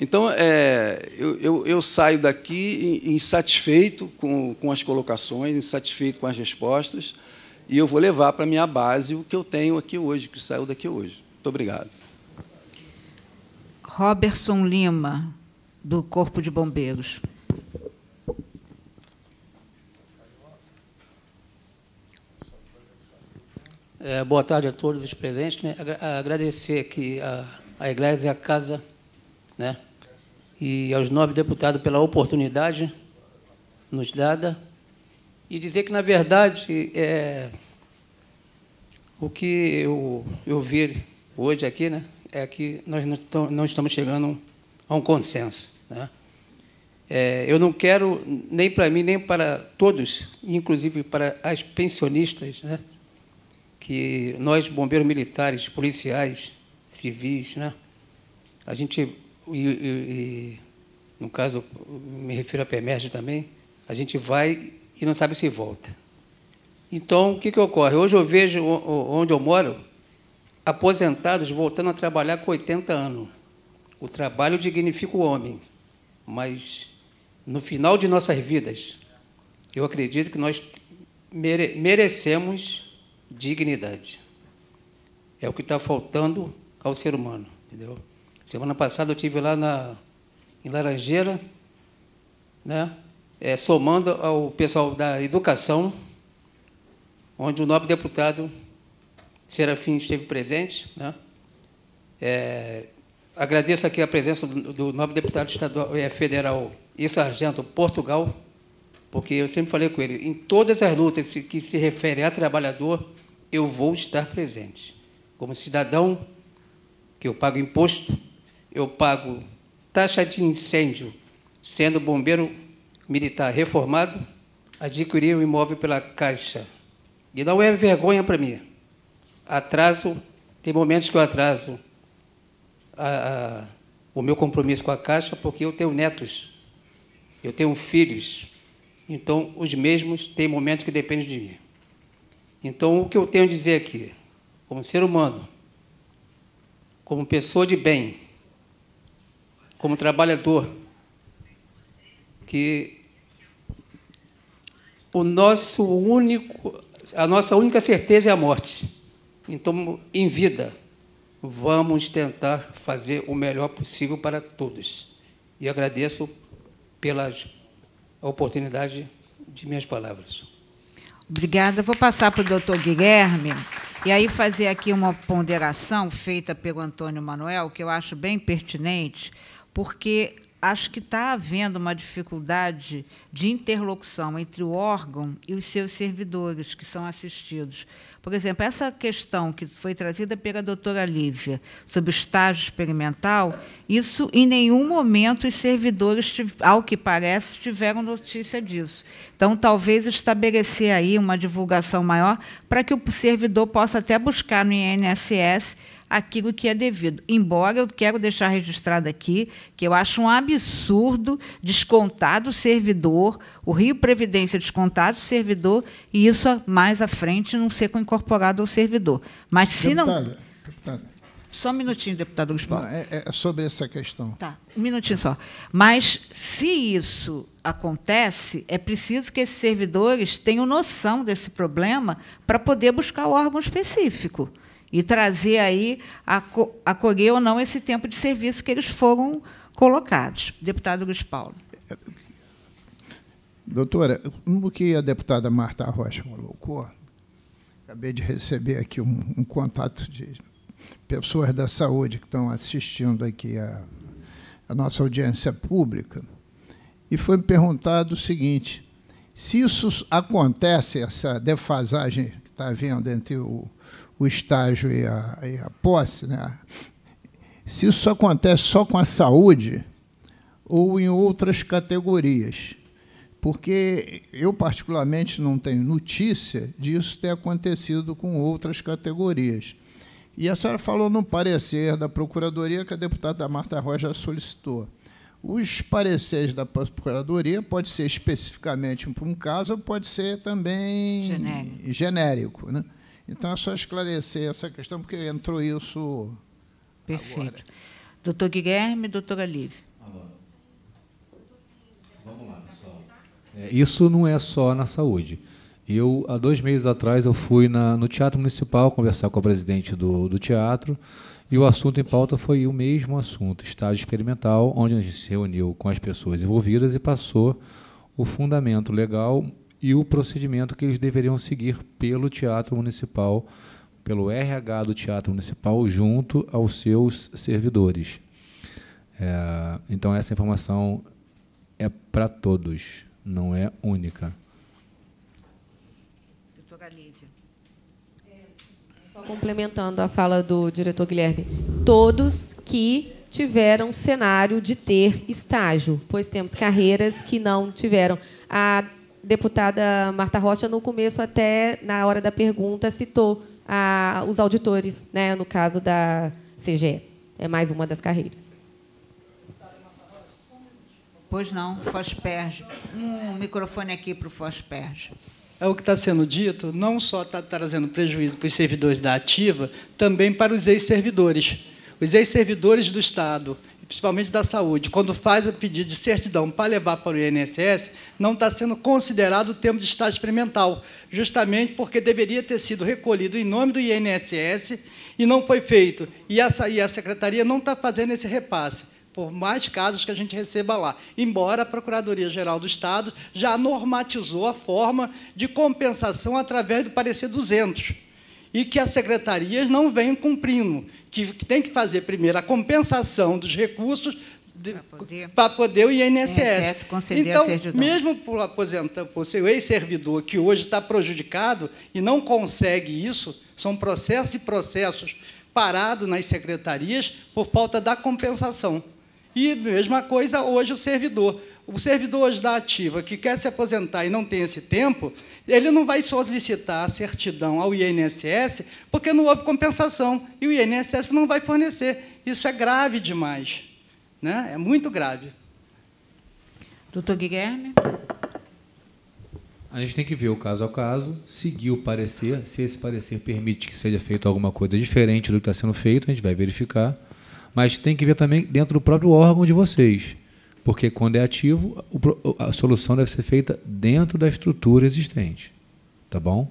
Então, é, eu, eu, eu, saio daqui insatisfeito com, com as colocações, insatisfeito com as respostas, e eu vou levar para a minha base o que eu tenho aqui hoje, o que saiu daqui hoje. Muito obrigado. Robertson Lima, do Corpo de Bombeiros. É, boa tarde a todos os presentes. Né? Agradecer aqui a, a Igreja e a Casa né? e aos nobres deputados pela oportunidade nos dada e dizer que, na verdade, é, o que eu, eu vi hoje aqui né, é que nós não estamos chegando a um consenso. Né? É, eu não quero, nem para mim, nem para todos, inclusive para as pensionistas, né, que nós, bombeiros militares, policiais, civis, né? A gente, e, e, no caso, me refiro à PEMERG também, a gente vai e não sabe se volta. Então, o que, que ocorre? Hoje eu vejo, onde eu moro, aposentados voltando a trabalhar com 80 anos. O trabalho dignifica o homem, mas no final de nossas vidas, eu acredito que nós merecemos dignidade. É o que está faltando ao ser humano, entendeu? Semana passada eu tive lá na, em Laranjeira, né? É, somando ao pessoal da educação, onde o nobre deputado Serafim esteve presente. Né? É, agradeço aqui a presença do, do nobre deputado estadual, é, federal e sargento Portugal, porque eu sempre falei com ele, em todas as lutas que se referem a trabalhador, eu vou estar presente. Como cidadão, que eu pago imposto, eu pago taxa de incêndio, sendo bombeiro militar reformado, adquiri o um imóvel pela Caixa. E não é vergonha para mim. Atraso, tem momentos que eu atraso a, a, o meu compromisso com a Caixa, porque eu tenho netos, eu tenho filhos. Então, os mesmos têm momentos que dependem de mim. Então, o que eu tenho a dizer aqui, como ser humano, como pessoa de bem, como trabalhador, que o nosso único, a nossa única certeza é a morte. Então, em vida, vamos tentar fazer o melhor possível para todos. E agradeço pelas a oportunidade de minhas palavras. Obrigada. Vou passar para o doutor Guilherme e aí fazer aqui uma ponderação feita pelo Antônio Manuel, que eu acho bem pertinente, porque acho que está havendo uma dificuldade de interlocução entre o órgão e os seus servidores que são assistidos. Por exemplo, essa questão que foi trazida pela doutora Lívia sobre estágio experimental, isso em nenhum momento os servidores, ao que parece, tiveram notícia disso. Então, talvez estabelecer aí uma divulgação maior para que o servidor possa até buscar no INSS aquilo que é devido. Embora eu quero deixar registrado aqui que eu acho um absurdo descontar do servidor, o Rio Previdência descontar do servidor, e isso mais à frente não ser incorporado ao servidor. Mas se deputada, não. Só um minutinho, deputado Gustavo. É, é, sobre essa questão. Tá, um minutinho só. Mas se isso acontece, é preciso que esses servidores tenham noção desse problema para poder buscar o órgão específico e trazer aí, acolher ou não esse tempo de serviço que eles foram colocados. Deputado Luiz Paulo. Doutora, no que a deputada Marta Rocha colocou, acabei de receber aqui um, um contato de pessoas da saúde que estão assistindo aqui a, a nossa audiência pública, e foi me perguntado o seguinte, se isso acontece, essa defasagem que está havendo entre o, o estágio e a, e a posse, né? se isso acontece só com a saúde ou em outras categorias. Porque eu, particularmente, não tenho notícia disso ter acontecido com outras categorias. E a senhora falou no parecer da Procuradoria que a deputada Marta Rocha solicitou. Os pareceres da Procuradoria pode ser especificamente para um caso, ou pode ser também genérico. genérico né? Então é só esclarecer essa questão, porque entrou isso. Perfeito. Agora. Doutor Guilherme, doutora Lívia. Vamos lá, pessoal. É, isso não é só na saúde. Eu, há dois meses atrás, eu fui na, no Teatro Municipal conversar com a presidente do, do teatro e o assunto em pauta foi o mesmo assunto, estágio experimental, onde a gente se reuniu com as pessoas envolvidas e passou o fundamento legal e o procedimento que eles deveriam seguir pelo Teatro Municipal, pelo RH do Teatro Municipal, junto aos seus servidores. É, então, essa informação é para todos, não é única. Doutora Lívia. É, só complementando a fala do diretor Guilherme, todos que tiveram cenário de ter estágio, pois temos carreiras que não tiveram. A deputada Marta Rocha, no começo, até na hora da pergunta, citou a, os auditores, né, no caso da CGE. É mais uma das carreiras. Pois não, Fosperge. Um microfone aqui para o Fosperge. É o que está sendo dito, não só está trazendo prejuízo para os servidores da ativa, também para os ex-servidores. Os ex-servidores do Estado, principalmente da saúde, quando faz o pedido de certidão para levar para o INSS, não está sendo considerado o tempo de estágio experimental, justamente porque deveria ter sido recolhido em nome do INSS e não foi feito. e a secretaria não está fazendo esse repasse por mais casos que a gente receba lá. Embora a Procuradoria-Geral do Estado já normatizou a forma de compensação através do parecer 200 e que as secretarias não venham cumprindo, que, que tem que fazer primeiro a compensação dos recursos para poder. poder o INSS. INSS então, mesmo por aposentar, por seu ex-servidor que hoje está prejudicado e não consegue isso, são processos e processos parados nas secretarias por falta da compensação. E mesma coisa hoje o servidor o servidor hoje da ativa que quer se aposentar e não tem esse tempo, ele não vai solicitar a certidão ao INSS porque não houve compensação e o INSS não vai fornecer. Isso é grave demais. Né? É muito grave. Doutor Guilherme? A gente tem que ver o caso a caso, seguir o parecer. Se esse parecer permite que seja feito alguma coisa diferente do que está sendo feito, a gente vai verificar. Mas tem que ver também dentro do próprio órgão de vocês. Porque quando é ativo, a solução deve ser feita dentro da estrutura existente. Tá bom?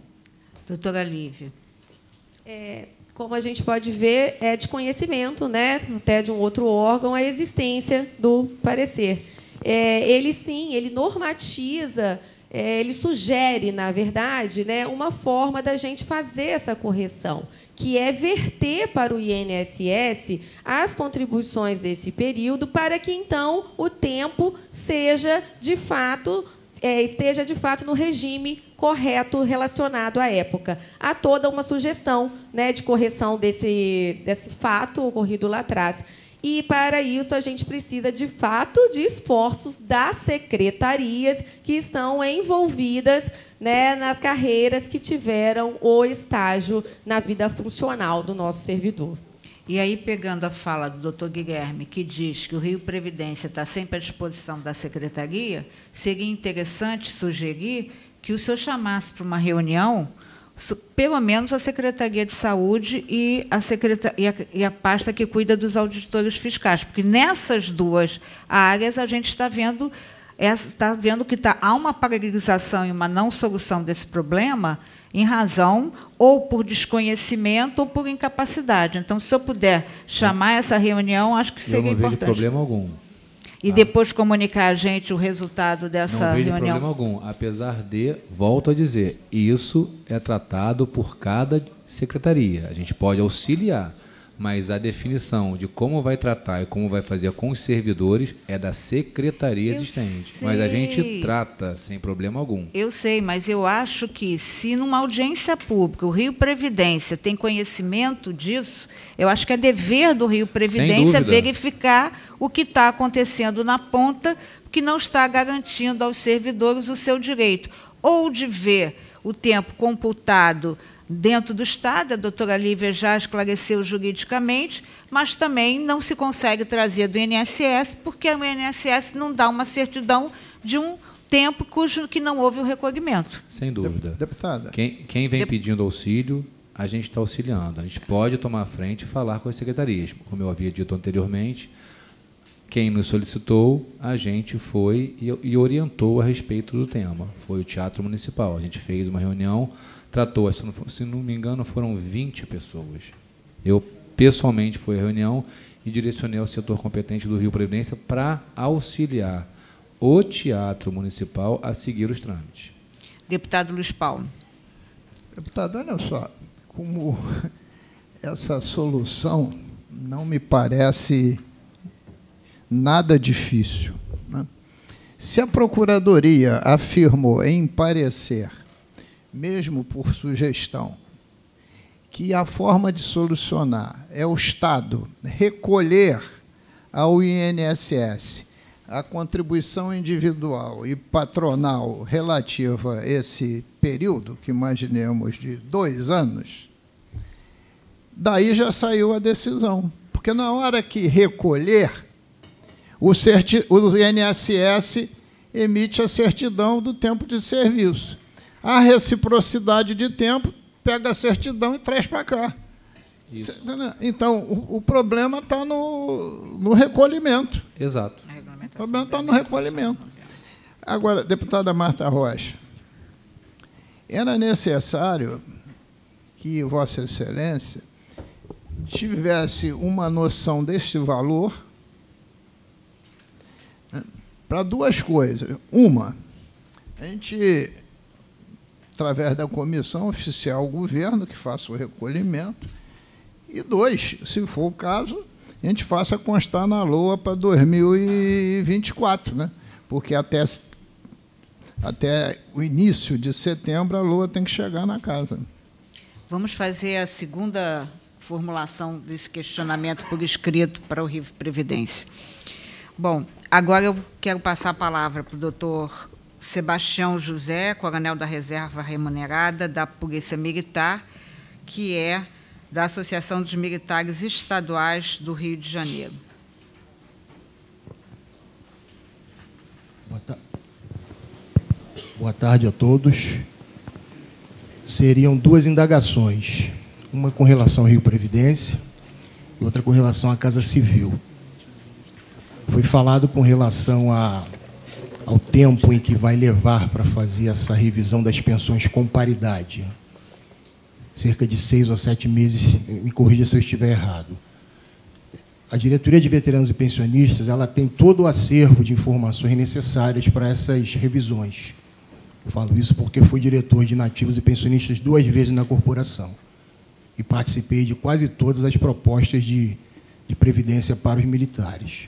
Doutora Lívia. É, como a gente pode ver, é de conhecimento, né, até de um outro órgão, a existência do parecer. É, ele sim, ele normatiza, é, ele sugere, na verdade, né, uma forma da gente fazer essa correção que é verter para o INSS as contribuições desse período, para que então o tempo seja de fato é, esteja de fato no regime correto relacionado à época. Há toda uma sugestão né, de correção desse, desse fato ocorrido lá atrás. E, para isso, a gente precisa, de fato, de esforços das secretarias que estão envolvidas né, nas carreiras que tiveram o estágio na vida funcional do nosso servidor. E aí, pegando a fala do doutor Guilherme, que diz que o Rio Previdência está sempre à disposição da secretaria, seria interessante sugerir que o senhor chamasse para uma reunião, pelo menos a Secretaria de Saúde e a, e a, e a pasta que cuida dos auditores fiscais, porque nessas duas áreas a gente está vendo está vendo que está há uma paralisação e uma não solução desse problema em razão ou por desconhecimento ou por incapacidade. Então, se eu puder chamar essa reunião, acho que seria eu não vejo importante. problema algum. E ah. depois comunicar a gente o resultado dessa não vejo reunião. Não problema algum, apesar de, volto a dizer, isso é tratado por cada secretaria. A gente pode auxiliar mas a definição de como vai tratar e como vai fazer com os servidores é da secretaria eu existente. Sei. Mas a gente trata sem problema algum. Eu sei, mas eu acho que se numa audiência pública o Rio Previdência tem conhecimento disso, eu acho que é dever do Rio Previdência verificar o que está acontecendo na ponta que não está garantindo aos servidores o seu direito ou de ver o tempo computado dentro do Estado, a doutora Lívia já esclareceu juridicamente, mas também não se consegue trazer do INSS, porque o INSS não dá uma certidão de um tempo cujo que não houve o recolhimento. Sem dúvida. Deputada. Quem, quem vem Dep... pedindo auxílio, a gente está auxiliando. A gente pode tomar frente e falar com as secretarias. Como eu havia dito anteriormente, quem nos solicitou, a gente foi e, e orientou a respeito do tema. Foi o Teatro Municipal. A gente fez uma reunião tratou, se não, se não me engano, foram 20 pessoas. Eu pessoalmente fui à reunião e direcionei ao setor competente do Rio Previdência para auxiliar o Teatro Municipal a seguir os trâmites. Deputado Luiz Paulo. Deputado, olha só, como essa solução não me parece nada difícil. Né? Se a Procuradoria afirmou em parecer mesmo por sugestão, que a forma de solucionar é o Estado recolher ao INSS a contribuição individual e patronal relativa a esse período, que imaginemos de dois anos, daí já saiu a decisão. Porque na hora que recolher, o, o INSS emite a certidão do tempo de serviço. A reciprocidade de tempo pega a certidão e traz para cá. Isso. Então, o, o problema está no, no recolhimento. Exato. O problema está no recolhimento. Agora, deputada Marta Rocha, era necessário que Vossa Excelência tivesse uma noção deste valor né, para duas coisas. Uma, a gente através da comissão oficial ao governo, que faça o recolhimento. E dois, se for o caso, a gente faça constar na LOA para 2024, né? porque até, até o início de setembro a LOA tem que chegar na casa. Vamos fazer a segunda formulação desse questionamento por escrito para o Rio Previdência. Bom, agora eu quero passar a palavra para o doutor Sebastião José, coronel da Reserva Remunerada da Polícia Militar, que é da Associação dos Militares Estaduais do Rio de Janeiro. Boa, ta Boa tarde a todos. Seriam duas indagações, uma com relação ao Rio Previdência e outra com relação à Casa Civil. Foi falado com relação a ao tempo em que vai levar para fazer essa revisão das pensões com paridade. Cerca de seis ou sete meses, me corrija se eu estiver errado. A diretoria de veteranos e pensionistas ela tem todo o acervo de informações necessárias para essas revisões. Eu falo isso porque fui diretor de nativos e pensionistas duas vezes na corporação e participei de quase todas as propostas de, de previdência para os militares.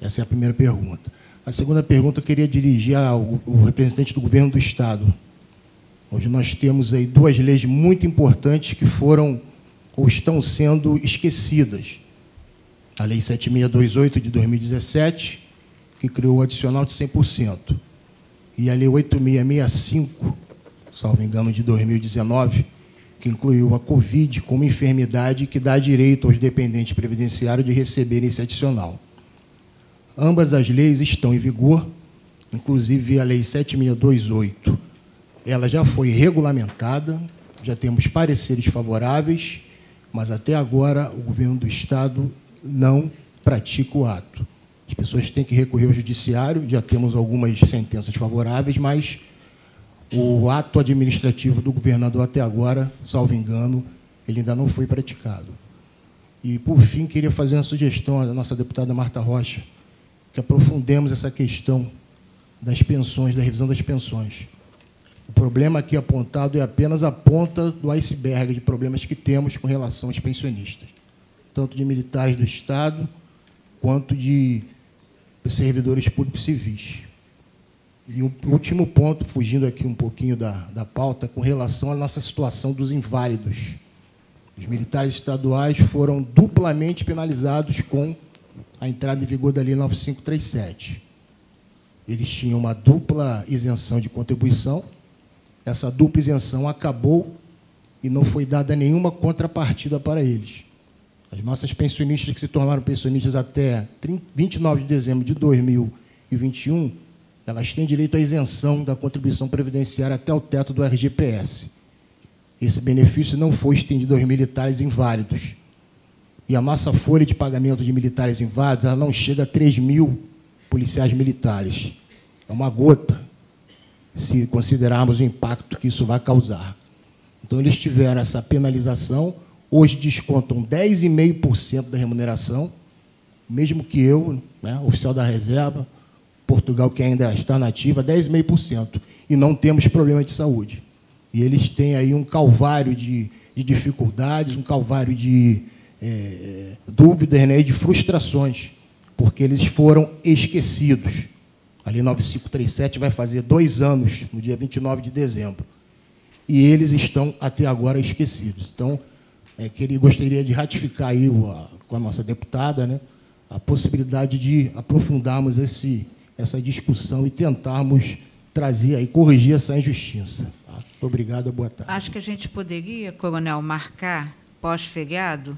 Essa é a primeira pergunta. A segunda pergunta eu queria dirigir ao representante do governo do Estado. Hoje nós temos aí duas leis muito importantes que foram ou estão sendo esquecidas. A Lei 7628 de 2017, que criou o adicional de 100%, e a Lei 8665, salvo engano, de 2019, que incluiu a Covid como enfermidade que dá direito aos dependentes previdenciários de receberem esse adicional. Ambas as leis estão em vigor, inclusive a Lei 7628. Ela já foi regulamentada, já temos pareceres favoráveis, mas até agora o governo do Estado não pratica o ato. As pessoas têm que recorrer ao judiciário, já temos algumas sentenças favoráveis, mas o ato administrativo do governador até agora, salvo engano, ele ainda não foi praticado. E, por fim, queria fazer uma sugestão à nossa deputada Marta Rocha que aprofundemos essa questão das pensões, da revisão das pensões. O problema aqui apontado é apenas a ponta do iceberg de problemas que temos com relação aos pensionistas, tanto de militares do Estado quanto de servidores públicos civis. E o último ponto, fugindo aqui um pouquinho da, da pauta, com relação à nossa situação dos inválidos. Os militares estaduais foram duplamente penalizados com a entrada em vigor da Lei 9537. Eles tinham uma dupla isenção de contribuição. Essa dupla isenção acabou e não foi dada nenhuma contrapartida para eles. As nossas pensionistas que se tornaram pensionistas até 29 de dezembro de 2021, elas têm direito à isenção da contribuição previdenciária até o teto do RGPS. Esse benefício não foi estendido aos militares inválidos e a nossa folha de pagamento de militares invadidos ela não chega a 3 mil policiais militares. É uma gota, se considerarmos o impacto que isso vai causar. Então, eles tiveram essa penalização, hoje descontam 10,5% da remuneração, mesmo que eu, né, oficial da reserva, Portugal, que ainda está nativa, 10,5%. E não temos problema de saúde. E eles têm aí um calvário de, de dificuldades, um calvário de, é, dúvidas né, de frustrações, porque eles foram esquecidos. A Lei 9537 vai fazer dois anos, no dia 29 de dezembro. E eles estão até agora esquecidos. Então, é, que ele gostaria de ratificar aí a, com a nossa deputada né, a possibilidade de aprofundarmos esse, essa discussão e tentarmos trazer aí, corrigir essa injustiça. Tá? Obrigado, boa tarde. Acho que a gente poderia, coronel, marcar pós-feriado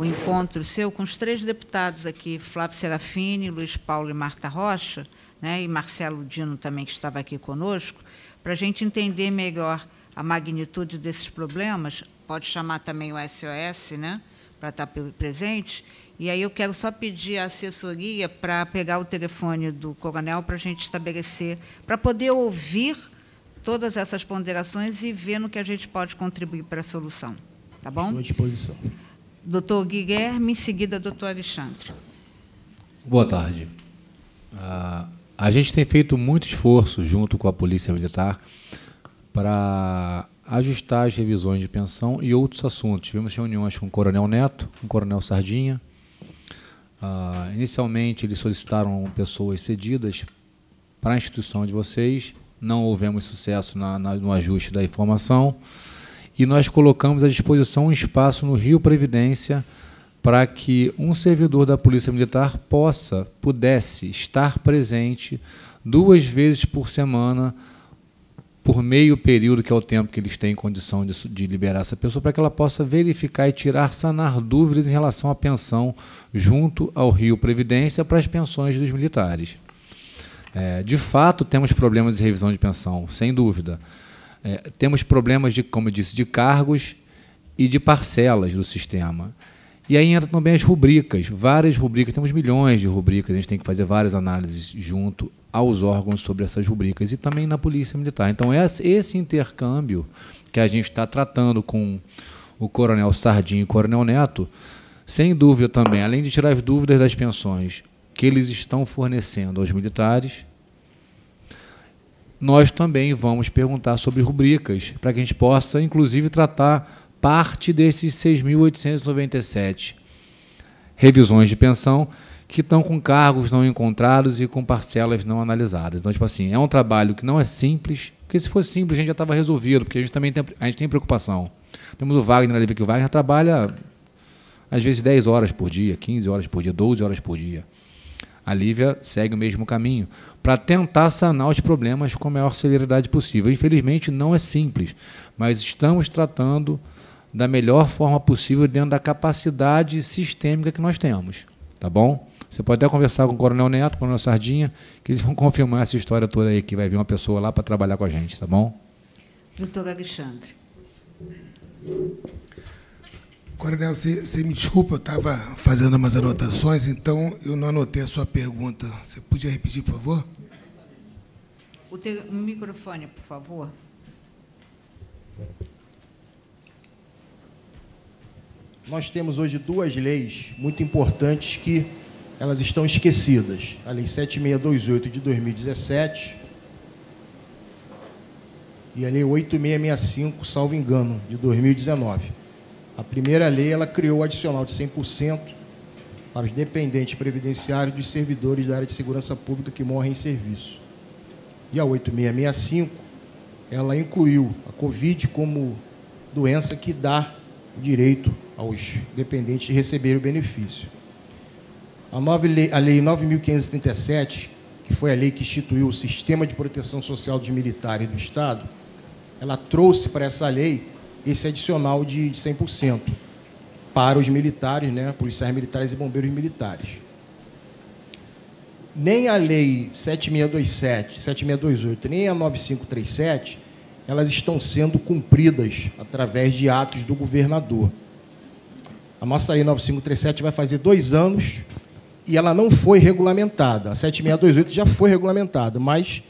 o encontro seu com os três deputados aqui, Flávio Serafini, Luiz Paulo e Marta Rocha, né, e Marcelo Dino também, que estava aqui conosco, para a gente entender melhor a magnitude desses problemas, pode chamar também o SOS, né, para tá estar presente. E aí eu quero só pedir a assessoria para pegar o telefone do coronel para a gente estabelecer, para poder ouvir todas essas ponderações e ver no que a gente pode contribuir para a solução. Tá bom? Estou à disposição. Doutor Guilherme, em seguida, doutor Alexandre. Boa tarde. Uh, a gente tem feito muito esforço junto com a Polícia Militar para ajustar as revisões de pensão e outros assuntos. Tivemos reuniões com o Coronel Neto, com o Coronel Sardinha. Uh, inicialmente, eles solicitaram pessoas cedidas para a instituição de vocês. Não houvemos sucesso na, na, no ajuste da informação e nós colocamos à disposição um espaço no Rio Previdência para que um servidor da Polícia Militar possa, pudesse estar presente duas vezes por semana, por meio período, que é o tempo que eles têm condição de, de liberar essa pessoa, para que ela possa verificar e tirar, sanar dúvidas em relação à pensão junto ao Rio Previdência para as pensões dos militares. É, de fato, temos problemas de revisão de pensão, sem dúvida. É, temos problemas, de, como eu disse, de cargos e de parcelas do sistema. E aí entram também as rubricas, várias rubricas, temos milhões de rubricas, a gente tem que fazer várias análises junto aos órgãos sobre essas rubricas e também na Polícia Militar. Então, esse intercâmbio que a gente está tratando com o Coronel Sardinho e o Coronel Neto, sem dúvida também, além de tirar as dúvidas das pensões que eles estão fornecendo aos militares, nós também vamos perguntar sobre rubricas, para que a gente possa, inclusive, tratar parte desses 6.897 revisões de pensão que estão com cargos não encontrados e com parcelas não analisadas. Então, tipo assim, é um trabalho que não é simples, porque se fosse simples a gente já estava resolvido, porque a gente também tem, a gente tem preocupação. Temos o Wagner ali, que o Wagner trabalha às vezes 10 horas por dia, 15 horas por dia, 12 horas por dia. A Lívia segue o mesmo caminho para tentar sanar os problemas com a maior celeridade possível. Infelizmente, não é simples, mas estamos tratando da melhor forma possível dentro da capacidade sistêmica que nós temos. Tá bom? Você pode até conversar com o Coronel Neto, com o Coronel Sardinha, que eles vão *laughs* confirmar essa história toda aí, que vai vir uma pessoa lá para trabalhar com a gente, tá bom? Doutor Alexandre. Coronel, você, você me desculpa, eu estava fazendo umas anotações, então eu não anotei a sua pergunta. Você podia repetir, por favor? O teu microfone, por favor. Nós temos hoje duas leis muito importantes que elas estão esquecidas. A Lei 7628 de 2017 e a Lei 8665, salvo engano, de 2019. A primeira lei ela criou o adicional de 100% para os dependentes previdenciários dos servidores da área de segurança pública que morrem em serviço. E a 8665, ela incluiu a Covid como doença que dá o direito aos dependentes de receber o benefício. A, nova lei, a Lei 9.537, que foi a lei que instituiu o Sistema de Proteção Social dos Militares do Estado, ela trouxe para essa lei esse adicional de 100% para os militares, né, policiais militares e bombeiros militares. Nem a lei 7627, 7628, nem a 9537, elas estão sendo cumpridas através de atos do governador. A nossa lei 9537 vai fazer dois anos e ela não foi regulamentada. A 7628 já foi regulamentada, mas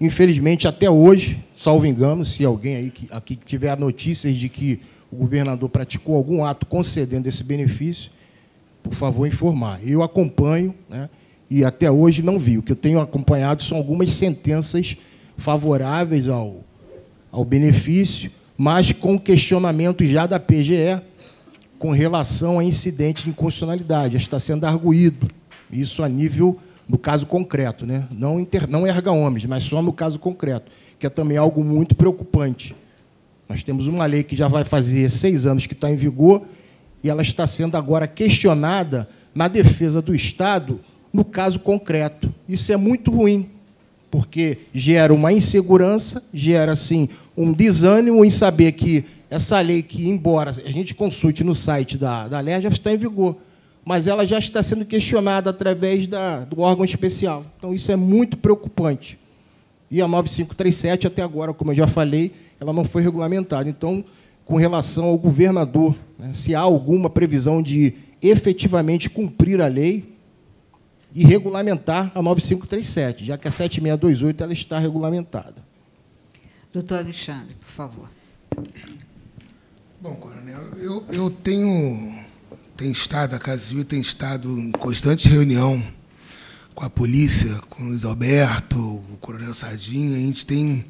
Infelizmente, até hoje, salvo engano, se alguém aí que, aqui tiver notícias de que o governador praticou algum ato concedendo esse benefício, por favor, informar. Eu acompanho, né, e até hoje não vi. O que eu tenho acompanhado são algumas sentenças favoráveis ao, ao benefício, mas com questionamento já da PGE com relação a incidente de inconstitucionalidade. Já está sendo arguído, isso a nível no caso concreto, né? não, inter, não erga homens, mas só no caso concreto, que é também algo muito preocupante. Nós temos uma lei que já vai fazer seis anos que está em vigor e ela está sendo agora questionada na defesa do Estado no caso concreto. Isso é muito ruim, porque gera uma insegurança, gera assim um desânimo em saber que essa lei que, embora a gente consulte no site da, da LER, já está em vigor mas ela já está sendo questionada através da, do órgão especial. Então, isso é muito preocupante. E a 9537, até agora, como eu já falei, ela não foi regulamentada. Então, com relação ao governador, né, se há alguma previsão de efetivamente cumprir a lei e regulamentar a 9537, já que a 7628 ela está regulamentada. Doutor Alexandre, por favor. Bom, coronel, eu, eu tenho tem estado, a Casa Civil tem estado em constante reunião com a polícia, com o Luiz Alberto, o Coronel Sardinha, a gente tem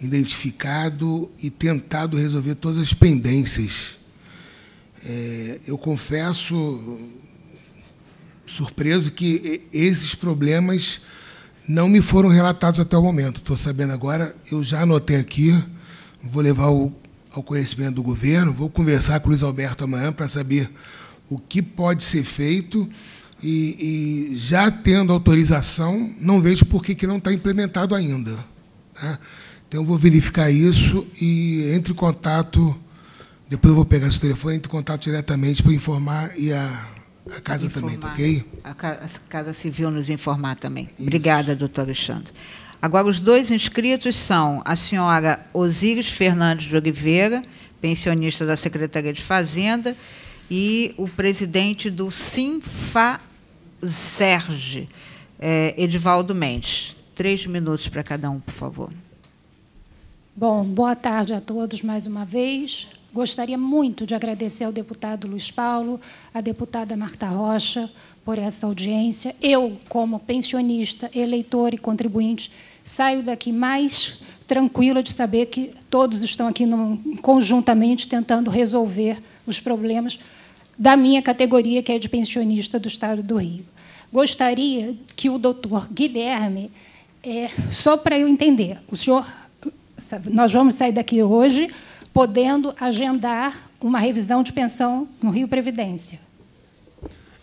identificado e tentado resolver todas as pendências. É, eu confesso, surpreso, que esses problemas não me foram relatados até o momento. Estou sabendo agora, eu já anotei aqui, vou levar o, ao conhecimento do governo, vou conversar com o Luiz Alberto amanhã para saber o que pode ser feito e, e já tendo autorização, não vejo por que, que não está implementado ainda. Tá? Então, vou verificar isso e entre em contato, depois eu vou pegar esse telefone, entre em contato diretamente para informar e a, a casa informar, também, tá ok? Né? A Casa Civil nos informar também. Isso. Obrigada, doutor Alexandre. Agora, os dois inscritos são a senhora Osíris Fernandes de Oliveira, pensionista da Secretaria de Fazenda, e o presidente do Sinfaserge, é, Edivaldo Mendes. Três minutos para cada um, por favor. Bom, boa tarde a todos mais uma vez. Gostaria muito de agradecer ao deputado Luiz Paulo, à deputada Marta Rocha, por essa audiência. Eu, como pensionista, eleitor e contribuinte, saio daqui mais tranquila de saber que todos estão aqui no, conjuntamente tentando resolver os problemas da minha categoria, que é de pensionista do Estado do Rio. Gostaria que o doutor Guilherme, é, só para eu entender, o senhor, nós vamos sair daqui hoje podendo agendar uma revisão de pensão no Rio Previdência.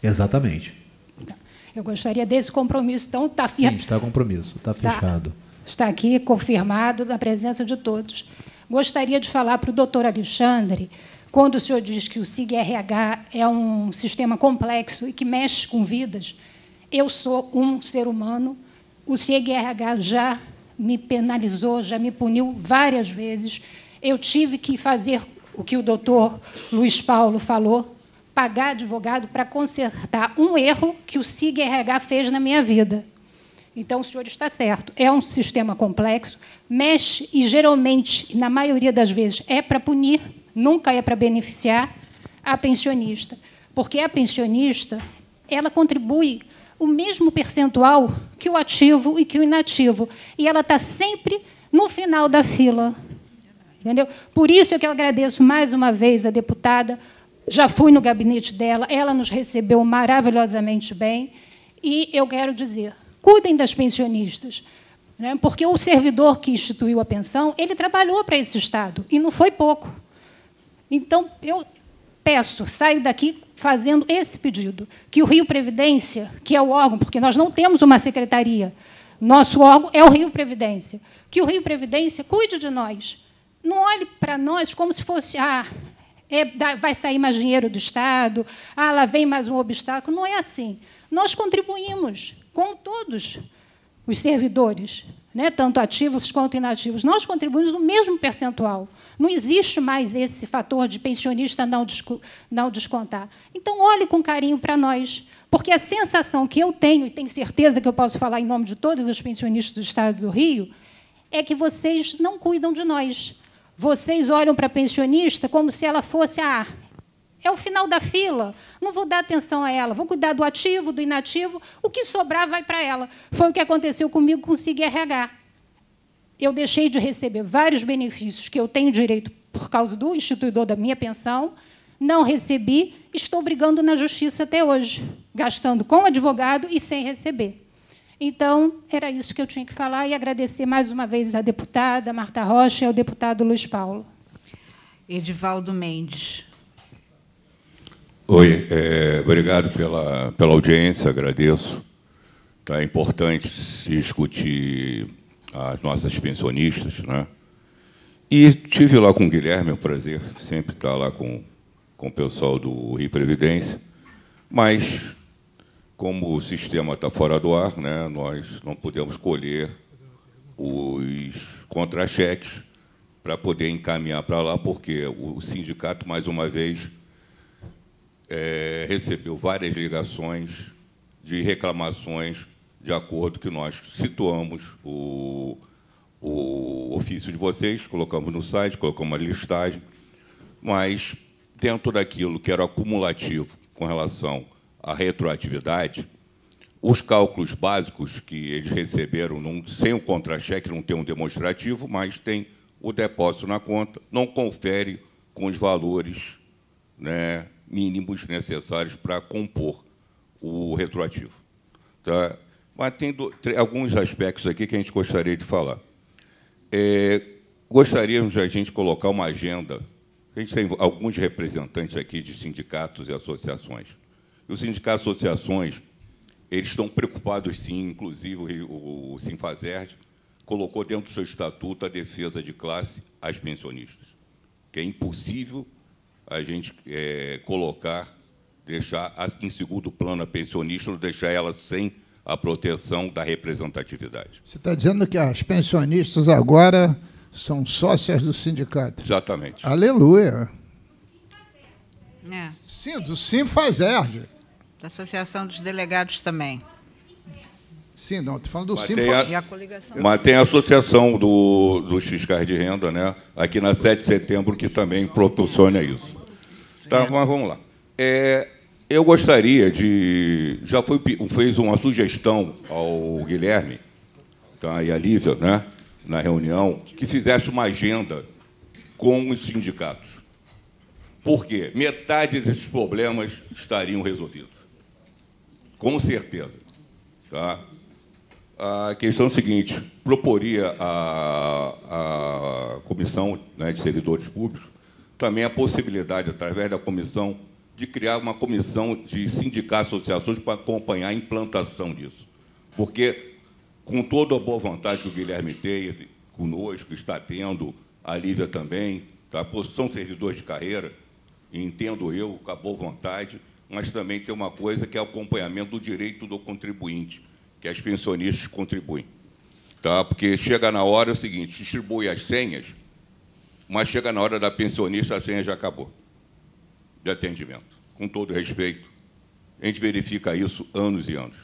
Exatamente. Então, eu gostaria desse compromisso. Então, está fechado. Sim, está compromisso, está tá. fechado. Está, está aqui confirmado na presença de todos. Gostaria de falar para o doutor Alexandre quando o senhor diz que o SIG-RH é um sistema complexo e que mexe com vidas, eu sou um ser humano, o SIG-RH já me penalizou, já me puniu várias vezes. Eu tive que fazer o que o doutor Luiz Paulo falou, pagar advogado para consertar um erro que o SIG-RH fez na minha vida. Então, o senhor está certo. É um sistema complexo, mexe e, geralmente, na maioria das vezes, é para punir, nunca é para beneficiar a pensionista, porque a pensionista ela contribui o mesmo percentual que o ativo e que o inativo, e ela está sempre no final da fila. Entendeu? Por isso é que eu agradeço mais uma vez a deputada. Já fui no gabinete dela, ela nos recebeu maravilhosamente bem. E eu quero dizer, cuidem das pensionistas, né? porque o servidor que instituiu a pensão, ele trabalhou para esse Estado, e não foi pouco. Então, eu peço, saio daqui fazendo esse pedido, que o Rio Previdência, que é o órgão, porque nós não temos uma secretaria, nosso órgão é o Rio Previdência, que o Rio Previdência cuide de nós. Não olhe para nós como se fosse, ah, é, vai sair mais dinheiro do Estado, ah, lá vem mais um obstáculo. Não é assim. Nós contribuímos com todos os servidores né, tanto ativos quanto inativos, nós contribuímos o mesmo percentual. Não existe mais esse fator de pensionista não, não descontar. Então, olhe com carinho para nós, porque a sensação que eu tenho, e tenho certeza que eu posso falar em nome de todos os pensionistas do Estado do Rio, é que vocês não cuidam de nós. Vocês olham para a pensionista como se ela fosse a. ar. É o final da fila. Não vou dar atenção a ela. Vou cuidar do ativo, do inativo. O que sobrar vai para ela. Foi o que aconteceu comigo com o RH. Eu deixei de receber vários benefícios que eu tenho direito por causa do instituidor da minha pensão. Não recebi. Estou brigando na justiça até hoje, gastando com advogado e sem receber. Então, era isso que eu tinha que falar e agradecer mais uma vez à deputada Marta Rocha e ao deputado Luiz Paulo. Edivaldo Mendes. Oi, é, obrigado pela, pela audiência, agradeço. Tá, é importante se discutir as nossas pensionistas. Né? E tive lá com o Guilherme, é um prazer sempre estar lá com, com o pessoal do Rio Previdência, mas como o sistema está fora do ar, né, nós não podemos colher os contra-cheques para poder encaminhar para lá, porque o sindicato, mais uma vez, é, recebeu várias ligações de reclamações de acordo que nós situamos o, o ofício de vocês, colocamos no site, colocamos uma listagem, mas dentro daquilo que era acumulativo com relação à retroatividade, os cálculos básicos que eles receberam, não, sem o contra-cheque, não tem um demonstrativo, mas tem o depósito na conta, não confere com os valores né, mínimos necessários para compor o retroativo. Tá? Mas tem do, alguns aspectos aqui que a gente gostaria de falar. É, gostaríamos de a gente colocar uma agenda. A gente tem alguns representantes aqui de sindicatos e associações. E os sindicatos e associações eles estão preocupados, sim, inclusive o, o Sinfazerd colocou dentro do seu estatuto a defesa de classe às pensionistas, que é impossível a gente é, colocar, deixar em segundo plano a pensionista, deixar ela sem a proteção da representatividade. Você está dizendo que as pensionistas agora são sócias do sindicato? Exatamente. Aleluia. É. Sim, do Sim faz erge. Da Associação dos Delegados também. Sim, não, estou falando do Sim. e a coligação. Mas tem a associação do, dos fiscais de renda, né? aqui na 7 de setembro, que também proporciona isso. Tá, é. mas vamos lá. É, eu gostaria de. Já foi, fez uma sugestão ao Guilherme tá, e à Lívia, né, na reunião, que fizesse uma agenda com os sindicatos. Por quê? Metade desses problemas estariam resolvidos. Com certeza. Tá? A questão é a seguinte: proporia a, a Comissão né, de Servidores Públicos também a possibilidade, através da comissão, de criar uma comissão de sindicatos, associações, para acompanhar a implantação disso. Porque, com toda a boa vontade que o Guilherme teve conosco, está tendo, a Lívia também, tá? são servidores de carreira, entendo eu, com a boa vontade, mas também tem uma coisa que é o acompanhamento do direito do contribuinte, que as pensionistas contribuem. Tá? Porque chega na hora é o seguinte, distribui as senhas, mas chega na hora da pensionista, a senha já acabou de atendimento. Com todo respeito, a gente verifica isso anos e anos.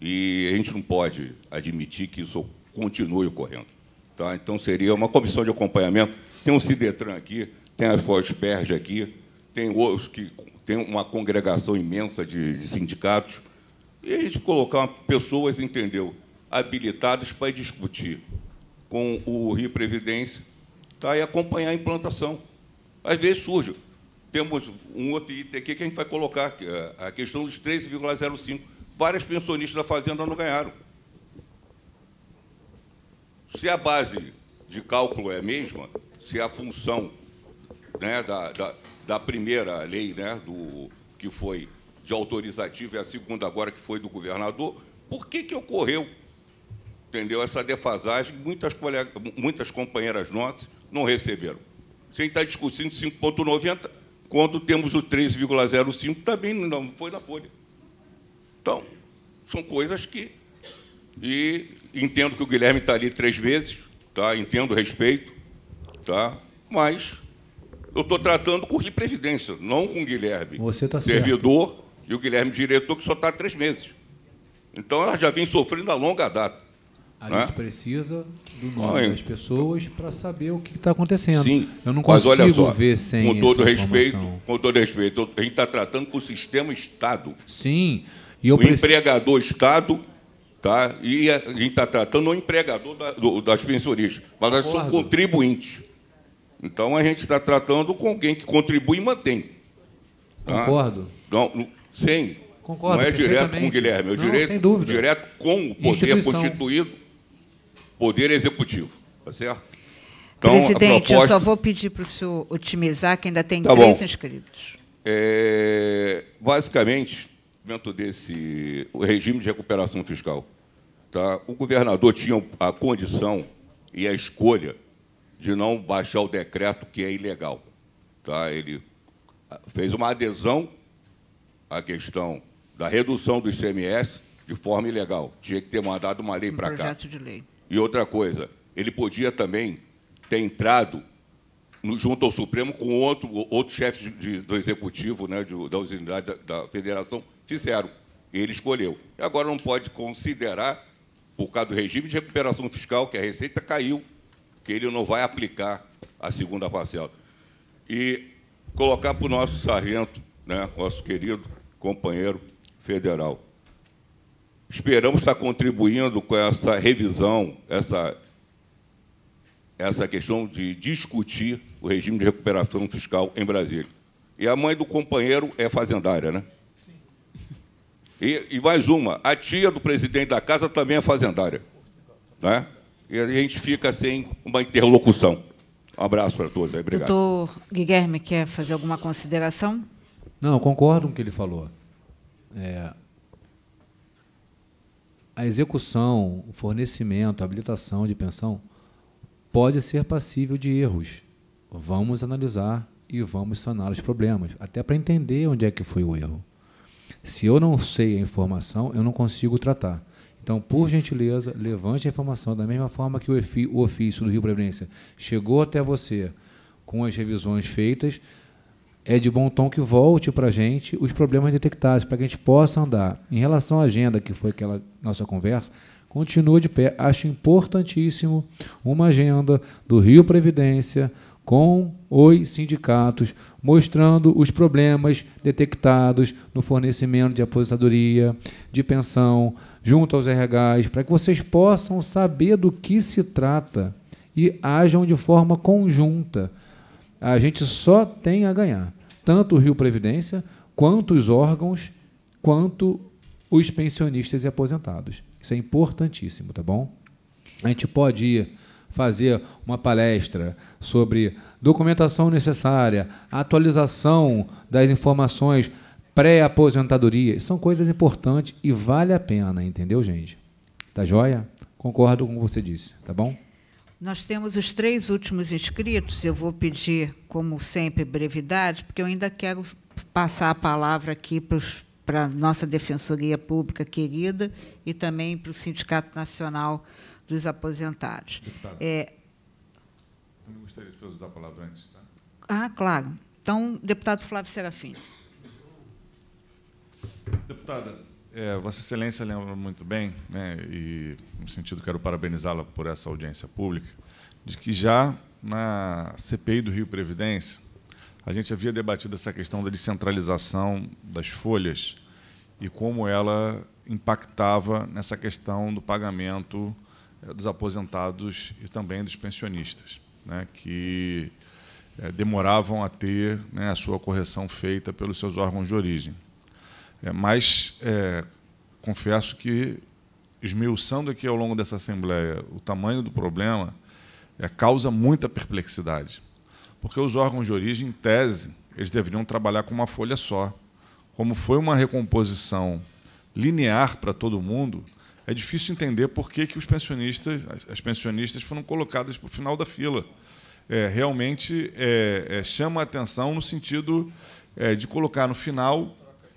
E a gente não pode admitir que isso continue ocorrendo. Tá? Então, seria uma comissão de acompanhamento. Tem o Cidetran aqui, tem a Fosperge aqui, tem outros que tem uma congregação imensa de, de sindicatos. E a gente colocar pessoas, entendeu, habilitadas para discutir com o Rio Previdência tá? e acompanhar a implantação. Às vezes surge. Temos um outro item aqui que a gente vai colocar, é a questão dos 13,05. Várias pensionistas da Fazenda não ganharam. Se a base de cálculo é a mesma, se a função né, da, da, da primeira lei, né, do, que foi de autorizativa e é a segunda agora que foi do governador, por que, que ocorreu entendeu? essa defasagem? Muitas, colega, muitas companheiras nossas não receberam. Se a gente está discutindo 5,90, quando temos o 3,05, também não foi na folha. Então, são coisas que. E entendo que o Guilherme está ali três meses, tá? entendo o respeito, tá? mas eu estou tratando com previdência, não com o Guilherme. Você está Servidor certo. e o Guilherme diretor, que só está três meses. Então, ela já vem sofrendo a longa data. A é? gente precisa do nome das pessoas para saber o que está acontecendo. Sim, eu não consigo mas olha só, ver sem com todo respeito, Com todo respeito, a gente está tratando com o sistema Estado. Sim. E eu o preci... empregador Estado tá? E a gente está tratando o empregador da, do, das pensionistas, mas elas são contribuintes. Então a gente está tratando com alguém que contribui e mantém. Tá? Concordo. Não, sem. Concordo. Não é direto com o Guilherme, é Não, sem dúvida. direto com o poder constituído Poder Executivo, tá certo? Então, Presidente, proposta... eu só vou pedir para o senhor otimizar, que ainda tem tá três bom. inscritos. É, basicamente, dentro desse regime de recuperação fiscal, tá? o governador tinha a condição e a escolha de não baixar o decreto, que é ilegal. Tá? Ele fez uma adesão à questão da redução do ICMS de forma ilegal. Tinha que ter mandado uma lei um para cá. projeto de lei. E outra coisa, ele podia também ter entrado no, junto ao Supremo com outro, outro chefe de, de, do Executivo, né, de, da unidade da, da, Federação, fizeram. Ele escolheu. E agora não pode considerar, por causa do regime de recuperação fiscal, que a Receita caiu, que ele não vai aplicar a segunda parcela. E colocar para o nosso sargento, né, nosso querido companheiro federal, Esperamos estar contribuindo com essa revisão, essa, essa questão de discutir o regime de recuperação fiscal em Brasília. E a mãe do companheiro é fazendária, né? E, e, mais uma, a tia do presidente da casa também é fazendária. Né? E a gente fica sem uma interlocução. Um abraço para todos. Aí, obrigado. Doutor Guilherme, quer fazer alguma consideração? Não, concordo com o que ele falou. É, a execução, o fornecimento, a habilitação de pensão pode ser passível de erros. Vamos analisar e vamos sanar os problemas, até para entender onde é que foi o erro. Se eu não sei a informação, eu não consigo tratar. Então, por gentileza, levante a informação da mesma forma que o ofício do Rio Previdência chegou até você com as revisões feitas é de bom tom que volte para a gente os problemas detectados, para que a gente possa andar. Em relação à agenda, que foi aquela nossa conversa, continua de pé. Acho importantíssimo uma agenda do Rio Previdência com os sindicatos, mostrando os problemas detectados no fornecimento de aposentadoria, de pensão, junto aos RHs, para que vocês possam saber do que se trata e ajam de forma conjunta a gente só tem a ganhar. Tanto o Rio Previdência, quanto os órgãos, quanto os pensionistas e aposentados. Isso é importantíssimo, tá bom? A gente pode ir fazer uma palestra sobre documentação necessária, atualização das informações pré-aposentadoria. São coisas importantes e vale a pena, entendeu, gente? Tá joia? Concordo com o que você disse, tá bom? Nós temos os três últimos inscritos. Eu vou pedir, como sempre, brevidade, porque eu ainda quero passar a palavra aqui para, os, para a nossa Defensoria Pública querida e também para o Sindicato Nacional dos Aposentados. é... gostaria de usar a palavra antes, tá? Ah, claro. Então, deputado Flávio Serafim. Deputada, é, Vossa Excelência lembra muito bem, né, e no sentido quero parabenizá-la por essa audiência pública, de que já na CPI do Rio Previdência, a gente havia debatido essa questão da descentralização das folhas e como ela impactava nessa questão do pagamento é, dos aposentados e também dos pensionistas, né, que é, demoravam a ter né, a sua correção feita pelos seus órgãos de origem. É, mas é, confesso que, esmiuçando aqui ao longo dessa Assembleia o tamanho do problema, é, causa muita perplexidade. Porque os órgãos de origem, em tese, eles deveriam trabalhar com uma folha só. Como foi uma recomposição linear para todo mundo, é difícil entender por que, que os pensionistas, as pensionistas foram colocadas para o final da fila. É, realmente é, é, chama a atenção no sentido é, de colocar no final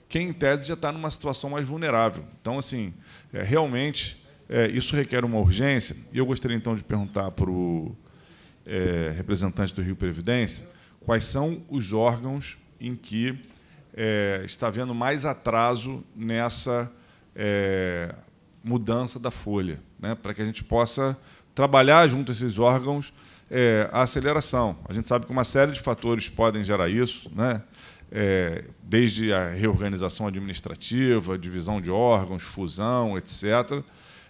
quem em tese já está numa situação mais vulnerável. Então, assim, é, realmente é, isso requer uma urgência. E eu gostaria então de perguntar para o é, representante do Rio Previdência quais são os órgãos em que é, está havendo mais atraso nessa é, mudança da folha, né, para que a gente possa trabalhar junto a esses órgãos é, a aceleração. A gente sabe que uma série de fatores podem gerar isso, né? é, desde a reorganização administrativa, divisão de órgãos, fusão, etc.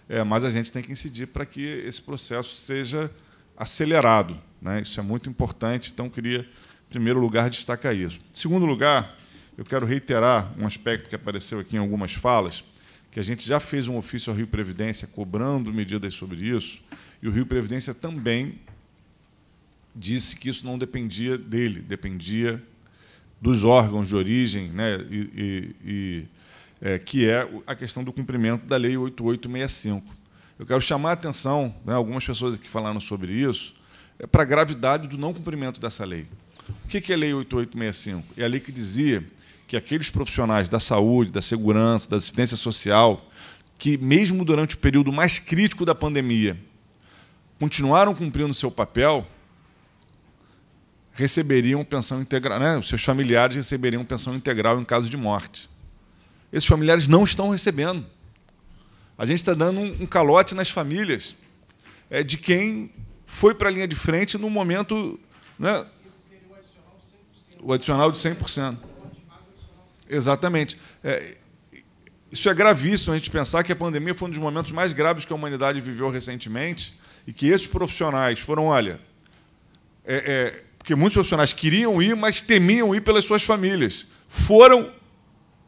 É, mas a gente tem que incidir para que esse processo seja acelerado. Né? Isso é muito importante, então queria, em primeiro lugar, destacar isso. Em segundo lugar, eu quero reiterar um aspecto que apareceu aqui em algumas falas, que a gente já fez um ofício ao Rio Previdência cobrando medidas sobre isso, e o Rio Previdência também disse que isso não dependia dele, dependia dos órgãos de origem, né, e, e, e é, que é a questão do cumprimento da Lei 8865. Eu quero chamar a atenção, né, algumas pessoas que falaram sobre isso, é para a gravidade do não cumprimento dessa lei. O que é a Lei 8865? É a lei que dizia que aqueles profissionais da saúde, da segurança, da assistência social, que mesmo durante o período mais crítico da pandemia, continuaram cumprindo seu papel, receberiam pensão integral, né? Os seus familiares receberiam pensão integral em caso de morte. Esses familiares não estão recebendo. A gente está dando um calote nas famílias é, de quem foi para a linha de frente no momento. Né? O adicional de 100%. Exatamente. É, isso é gravíssimo a gente pensar que a pandemia foi um dos momentos mais graves que a humanidade viveu recentemente e que esses profissionais foram, olha, é, é, porque muitos profissionais queriam ir, mas temiam ir pelas suas famílias. Foram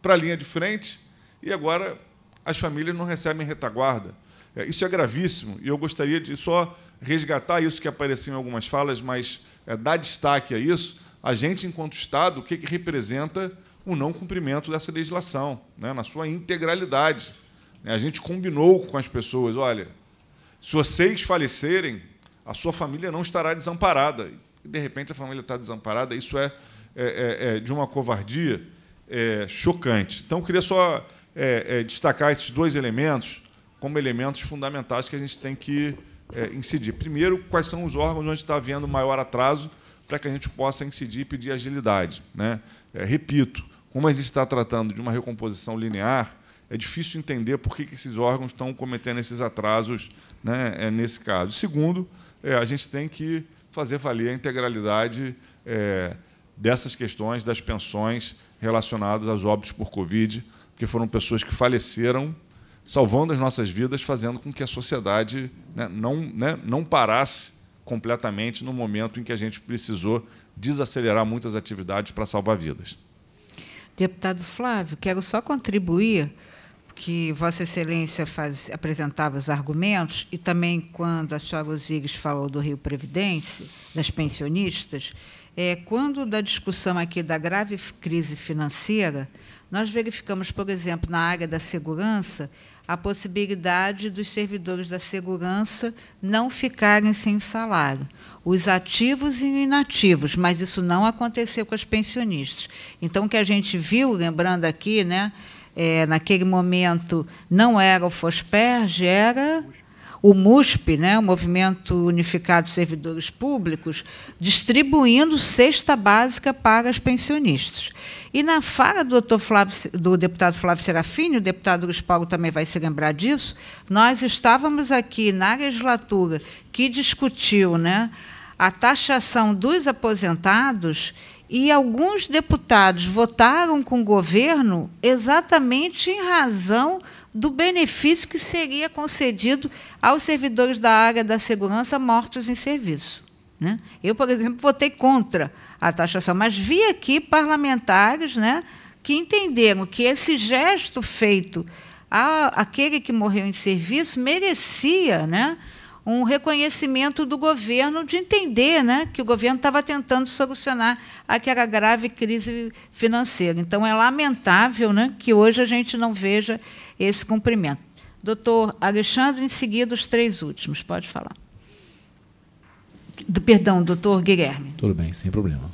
para a linha de frente e agora as famílias não recebem retaguarda. É, isso é gravíssimo e eu gostaria de só resgatar isso que apareceu em algumas falas, mas é, dar destaque a isso. A gente, enquanto Estado, o que, que representa o não cumprimento dessa legislação, né, na sua integralidade. A gente combinou com as pessoas: olha, se vocês falecerem, a sua família não estará desamparada de repente a família está desamparada. Isso é, é, é, é, de uma covardia é, chocante. Então, eu queria só é, é, destacar esses dois elementos como elementos fundamentais que a gente tem que incidir. Primeiro, quais são os órgãos onde está havendo maior atraso para que a gente possa incidir e pedir agilidade. Né? repito, como a gente está tratando de uma recomposição linear, é difícil entender por que, que esses órgãos estão cometendo esses atrasos né, nesse caso. Segundo, a gente tem que fazer valer a integralidade é, dessas questões das pensões relacionadas aos óbitos por Covid, porque foram pessoas que faleceram, salvando as nossas vidas, fazendo com que a sociedade né, não, né, não parasse completamente no momento em que a gente precisou desacelerar muitas atividades para salvar vidas. Deputado Flávio, quero só contribuir que Vossa Excelência faz, apresentava os argumentos e também quando a senhora Rosigues falou do Rio Previdência, das pensionistas, é, quando da discussão aqui da grave crise financeira, nós verificamos, por exemplo, na área da segurança, a possibilidade dos servidores da segurança não ficarem sem salário, os ativos e inativos, mas isso não aconteceu com os pensionistas. Então, o que a gente viu, lembrando aqui, né, é, naquele momento não era o Fosperge, era o MUSP, né, o Movimento Unificado de Servidores Públicos, distribuindo cesta básica para os pensionistas. E na fala do, Flávio, do deputado Flávio Serafini, o deputado Luiz Paulo também vai se lembrar disso, nós estávamos aqui na legislatura que discutiu né, a taxação dos aposentados e alguns deputados votaram com o governo exatamente em razão do benefício que seria concedido aos servidores da área da segurança mortos em serviço. Né? Eu, por exemplo, votei contra a taxação, mas vi aqui parlamentares né, que entenderam que esse gesto feito àquele que morreu em serviço merecia né, um reconhecimento do governo de entender né, que o governo estava tentando solucionar aquela grave crise financeira. Então, é lamentável né, que hoje a gente não veja esse cumprimento. Doutor Alexandre, em seguida, os três últimos. Pode falar. Do, perdão, doutor Guilherme. Tudo bem, sem problema.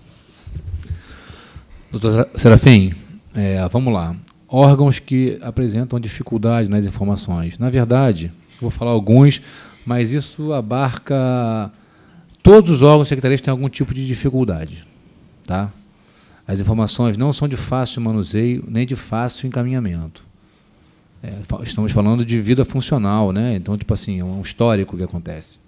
Doutor Serafim, é, vamos lá. Órgãos que apresentam dificuldade nas informações. Na verdade, vou falar alguns mas isso abarca todos os órgãos secretariais têm algum tipo de dificuldade, tá? As informações não são de fácil manuseio nem de fácil encaminhamento. É, estamos falando de vida funcional, né? Então, tipo assim, é um histórico que acontece.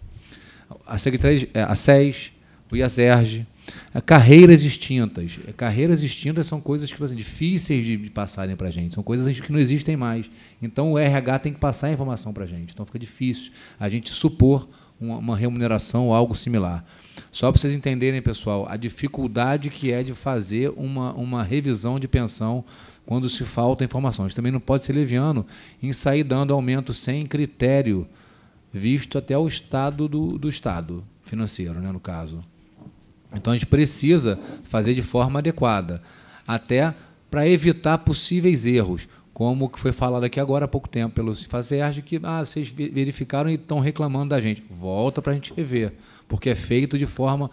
A secretaria, é, a SES, o IASERGE, é, carreiras extintas. É, carreiras extintas são coisas que tipo assim, difíceis de, de passarem para a gente, são coisas que não existem mais. Então o RH tem que passar a informação para a gente. Então fica difícil a gente supor uma, uma remuneração ou algo similar. Só para vocês entenderem, pessoal, a dificuldade que é de fazer uma, uma revisão de pensão quando se falta informação. A gente também não pode ser leviano em sair dando aumento sem critério, visto até o estado do, do estado financeiro, né, no caso. Então a gente precisa fazer de forma adequada, até para evitar possíveis erros, como o que foi falado aqui agora há pouco tempo pelos FASERG, que ah, vocês verificaram e estão reclamando da gente. Volta para a gente rever, porque é feito de forma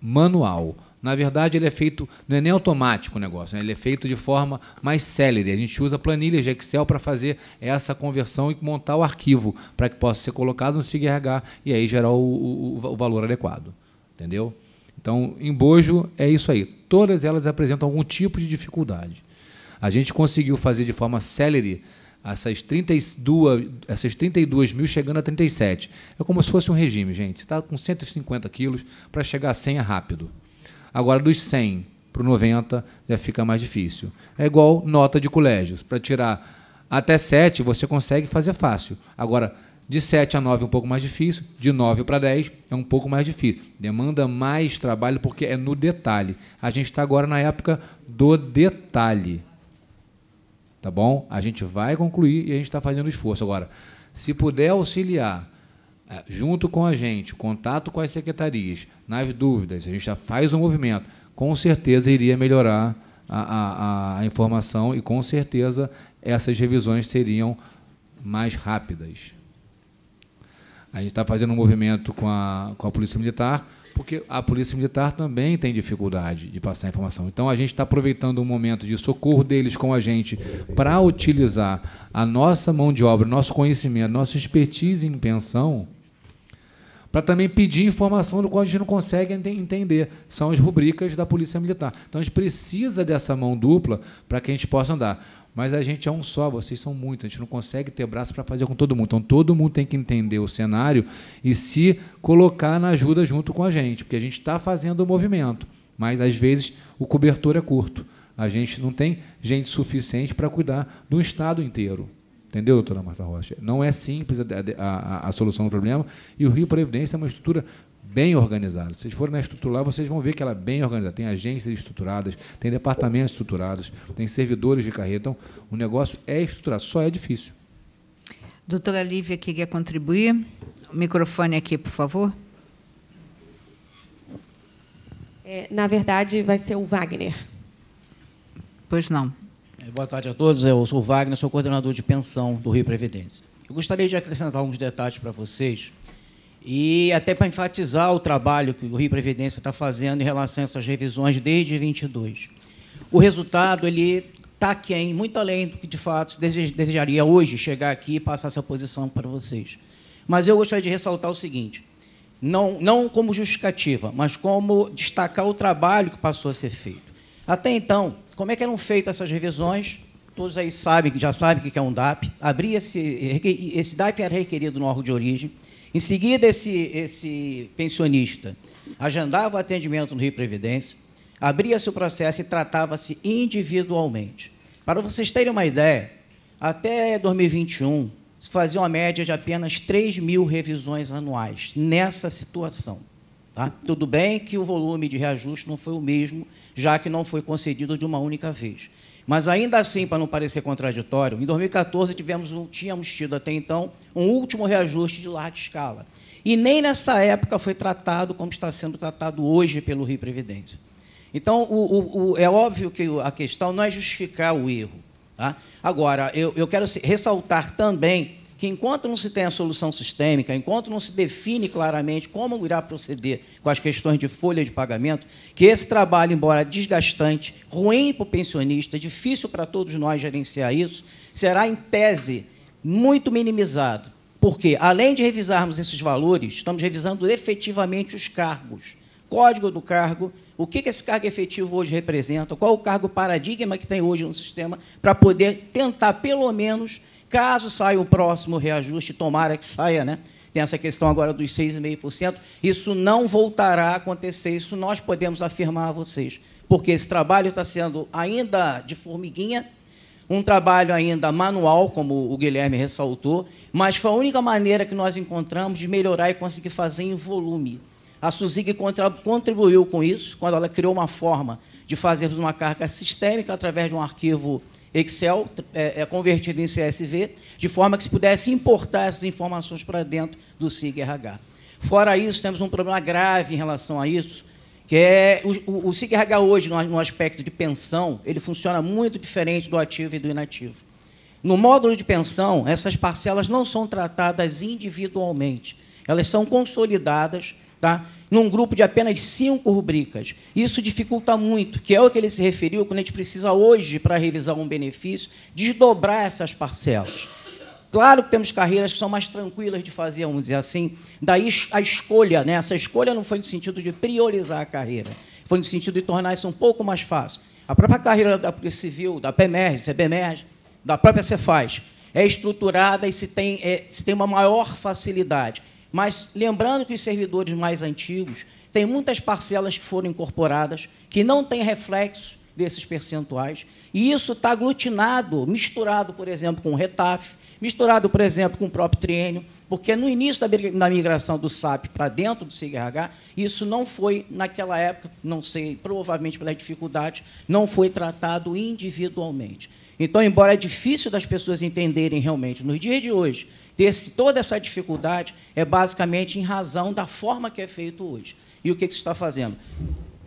manual. Na verdade, ele é feito, não é nem automático o negócio, né? ele é feito de forma mais célere. A gente usa planilhas de Excel para fazer essa conversão e montar o arquivo para que possa ser colocado no SIGRH e aí gerar o, o, o valor adequado. Entendeu? Então, em bojo é isso aí. Todas elas apresentam algum tipo de dificuldade. A gente conseguiu fazer de forma célere essas 32, essas 32 mil chegando a 37. É como se fosse um regime, gente. Você está com 150 quilos, para chegar a 100 é rápido. Agora, dos 100 para o 90, já fica mais difícil. É igual nota de colégios. Para tirar até 7, você consegue fazer fácil. Agora, de 7 a 9 é um pouco mais difícil, de 9 para 10 é um pouco mais difícil. Demanda mais trabalho porque é no detalhe. A gente está agora na época do detalhe. Tá bom? A gente vai concluir e a gente está fazendo esforço. Agora, se puder auxiliar eh, junto com a gente, contato com as secretarias, nas dúvidas, a gente já faz o um movimento, com certeza iria melhorar a, a, a informação e com certeza essas revisões seriam mais rápidas. A gente está fazendo um movimento com a, com a Polícia Militar, porque a Polícia Militar também tem dificuldade de passar informação. Então, a gente está aproveitando um momento de socorro deles com a gente para utilizar a nossa mão de obra, nosso conhecimento, nossa expertise em pensão, para também pedir informação do qual a gente não consegue ent entender. São as rubricas da Polícia Militar. Então, a gente precisa dessa mão dupla para que a gente possa andar. Mas a gente é um só, vocês são muitos, a gente não consegue ter braço para fazer com todo mundo. Então todo mundo tem que entender o cenário e se colocar na ajuda junto com a gente, porque a gente está fazendo o movimento, mas às vezes o cobertor é curto. A gente não tem gente suficiente para cuidar do Estado inteiro. Entendeu, doutora Marta Rocha? Não é simples a, a, a, a solução do problema. E o Rio Previdência é uma estrutura bem organizada. Se vocês forem na estrutural, vocês vão ver que ela é bem organizada. Tem agências estruturadas, tem departamentos estruturados, tem servidores de carreira. Então, o negócio é estruturado, só é difícil. Doutora Lívia quer contribuir. O microfone aqui, por favor. É, na verdade, vai ser o Wagner. Pois não. É, boa tarde a todos. Eu sou o Wagner, sou coordenador de pensão do Rio Previdência. Eu gostaria de acrescentar alguns detalhes para vocês e até para enfatizar o trabalho que o Rio Previdência está fazendo em relação a essas revisões desde 22. O resultado ele está aquém, muito além do que de fato desejaria hoje chegar aqui e passar essa posição para vocês. Mas eu gostaria de ressaltar o seguinte: não, não como justificativa, mas como destacar o trabalho que passou a ser feito. Até então, como é que eram feitas essas revisões? Todos aí sabem, já sabem o que é um DAP. Abria esse, esse DAP era requerido no órgão de origem em seguida, esse, esse pensionista agendava o atendimento no Rio Previdência, abria seu processo e tratava-se individualmente. Para vocês terem uma ideia, até 2021 se fazia uma média de apenas 3 mil revisões anuais nessa situação. Tá? Tudo bem que o volume de reajuste não foi o mesmo, já que não foi concedido de uma única vez. Mas ainda assim, para não parecer contraditório, em 2014 tivemos um, tínhamos tido até então um último reajuste de larga escala. E nem nessa época foi tratado como está sendo tratado hoje pelo Rio Previdência. Então, o, o, o, é óbvio que a questão não é justificar o erro. Tá? Agora, eu, eu quero ressaltar também que enquanto não se tem a solução sistêmica, enquanto não se define claramente como irá proceder com as questões de folha de pagamento, que esse trabalho, embora desgastante, ruim para o pensionista, difícil para todos nós gerenciar isso, será, em tese, muito minimizado. Porque, além de revisarmos esses valores, estamos revisando efetivamente os cargos. Código do cargo, o que esse cargo efetivo hoje representa, qual o cargo paradigma que tem hoje no sistema, para poder tentar, pelo menos, Caso saia o próximo reajuste, tomara que saia, né? Tem essa questão agora dos 6,5%. Isso não voltará a acontecer, isso nós podemos afirmar a vocês, porque esse trabalho está sendo ainda de formiguinha, um trabalho ainda manual, como o Guilherme ressaltou, mas foi a única maneira que nós encontramos de melhorar e conseguir fazer em volume. A SUSIG contribuiu com isso, quando ela criou uma forma de fazermos uma carga sistêmica através de um arquivo Excel é, é, convertido em CSV, de forma que se pudesse importar essas informações para dentro do SIG-RH. Fora isso, temos um problema grave em relação a isso, que é o, o, o SIG-RH hoje, no, no aspecto de pensão, ele funciona muito diferente do ativo e do inativo. No módulo de pensão, essas parcelas não são tratadas individualmente, elas são consolidadas, tá? num grupo de apenas cinco rubricas. Isso dificulta muito, que é o que ele se referiu quando a gente precisa hoje, para revisar um benefício, desdobrar essas parcelas. Claro que temos carreiras que são mais tranquilas de fazer, vamos dizer assim. Daí a escolha, né? essa escolha não foi no sentido de priorizar a carreira, foi no sentido de tornar isso um pouco mais fácil. A própria carreira da Polícia Civil, da PMERG, CBMERG, da própria Cefaz, é estruturada e se tem, é, se tem uma maior facilidade. Mas lembrando que os servidores mais antigos têm muitas parcelas que foram incorporadas, que não têm reflexo desses percentuais, e isso está aglutinado, misturado, por exemplo, com o RETAF, misturado, por exemplo, com o próprio triênio, porque no início da migração do SAP para dentro do CIGRH, isso não foi, naquela época, não sei, provavelmente pela dificuldade, não foi tratado individualmente. Então, embora é difícil das pessoas entenderem realmente, nos dias de hoje, desse, toda essa dificuldade é basicamente em razão da forma que é feito hoje. E o que, que se está fazendo?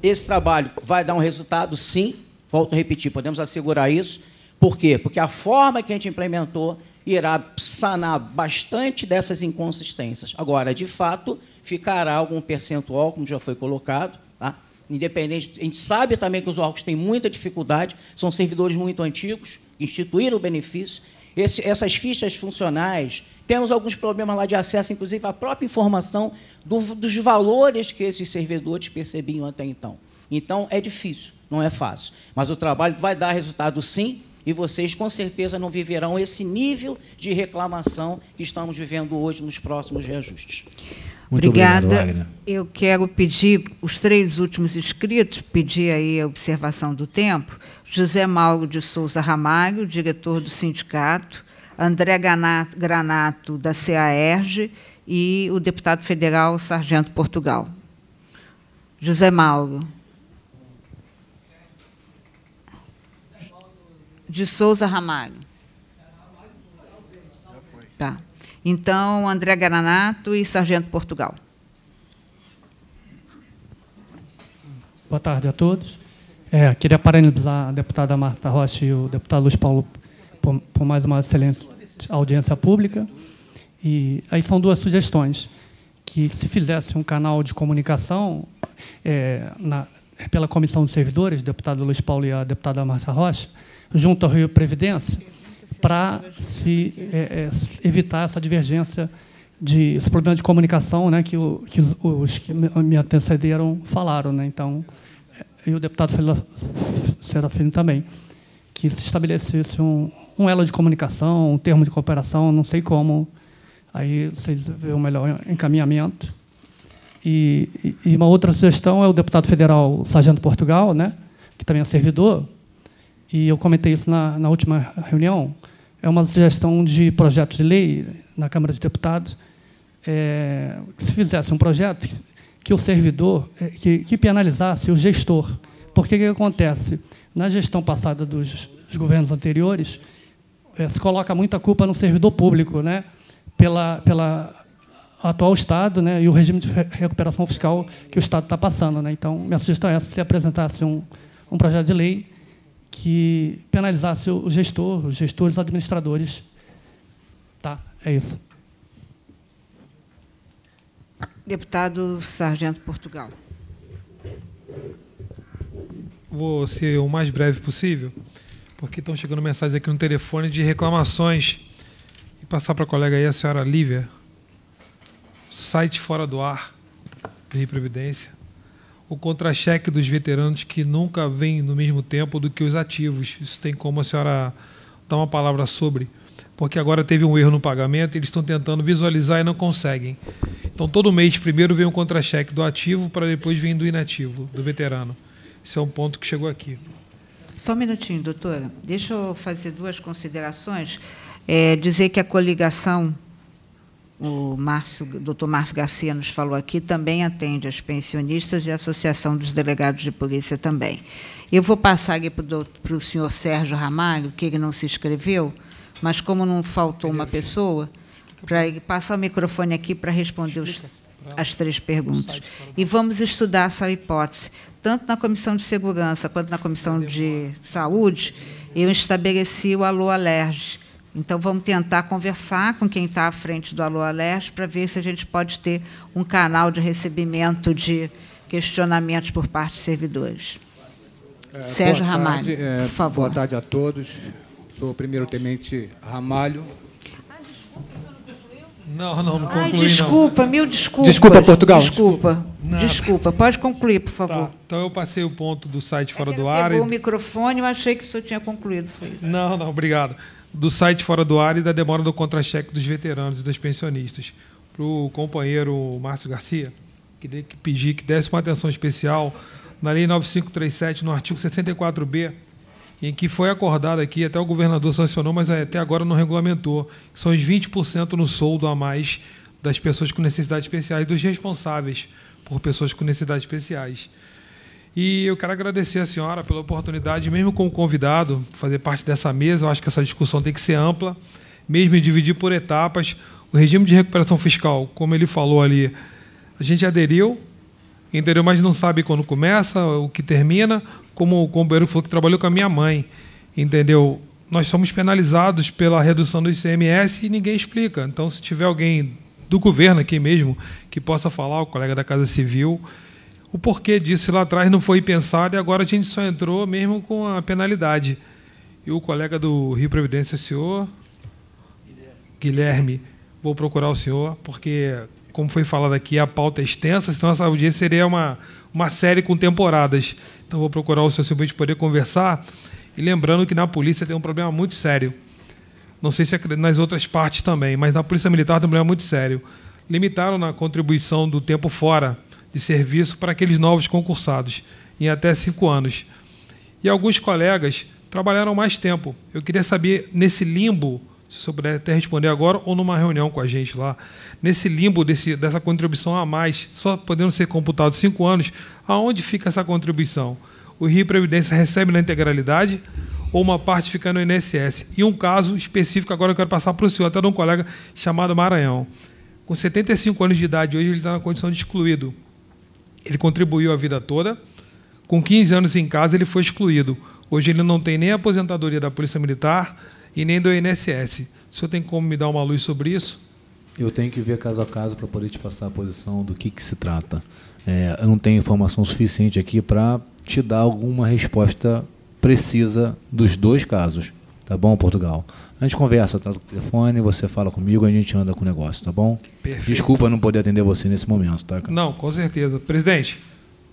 Esse trabalho vai dar um resultado, sim, volto a repetir, podemos assegurar isso. Por quê? Porque a forma que a gente implementou irá sanar bastante dessas inconsistências. Agora, de fato, ficará algum percentual, como já foi colocado, tá? independente. A gente sabe também que os órgãos têm muita dificuldade, são servidores muito antigos, instituíram o benefício. Esse, essas fichas funcionais temos alguns problemas lá de acesso, inclusive à própria informação do, dos valores que esses servidores percebiam até então. Então, é difícil, não é fácil. Mas o trabalho vai dar resultado sim, e vocês com certeza não viverão esse nível de reclamação que estamos vivendo hoje nos próximos reajustes. Muito Obrigada. Obrigado, Eu quero pedir os três últimos inscritos, pedir aí a observação do tempo. José Mauro de Souza Ramalho, diretor do sindicato. André Granato, da CAERJ, e o deputado federal Sargento Portugal. José Mauro. De Souza Ramalho. Tá. Então, André Granato e Sargento Portugal. Boa tarde a todos. É, queria parabenizar a deputada Marta Rocha e o deputado Luiz Paulo por, por mais uma excelente audiência pública. E aí são duas sugestões que se fizesse um canal de comunicação é, na, pela comissão de servidores, o deputado Luiz Paulo e a deputada Márcia Rocha, junto ao Rio Previdência, para se é, é, evitar essa divergência de esse problema de comunicação, né, que, o, que os, os, que me antecederam falaram, né? Então, é, e o deputado Serafino também, que se estabelecesse um, um elo de comunicação, um termo de cooperação, não sei como. Aí vocês vê o melhor encaminhamento. E, e, uma outra sugestão é o deputado federal Sargento Portugal, né, que também é servidor, e eu comentei isso na, na última reunião, é uma sugestão de projeto de lei na Câmara de Deputados, é, que se fizesse um projeto que, o servidor, é, que, que penalizasse o gestor. Porque o que acontece? Na gestão passada dos governos anteriores, eh, se coloca muita culpa no servidor público, né? Pela, pela atual Estado né, e o regime de recuperação fiscal que o Estado está passando. Né? Então, minha sugestão é se apresentasse um, um projeto de lei que penalizasse o gestor, os gestores, os administradores. Tá, é isso. Deputado Sargento Portugal. Vou ser o mais breve possível porque estão chegando mensagens aqui no telefone de reclamações. E passar para a colega aí, a senhora Lívia. Site fora do ar, de Previdência. O contra-cheque dos veteranos que nunca vem no mesmo tempo do que os ativos. Isso tem como a senhora dar uma palavra sobre? Porque agora teve um erro no pagamento, eles estão tentando visualizar e não conseguem. Então, todo mês, primeiro vem um contra-cheque do ativo, para depois vir do inativo, do veterano. Esse é um ponto que chegou aqui. Só um minutinho, doutora. Deixa eu fazer duas considerações. É dizer que a coligação, o Márcio, doutor Márcio Garcia nos falou aqui, também atende as pensionistas e a Associação dos Delegados de Polícia também. Eu vou passar aqui para o senhor Sérgio Ramalho, que ele não se inscreveu, mas como não faltou uma pessoa, para ele passar o microfone aqui para responder os as três perguntas. E vamos estudar essa hipótese, tanto na Comissão de Segurança quanto na Comissão de Saúde, eu estabeleci o Alô Alerj. Então, vamos tentar conversar com quem está à frente do Alô Alerj para ver se a gente pode ter um canal de recebimento de questionamentos por parte de servidores. É, Sérgio Ramalho, tarde, é, por favor. Boa tarde a todos. Sou o primeiro-tenente Ramalho, não, não, não concluí, Ai, desculpa, não. mil desculpas. Desculpa, Portugal. Desculpa, desculpa. desculpa. Pode concluir, por tá, favor. Tá. Então, eu passei o ponto do site é Fora é do Ar. Pegou e... o microfone, eu achei que o senhor tinha concluído. Foi isso. Não, não, obrigado. Do site Fora do Ar e da demora do contra-cheque dos veteranos e dos pensionistas. Para o companheiro Márcio Garcia, que pedi que desse uma atenção especial na Lei 9537, no artigo 64B, em que foi acordado aqui, até o governador sancionou, mas até agora não regulamentou, são os 20% no soldo a mais das pessoas com necessidades especiais, dos responsáveis por pessoas com necessidades especiais. E eu quero agradecer a senhora pela oportunidade, mesmo como convidado, fazer parte dessa mesa. Eu acho que essa discussão tem que ser ampla, mesmo dividir por etapas. O regime de recuperação fiscal, como ele falou ali, a gente aderiu, entendeu? Mas não sabe quando começa, o que termina, como o companheiro falou que trabalhou com a minha mãe, entendeu? Nós somos penalizados pela redução do ICMS e ninguém explica. Então, se tiver alguém do governo aqui mesmo que possa falar, o colega da Casa Civil, o porquê disso lá atrás não foi pensado e agora a gente só entrou mesmo com a penalidade. E o colega do Rio Previdência, senhor Guilherme, Guilherme vou procurar o senhor, porque como foi falado aqui, a pauta é extensa, senão essa audiência seria uma, uma série com temporadas. Então vou procurar o seu Silvio para poder conversar. E lembrando que na polícia tem um problema muito sério. Não sei se é nas outras partes também, mas na polícia militar tem um problema muito sério. Limitaram na contribuição do tempo fora de serviço para aqueles novos concursados, em até cinco anos. E alguns colegas trabalharam mais tempo. Eu queria saber, nesse limbo, se você puder até responder agora ou numa reunião com a gente lá. Nesse limbo desse, dessa contribuição a mais, só podendo ser computado cinco anos, aonde fica essa contribuição? O Rio Previdência recebe na integralidade ou uma parte fica no INSS? E um caso específico, agora eu quero passar para o senhor, até de um colega chamado Maranhão. Com 75 anos de idade, hoje ele está na condição de excluído. Ele contribuiu a vida toda. Com 15 anos em casa, ele foi excluído. Hoje ele não tem nem a aposentadoria da Polícia Militar, e nem do INSS. O senhor tem como me dar uma luz sobre isso? Eu tenho que ver caso a caso para poder te passar a posição do que, que se trata. É, eu não tenho informação suficiente aqui para te dar alguma resposta precisa dos dois casos, tá bom, Portugal? A gente conversa, tá no telefone, você fala comigo, a gente anda com o negócio, tá bom? Perfeito. Desculpa não poder atender você nesse momento, tá? Não, com certeza. Presidente,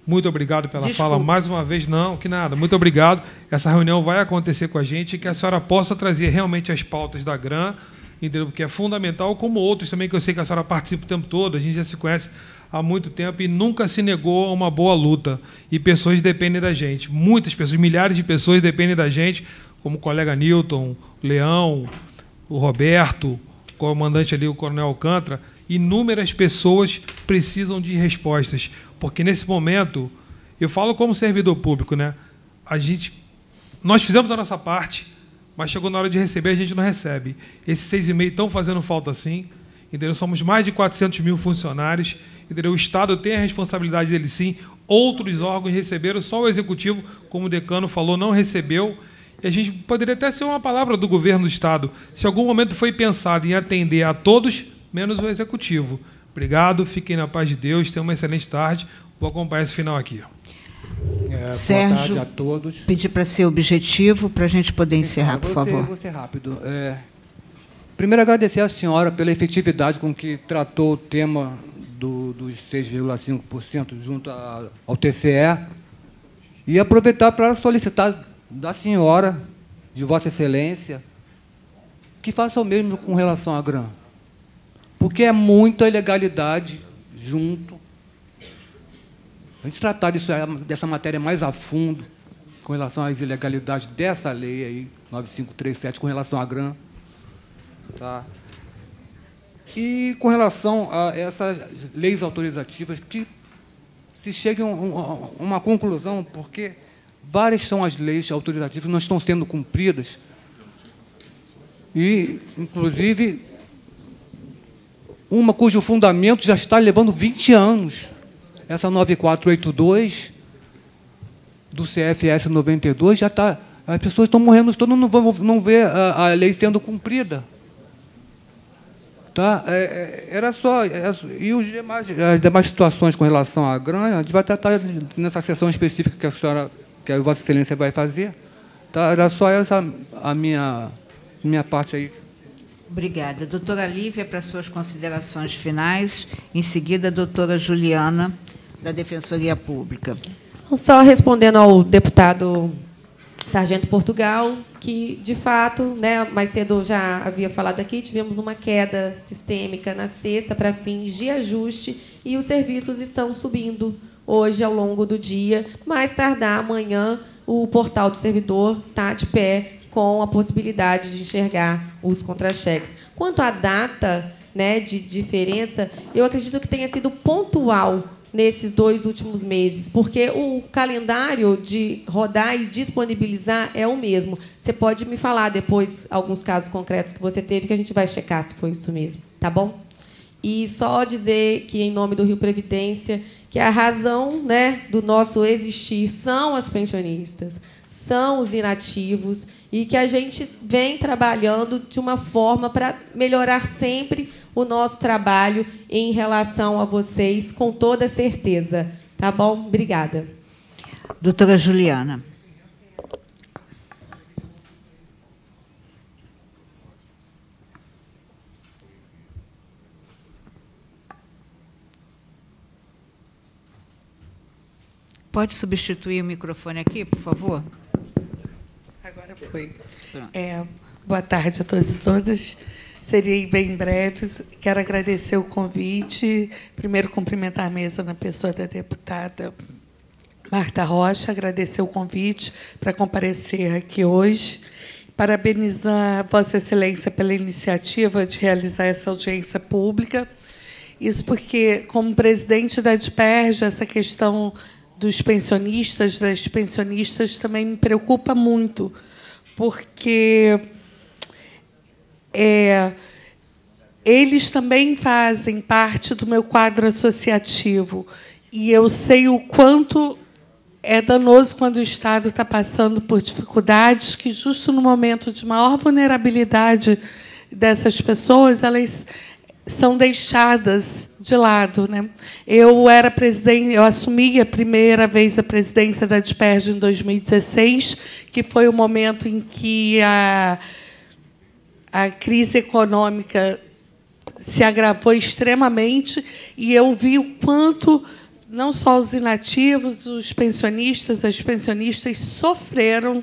muito obrigado pela Desculpa. fala mais uma vez. Não, que nada. Muito obrigado. Essa reunião vai acontecer com a gente e que a senhora possa trazer realmente as pautas da GRAM, entendeu? porque é fundamental, como outros também, que eu sei que a senhora participa o tempo todo, a gente já se conhece há muito tempo e nunca se negou a uma boa luta. E pessoas dependem da gente. Muitas pessoas, milhares de pessoas dependem da gente, como o colega Newton, o Leão, o Roberto, o comandante ali, o Coronel Alcântara. Inúmeras pessoas precisam de respostas. Porque nesse momento, eu falo como servidor público, né? A gente, nós fizemos a nossa parte, mas chegou na hora de receber, a gente não recebe. Esses seis e meio estão fazendo falta sim, entendeu? Somos mais de 400 mil funcionários, entendeu? O Estado tem a responsabilidade dele sim. Outros órgãos receberam, só o Executivo, como o decano falou, não recebeu. E a gente poderia até ser uma palavra do governo do Estado. Se algum momento foi pensado em atender a todos, menos o Executivo. Obrigado, fiquem na paz de Deus, tenham uma excelente tarde. Vou acompanhar esse final aqui. É, Sérgio, boa tarde a todos. Pedir para ser objetivo, para a gente poder Sim, encerrar, por favor. vou ser rápido. É, primeiro, agradecer à senhora pela efetividade com que tratou o tema do, dos 6,5% junto a, ao TCE e aproveitar para solicitar da senhora, de Vossa Excelência, que faça o mesmo com relação à grana. Porque é muita ilegalidade junto. A gente tratar disso, é, dessa matéria mais a fundo, com relação às ilegalidades dessa lei aí, 9537, com relação à GRAM. Tá. E com relação a essas leis autorizativas, que se chegue a uma conclusão, porque várias são as leis autorizativas que não estão sendo cumpridas. E, inclusive, uma cujo fundamento já está levando 20 anos. Essa 9482 do CFS 92 já está. As pessoas estão morrendo, todo não vão não ver a, a, lei sendo cumprida. Tá? É, é, era só. É, e os demais, as demais situações com relação à grana, a gente vai tratar nessa sessão específica que a senhora, que a Vossa Excelência vai fazer. Tá? Era só essa a minha, minha parte aí. Obrigada. Doutora Lívia, para suas considerações finais. Em seguida, a doutora Juliana, da Defensoria Pública. Então, só respondendo ao deputado Sargento Portugal, que, de fato, né, mais cedo já havia falado aqui, tivemos uma queda sistêmica na sexta para fins de ajuste e os serviços estão subindo hoje ao longo do dia. Mais tardar amanhã, o portal do servidor está de pé com a possibilidade de enxergar os contra-cheques. Quanto à data né, de diferença, eu acredito que tenha sido pontual nesses dois últimos meses, porque o calendário de rodar e disponibilizar é o mesmo. Você pode me falar depois alguns casos concretos que você teve, que a gente vai checar se foi isso mesmo, tá bom? E só dizer que, em nome do Rio Previdência, que a razão né, do nosso existir são as pensionistas são os inativos e que a gente vem trabalhando de uma forma para melhorar sempre o nosso trabalho em relação a vocês, com toda certeza. Tá bom? Obrigada. Doutora Juliana. Pode substituir o microfone aqui, por favor? Foi. É, boa tarde a todos e todas. Serei bem breve. Quero agradecer o convite. Primeiro, cumprimentar a mesa na pessoa da deputada Marta Rocha, agradecer o convite para comparecer aqui hoje. Parabenizar Vossa Excelência pela iniciativa de realizar essa audiência pública. Isso porque, como presidente da DPERJ, essa questão dos pensionistas, das pensionistas, também me preocupa muito porque é, eles também fazem parte do meu quadro associativo. E eu sei o quanto é danoso quando o Estado está passando por dificuldades que, justo no momento de maior vulnerabilidade dessas pessoas, elas são deixadas de lado. Né? Eu era presidente, eu assumi a primeira vez a presidência da Disperge em 2016, que foi o momento em que a, a crise econômica se agravou extremamente e eu vi o quanto não só os inativos, os pensionistas, as pensionistas sofreram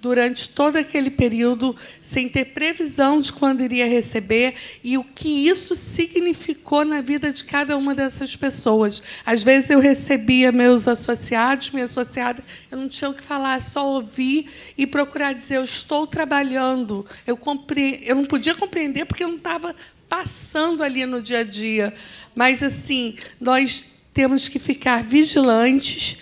durante todo aquele período, sem ter previsão de quando iria receber e o que isso significou na vida de cada uma dessas pessoas. Às vezes eu recebia meus associados, minha associada, eu não tinha o que falar, só ouvir e procurar dizer: eu estou trabalhando. Eu, compre... eu não podia compreender porque eu não estava passando ali no dia a dia. Mas, assim, nós temos que ficar vigilantes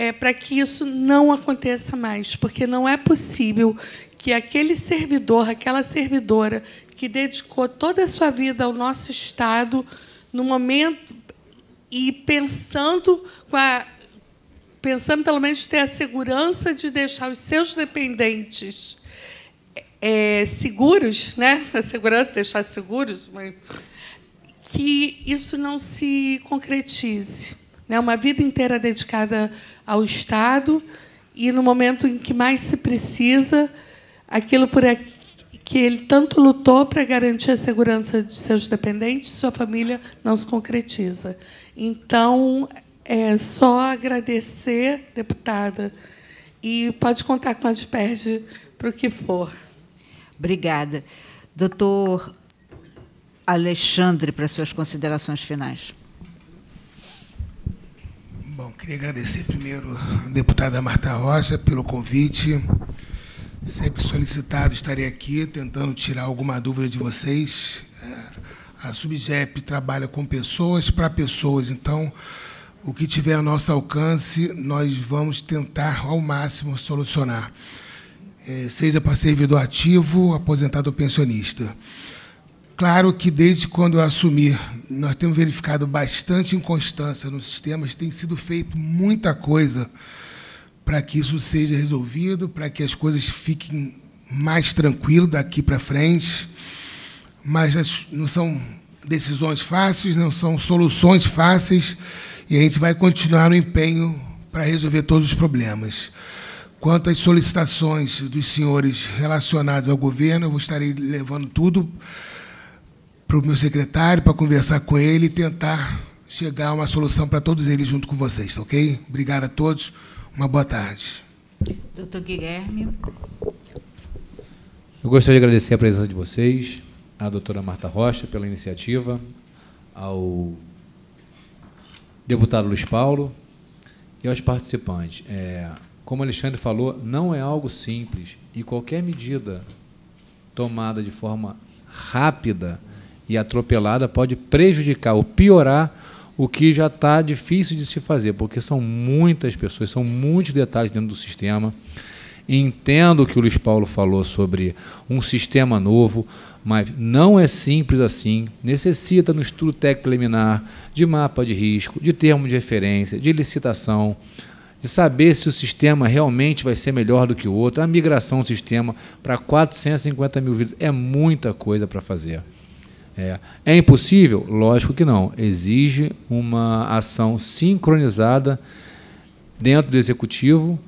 é, para que isso não aconteça mais, porque não é possível que aquele servidor, aquela servidora que dedicou toda a sua vida ao nosso Estado, no momento e pensando a, pensando pelo menos ter a segurança de deixar os seus dependentes é, seguros, né? *laughs* A segurança deixar seguros, mas que isso não se concretize. Né? Uma vida inteira dedicada ao Estado e, no momento em que mais se precisa, aquilo por que ele tanto lutou para garantir a segurança de seus dependentes, sua família não se concretiza. Então, é só agradecer, deputada, e pode contar com a Disperge para o que for. Obrigada. Doutor Alexandre, para suas considerações finais. Queria agradecer primeiro a deputada Marta Rocha pelo convite. Sempre solicitado estarei aqui tentando tirar alguma dúvida de vocês. É, a Subjep trabalha com pessoas para pessoas, então o que tiver ao nosso alcance, nós vamos tentar ao máximo solucionar. É, seja para servidor ativo, aposentado ou pensionista. Claro que desde quando eu assumi, nós temos verificado bastante inconstância nos sistemas, tem sido feito muita coisa para que isso seja resolvido, para que as coisas fiquem mais tranquilas daqui para frente, mas não são decisões fáceis, não são soluções fáceis, e a gente vai continuar no empenho para resolver todos os problemas. Quanto às solicitações dos senhores relacionadas ao governo, eu estarei levando tudo para o meu secretário, para conversar com ele e tentar chegar a uma solução para todos eles junto com vocês, tá ok? Obrigado a todos, uma boa tarde. Doutor Guilherme. Eu gostaria de agradecer a presença de vocês, à doutora Marta Rocha pela iniciativa, ao deputado Luiz Paulo e aos participantes. É, como Alexandre falou, não é algo simples e qualquer medida tomada de forma rápida e atropelada pode prejudicar ou piorar o que já está difícil de se fazer, porque são muitas pessoas, são muitos detalhes dentro do sistema. Entendo o que o Luiz Paulo falou sobre um sistema novo, mas não é simples assim. Necessita no estudo técnico preliminar de mapa de risco, de termo de referência, de licitação, de saber se o sistema realmente vai ser melhor do que o outro. A migração do sistema para 450 mil vidas é muita coisa para fazer. É, é impossível? Lógico que não. Exige uma ação sincronizada dentro do executivo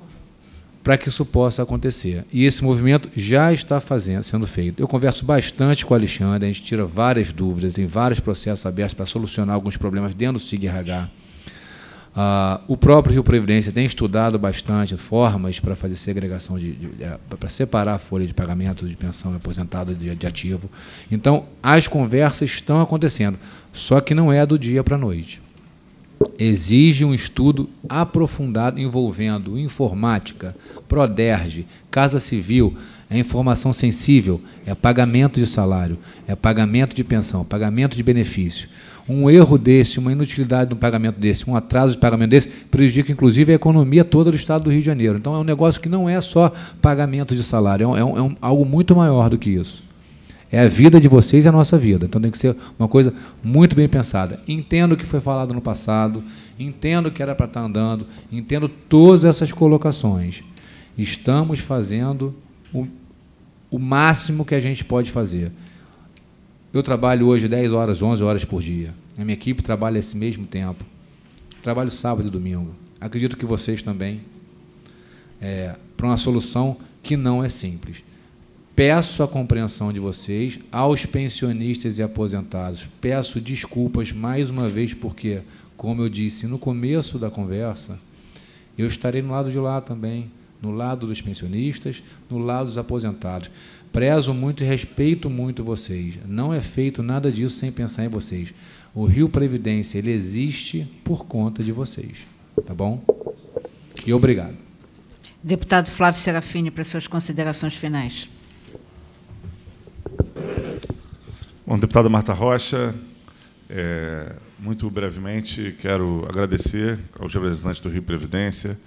para que isso possa acontecer. E esse movimento já está fazendo, sendo feito. Eu converso bastante com o Alexandre, a gente tira várias dúvidas, tem vários processos abertos para solucionar alguns problemas dentro do SIGRH. Ah, o próprio Rio Previdência tem estudado bastante formas para fazer segregação, de, de é, para separar a folha de pagamento de pensão aposentada de, de, ativo. Então, as conversas estão acontecendo, só que não é do dia para a noite. Exige um estudo aprofundado envolvendo informática, PRODERGE, Casa Civil, é informação sensível, é pagamento de salário, é pagamento de pensão, pagamento de benefício um erro desse, uma inutilidade de um pagamento desse, um atraso de pagamento desse, prejudica inclusive a economia toda do Estado do Rio de Janeiro. Então é um negócio que não é só pagamento de salário, é, um, é, um, é um, algo muito maior do que isso. É a vida de vocês e a nossa vida. Então tem que ser uma coisa muito bem pensada. Entendo o que foi falado no passado, entendo que era para estar tá andando, entendo todas essas colocações. Estamos fazendo o, o máximo que a gente pode fazer. Eu trabalho hoje 10 horas, 11 horas por dia. A minha equipe trabalha esse mesmo tempo. Trabalho sábado e domingo. Acredito que vocês também. É, para uma solução que não é simples. Peço a compreensão de vocês, aos pensionistas e aposentados, peço desculpas mais uma vez, porque, como eu disse no começo da conversa, eu estarei no lado de lá também, no lado dos pensionistas, no lado dos aposentados. Prezo muito e respeito muito vocês. Não é feito nada disso sem pensar em vocês. O Rio Previdência, ele existe por conta de vocês. Tá bom? E obrigado. Deputado Flávio Serafini, para suas considerações finais. Bom, deputada Marta Rocha, é, muito brevemente quero agradecer aos representantes do Rio Previdência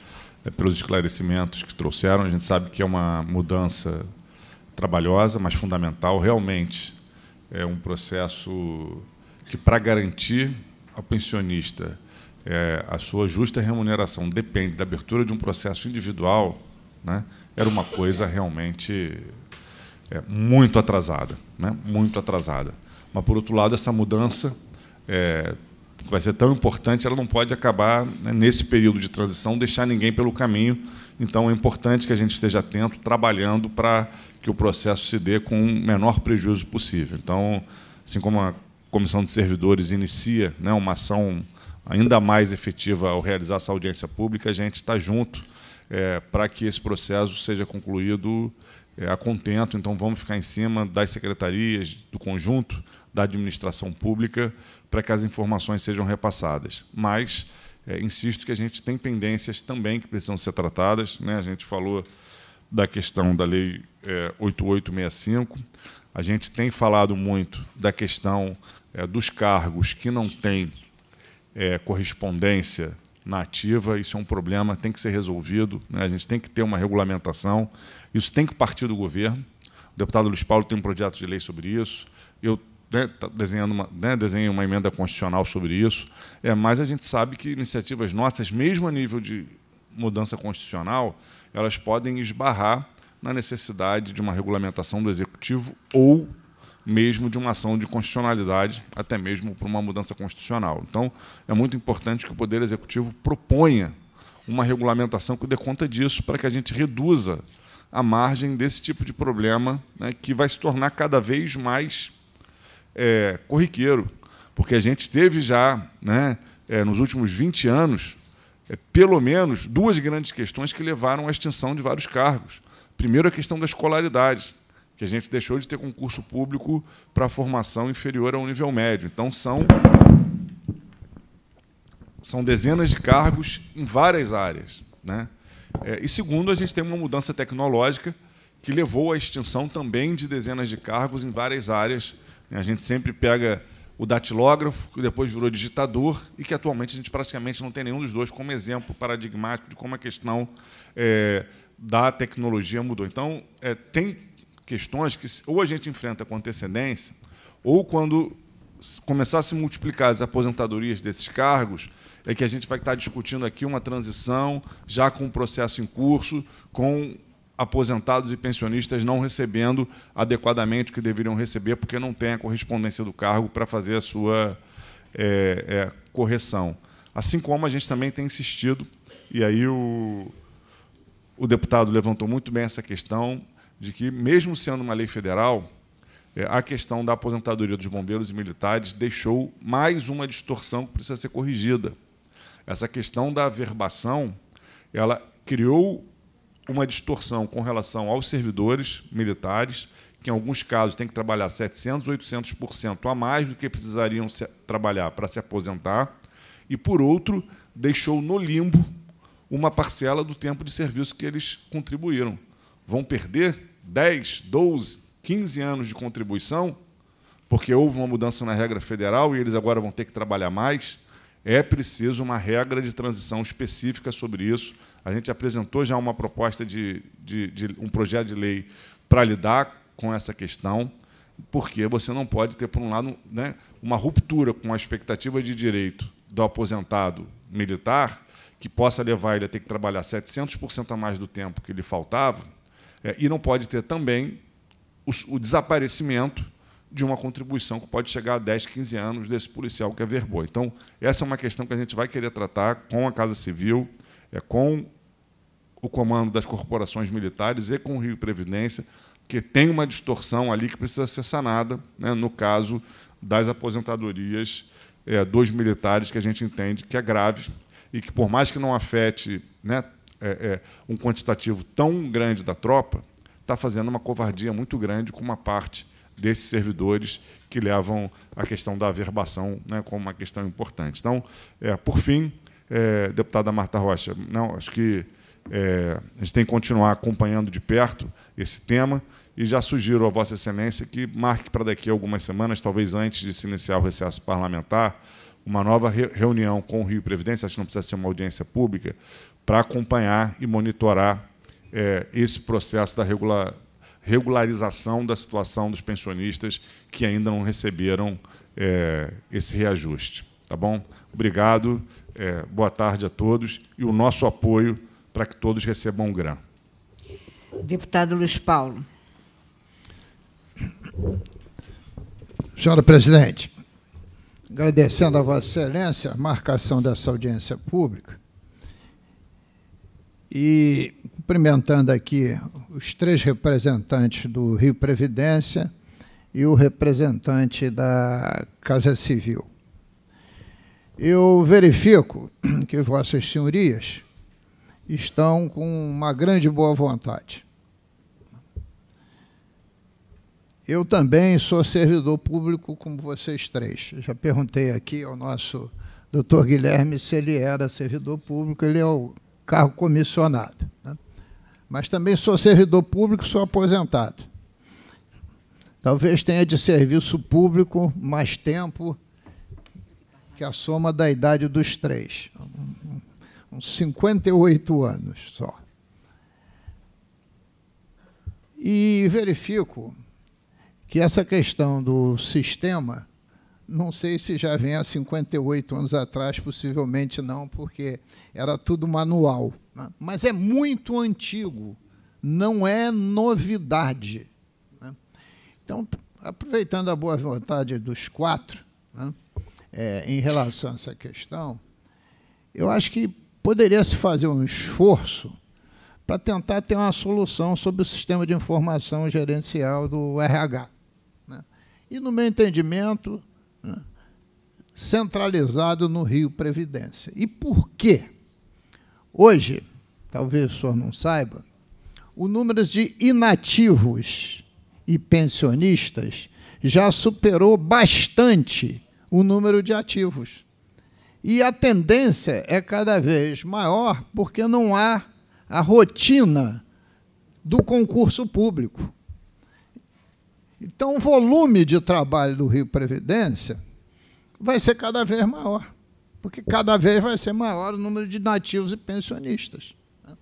é, pelos esclarecimentos que trouxeram. A gente sabe que é uma mudança trabalhosa, mas fundamental. Realmente é um processo que, para garantir ao pensionista é, a sua justa remuneração, depende da abertura de um processo individual, né, era uma coisa realmente é, muito atrasada. Né, muito atrasada. Mas, por outro lado, essa mudança. É, vai ser tão importante, ela não pode acabar, né, nesse período de transição, deixar ninguém pelo caminho então é importante que a gente esteja atento, trabalhando para que o processo se dê com o menor prejuízo possível. Então, assim como a Comissão de Servidores inicia né, uma ação ainda mais efetiva ao realizar essa audiência pública, a gente está junto é, para que esse processo seja concluído é, a contento. Então, vamos ficar em cima das secretarias, do conjunto da administração pública, para que as informações sejam repassadas. Mas é, insisto que a gente tem pendências também que precisam ser tratadas. Né? A gente falou da questão da Lei é, 8865, a gente tem falado muito da questão é, dos cargos que não têm é, correspondência na ativa, isso é um problema, tem que ser resolvido, né? a gente tem que ter uma regulamentação, isso tem que partir do governo. O deputado Luiz Paulo tem um projeto de lei sobre isso. Eu né, tá desenhando uma, né, uma emenda constitucional sobre isso, é, mas a gente sabe que iniciativas nossas, mesmo a nível de mudança constitucional, elas podem esbarrar na necessidade de uma regulamentação do executivo ou mesmo de uma ação de constitucionalidade, até mesmo para uma mudança constitucional. Então, é muito importante que o Poder Executivo proponha uma regulamentação que dê conta disso, para que a gente reduza a margem desse tipo de problema né, que vai se tornar cada vez mais é, corriqueiro, porque a gente teve já, né, é, nos últimos 20 anos, é, pelo menos duas grandes questões que levaram à extinção de vários cargos. Primeiro, a questão da escolaridade, que a gente deixou de ter concurso público para formação inferior ao nível médio. Então, são, são dezenas de cargos em várias áreas. Né? É, e segundo, a gente tem uma mudança tecnológica que levou à extinção também de dezenas de cargos em várias áreas a gente sempre pega o datilógrafo, que depois virou digitador, e que atualmente a gente praticamente não tem nenhum dos dois como exemplo paradigmático de como a questão é, da tecnologia mudou. Então, é, tem questões que ou a gente enfrenta com antecedência, ou quando começar a se multiplicar as aposentadorias desses cargos, é que a gente vai estar discutindo aqui uma transição já com um processo em curso, com aposentados e pensionistas não recebendo adequadamente o que deveriam receber, porque não tem a correspondência do cargo para fazer a sua é, é, correção. Assim como a gente também tem insistido, e aí o, o deputado levantou muito bem essa questão, de que, mesmo sendo uma lei federal, é, a questão da aposentadoria dos bombeiros e militares deixou mais uma distorção que precisa ser corrigida. Essa questão da averbação, ela criou uma distorção com relação aos servidores militares, que em alguns casos têm que trabalhar 700, 800% a mais do que precisariam trabalhar para se aposentar, e, por outro, deixou no limbo uma parcela do tempo de serviço que eles contribuíram. Vão perder 10, 12, 15 anos de contribuição, porque houve uma mudança na regra federal e eles agora vão ter que trabalhar mais. É preciso uma regra de transição específica sobre isso a gente apresentou já uma proposta de, de, de um projeto de lei para lidar com essa questão, porque você não pode ter, por um lado, né, uma ruptura com a expectativa de direito do aposentado militar, que possa levar ele a ter que trabalhar 700% a mais do tempo que lhe faltava, é, e não pode ter também o, o desaparecimento de uma contribuição que pode chegar a 10, 15 anos desse policial que é verbo Então, essa é uma questão que a gente vai querer tratar com a Casa Civil, é, com o comando das corporações militares e com o Rio Previdência, que tem uma distorção ali que precisa ser sanada, né, no caso das aposentadorias é, dos militares, que a gente entende que é grave e que, por mais que não afete né, é, é, um quantitativo tão grande da tropa, está fazendo uma covardia muito grande com uma parte desses servidores que levam a questão da averbação né, como uma questão importante. Então, é, por fim, é, deputada Marta Rocha, não, acho que é, a gente tem que continuar acompanhando de perto esse tema e já sugiro a Vossa Excelência que marque para daqui a algumas semanas, talvez antes de se iniciar o recesso parlamentar, uma nova re reunião com o Rio Previdência, acho que não precisa ser uma audiência pública, para acompanhar e monitorar é, esse processo da regula regularização da situação dos pensionistas que ainda não receberam é, esse reajuste. Tá bom? Obrigado, é, boa tarde a todos e o nosso apoio para que todos recebam um grão. Deputado Luiz Paulo. Senhora Presidente, agradecendo a Vossa Excelência a marcação dessa audiência pública e cumprimentando aqui os três representantes do Rio Previdência e o representante da Casa Civil. Eu verifico que Vossas Senhorias estão com uma grande boa vontade. Eu também sou servidor público como vocês três. Já perguntei aqui ao nosso doutor Guilherme se ele era servidor público, ele é o cargo comissionado. Né? Mas também sou servidor público, sou aposentado. Talvez tenha de serviço público mais tempo que a soma da idade dos três com 58 anos só. E verifico que essa questão do sistema, não sei se já vem há 58 anos atrás, possivelmente não, porque era tudo manual. Né? Mas é muito antigo, não é novidade. Né? Então, aproveitando a boa vontade dos quatro, né? é, em relação a essa questão, eu acho que poderia se fazer um esforço para tentar ter uma solução sobre o sistema de informação gerencial do RH. Né? E, no meu entendimento, né, centralizado no Rio Previdência. E por quê? Hoje, talvez o senhor não saiba, o número de inativos e pensionistas já superou bastante o número de ativos. E a tendência é cada vez maior porque não há a rotina do concurso público. Então, o volume de trabalho do Rio Previdência vai ser cada vez maior, porque cada vez vai ser maior o número de nativos e pensionistas. Né?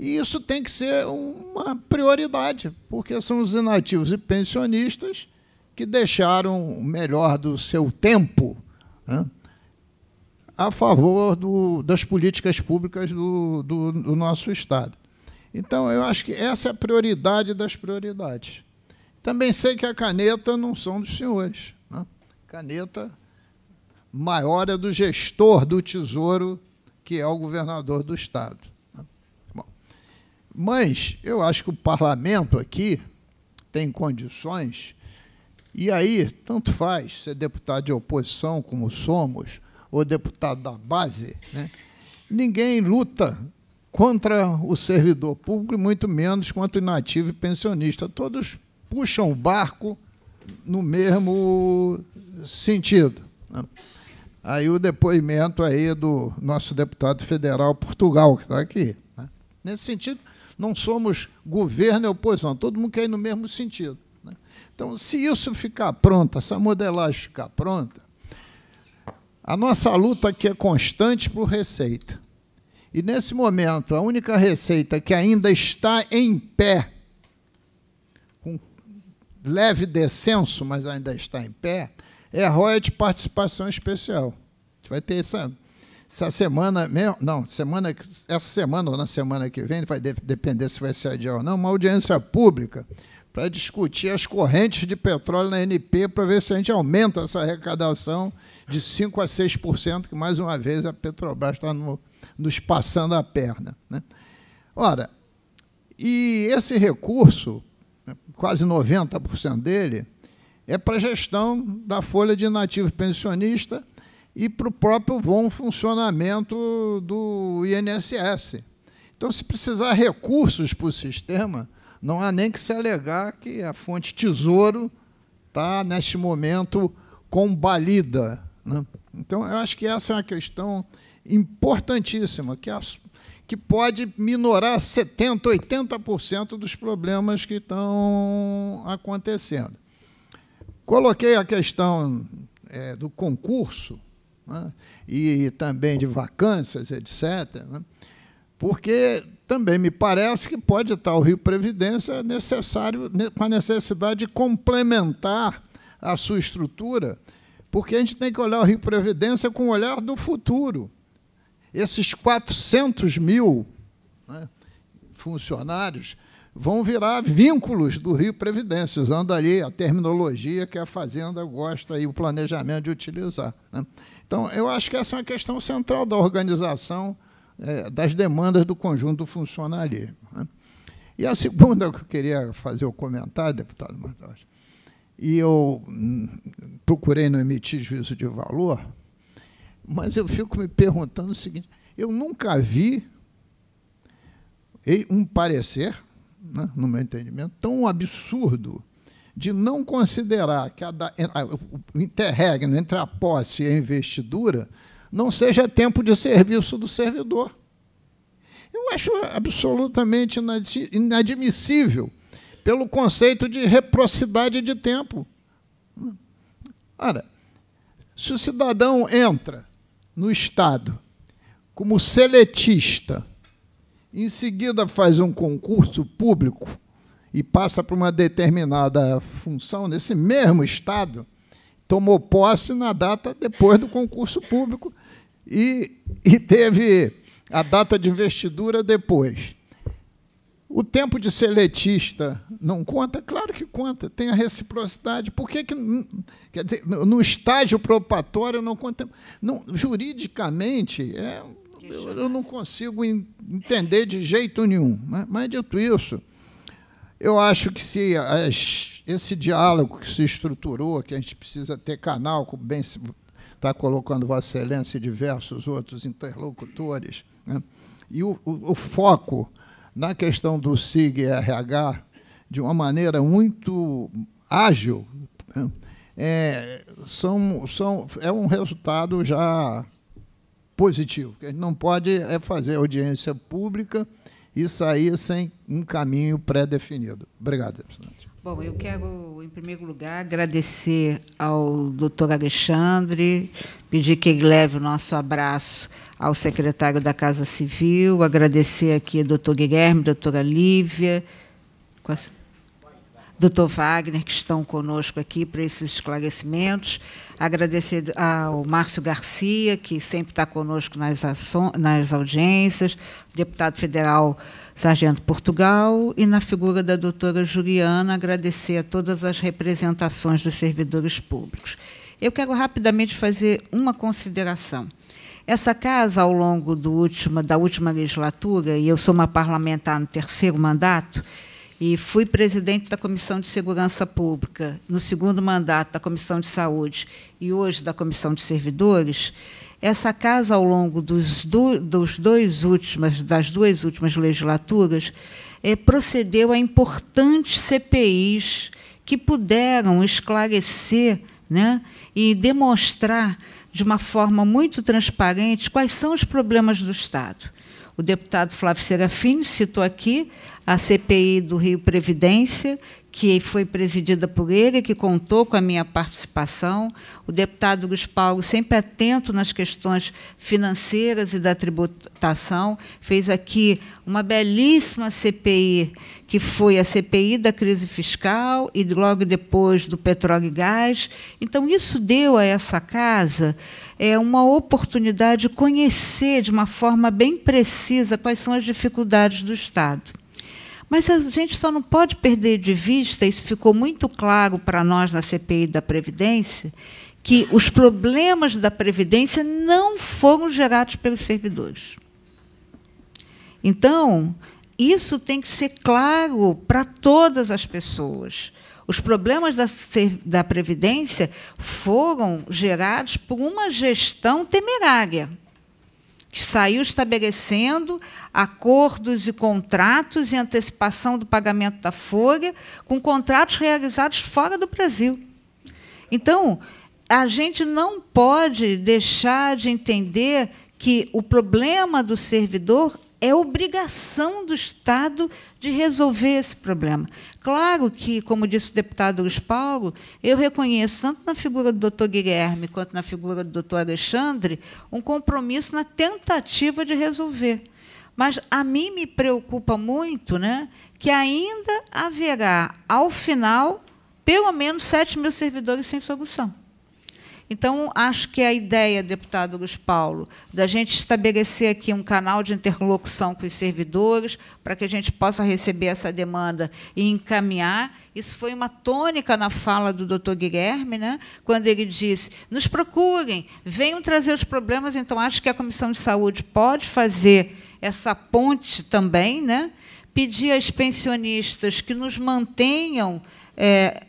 E isso tem que ser uma prioridade, porque são os inativos e pensionistas que deixaram o melhor do seu tempo né, a favor do, das políticas públicas do, do, do nosso Estado. Então, eu acho que essa é a prioridade das prioridades. Também sei que a caneta não são dos senhores. Né? Caneta maior é do gestor do Tesouro, que é o governador do Estado. Né? Bom, mas eu acho que o parlamento aqui tem condições, e aí, tanto faz ser deputado de oposição, como somos, ou deputado da base, né? ninguém luta contra o servidor público, muito menos contra o inativo e pensionista. Todos puxam o barco no mesmo sentido. Né? Aí o depoimento aí do nosso deputado federal Portugal, que está aqui. Né? Nesse sentido, não somos governo e oposição, todo mundo quer ir no mesmo sentido. Né? Então, se isso ficar pronto, essa modelagem ficar pronta, a nossa luta aqui é constante por receita. E nesse momento, a única receita que ainda está em pé, com leve descenso, mas ainda está em pé, é a Royal de participação especial. A gente vai ter essa, essa semana mesmo, não, semana, essa semana ou na semana que vem, vai depender se vai ser adiado ou não, uma audiência pública para discutir as correntes de petróleo na NP para ver se a gente aumenta essa arrecadação de 5% a 6%, que mais uma vez a Petrobras está no, nos passando a perna. Né? Ora, e esse recurso, né, quase 90% dele, é para a gestão da folha de inativo pensionista e para o próprio bom funcionamento do INSS. Então, se precisar recursos para o sistema, não há nem que se alegar que a fonte tesouro está, neste momento, combalida. Né? Então, eu acho que essa é uma questão importantíssima, que, as, que pode minorar 70%, 80% dos problemas que estão acontecendo. Coloquei a questão é, do concurso né, e também de vacâncias, etc., né, porque também me parece que pode estar o Rio Previdência necessário, com a necessidade de complementar a sua estrutura, porque a gente tem que olhar o Rio Previdência com o olhar do futuro. Esses 400 mil né, funcionários vão virar vínculos do Rio Previdência, usando ali a terminologia que a Fazenda gosta e o planejamento de utilizar. Né? Então, eu acho que essa é uma questão central da organização é, das demandas do conjunto do funcionalismo. Né? E a segunda *laughs* que eu queria fazer o comentário, deputado Matos, e eu hum, procurei não emitir juízo de valor, mas eu fico me perguntando o seguinte: eu nunca vi um parecer, né, no meu entendimento, tão absurdo de não considerar que a, o interregno entre a posse e a investidura não seja tempo de serviço do servidor. Eu acho absolutamente inadmissível pelo conceito de reprocidade de tempo. Ora, se o cidadão entra no Estado como seletista, em seguida faz um concurso público e passa para uma determinada função nesse mesmo Estado, tomou posse na data depois do concurso público e, *laughs* e teve a data de investidura depois. O tempo de ser letista não conta? Claro que conta, tem a reciprocidade. Por que, que hum, quer dizer, no estágio probatório não conta? Não, juridicamente, é, eu, eu, não consigo entender de jeito nenhum. Mas, né? mas dito isso, eu acho que se as, esse diálogo que se estruturou, que a gente precisa ter canal, como bem está colocando Vossa Excelência e diversos outros interlocutores. Né? E o, o, o, foco na questão do SIG e RH, de uma maneira muito ágil, né? é, são, são, é um resultado já positivo. A gente não pode é fazer audiência pública e sair sem um caminho pré-definido. Obrigado, presidente. Bom, eu quero, em primeiro lugar, agradecer ao doutor Alexandre, pedir que ele leve o nosso abraço ao secretário da Casa Civil, agradecer aqui ao doutor Guilherme, doutora Lívia, doutor Wagner, que estão conosco aqui para esses esclarecimentos, agradecer ao Márcio Garcia, que sempre está conosco nas, nas audiências, deputado federal Sargento Portugal e na figura da doutora Juliana agradecer a todas as representações dos servidores públicos. Eu quero rapidamente fazer uma consideração. Essa casa, ao longo último, da última legislatura, e eu sou uma parlamentar no terceiro mandato, e fui presidente da Comissão de Segurança Pública, no segundo mandato da Comissão de Saúde e hoje da Comissão de Servidores, essa casa, ao longo dos, do, dos dois últimas, das duas últimas legislaturas, é, procedeu a importantes CPIs que puderam esclarecer né, e demonstrar de uma forma muito transparente quais são os problemas do Estado. O deputado Flávio Serafim citou aqui a CPI do Rio Previdência, que foi presidida por ele, que contou com a minha participação, o deputado Luiz Paulo, sempre atento nas questões financeiras e da tributação, fez aqui uma belíssima CPI, que foi a CPI da crise fiscal e logo depois do petróleo e gás. Então, isso deu a essa casa é uma oportunidade de conhecer de uma forma bem precisa quais são as dificuldades do Estado. Mas a gente só não pode perder de vista, isso ficou muito claro para nós na CPI da Previdência, que os problemas da Previdência não foram gerados pelos servidores. Então, isso tem que ser claro para todas as pessoas. Os problemas da, da Previdência foram gerados por uma gestão temerária que saiu estabelecendo acordos e contratos em antecipação do pagamento da folha com contratos realizados fora do Brasil. Então, a gente não pode deixar de entender que o problema do servidor é obrigação do Estado de resolver esse problema. Claro que, como disse o deputado Luiz Paulo, eu reconheço, tanto na figura do doutor Guilherme quanto na figura do doutor Alexandre, um compromisso na tentativa de resolver. Mas a mim me preocupa muito né, que ainda haverá, ao final, pelo menos 7 mil servidores sem solução. Então, acho que a ideia, deputado Luiz Paulo, da gente estabelecer aqui um canal de interlocução com os servidores, para que a gente possa receber essa demanda e encaminhar. Isso foi uma tônica na fala do doutor Guilherme, né? quando ele disse: nos procurem, venham trazer os problemas. Então, acho que a Comissão de Saúde pode fazer essa ponte também, né? pedir às pensionistas que nos mantenham. É,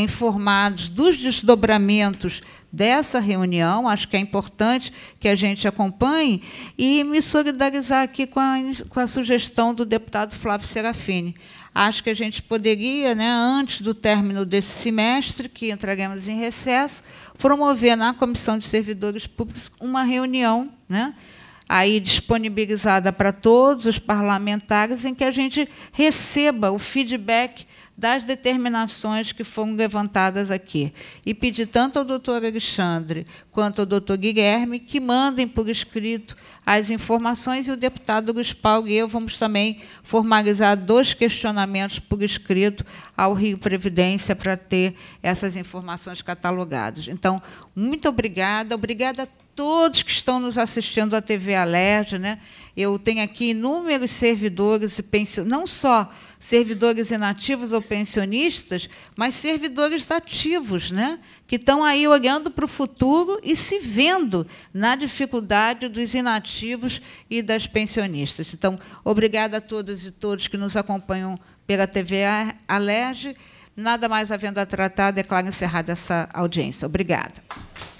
informados dos desdobramentos dessa reunião. Acho que é importante que a gente acompanhe e me solidarizar aqui com a, com a sugestão do deputado Flávio Serafini. Acho que a gente poderia, né, antes do término desse semestre, que entraremos em recesso, promover na Comissão de Servidores Públicos uma reunião, né, aí disponibilizada para todos os parlamentares, em que a gente receba o feedback das determinações que foram levantadas aqui. E pedi tanto ao doutor Alexandre quanto ao doutor Guilherme que mandem por escrito as informações e o deputado Luiz Paulo e eu vamos também formalizar dois questionamentos por escrito ao Rio Previdência para ter essas informações catalogadas. Então, muito obrigada, obrigada a todos que estão nos assistindo à TV Alerj, né? Eu tenho aqui inúmeros servidores, não só servidores inativos ou pensionistas, mas servidores ativos, né? que estão aí olhando para o futuro e se vendo na dificuldade dos inativos e das pensionistas. Então, obrigada a todas e todos que nos acompanham pela TV Alerj. Nada mais havendo a tratar, declaro encerrada essa audiência. Obrigada.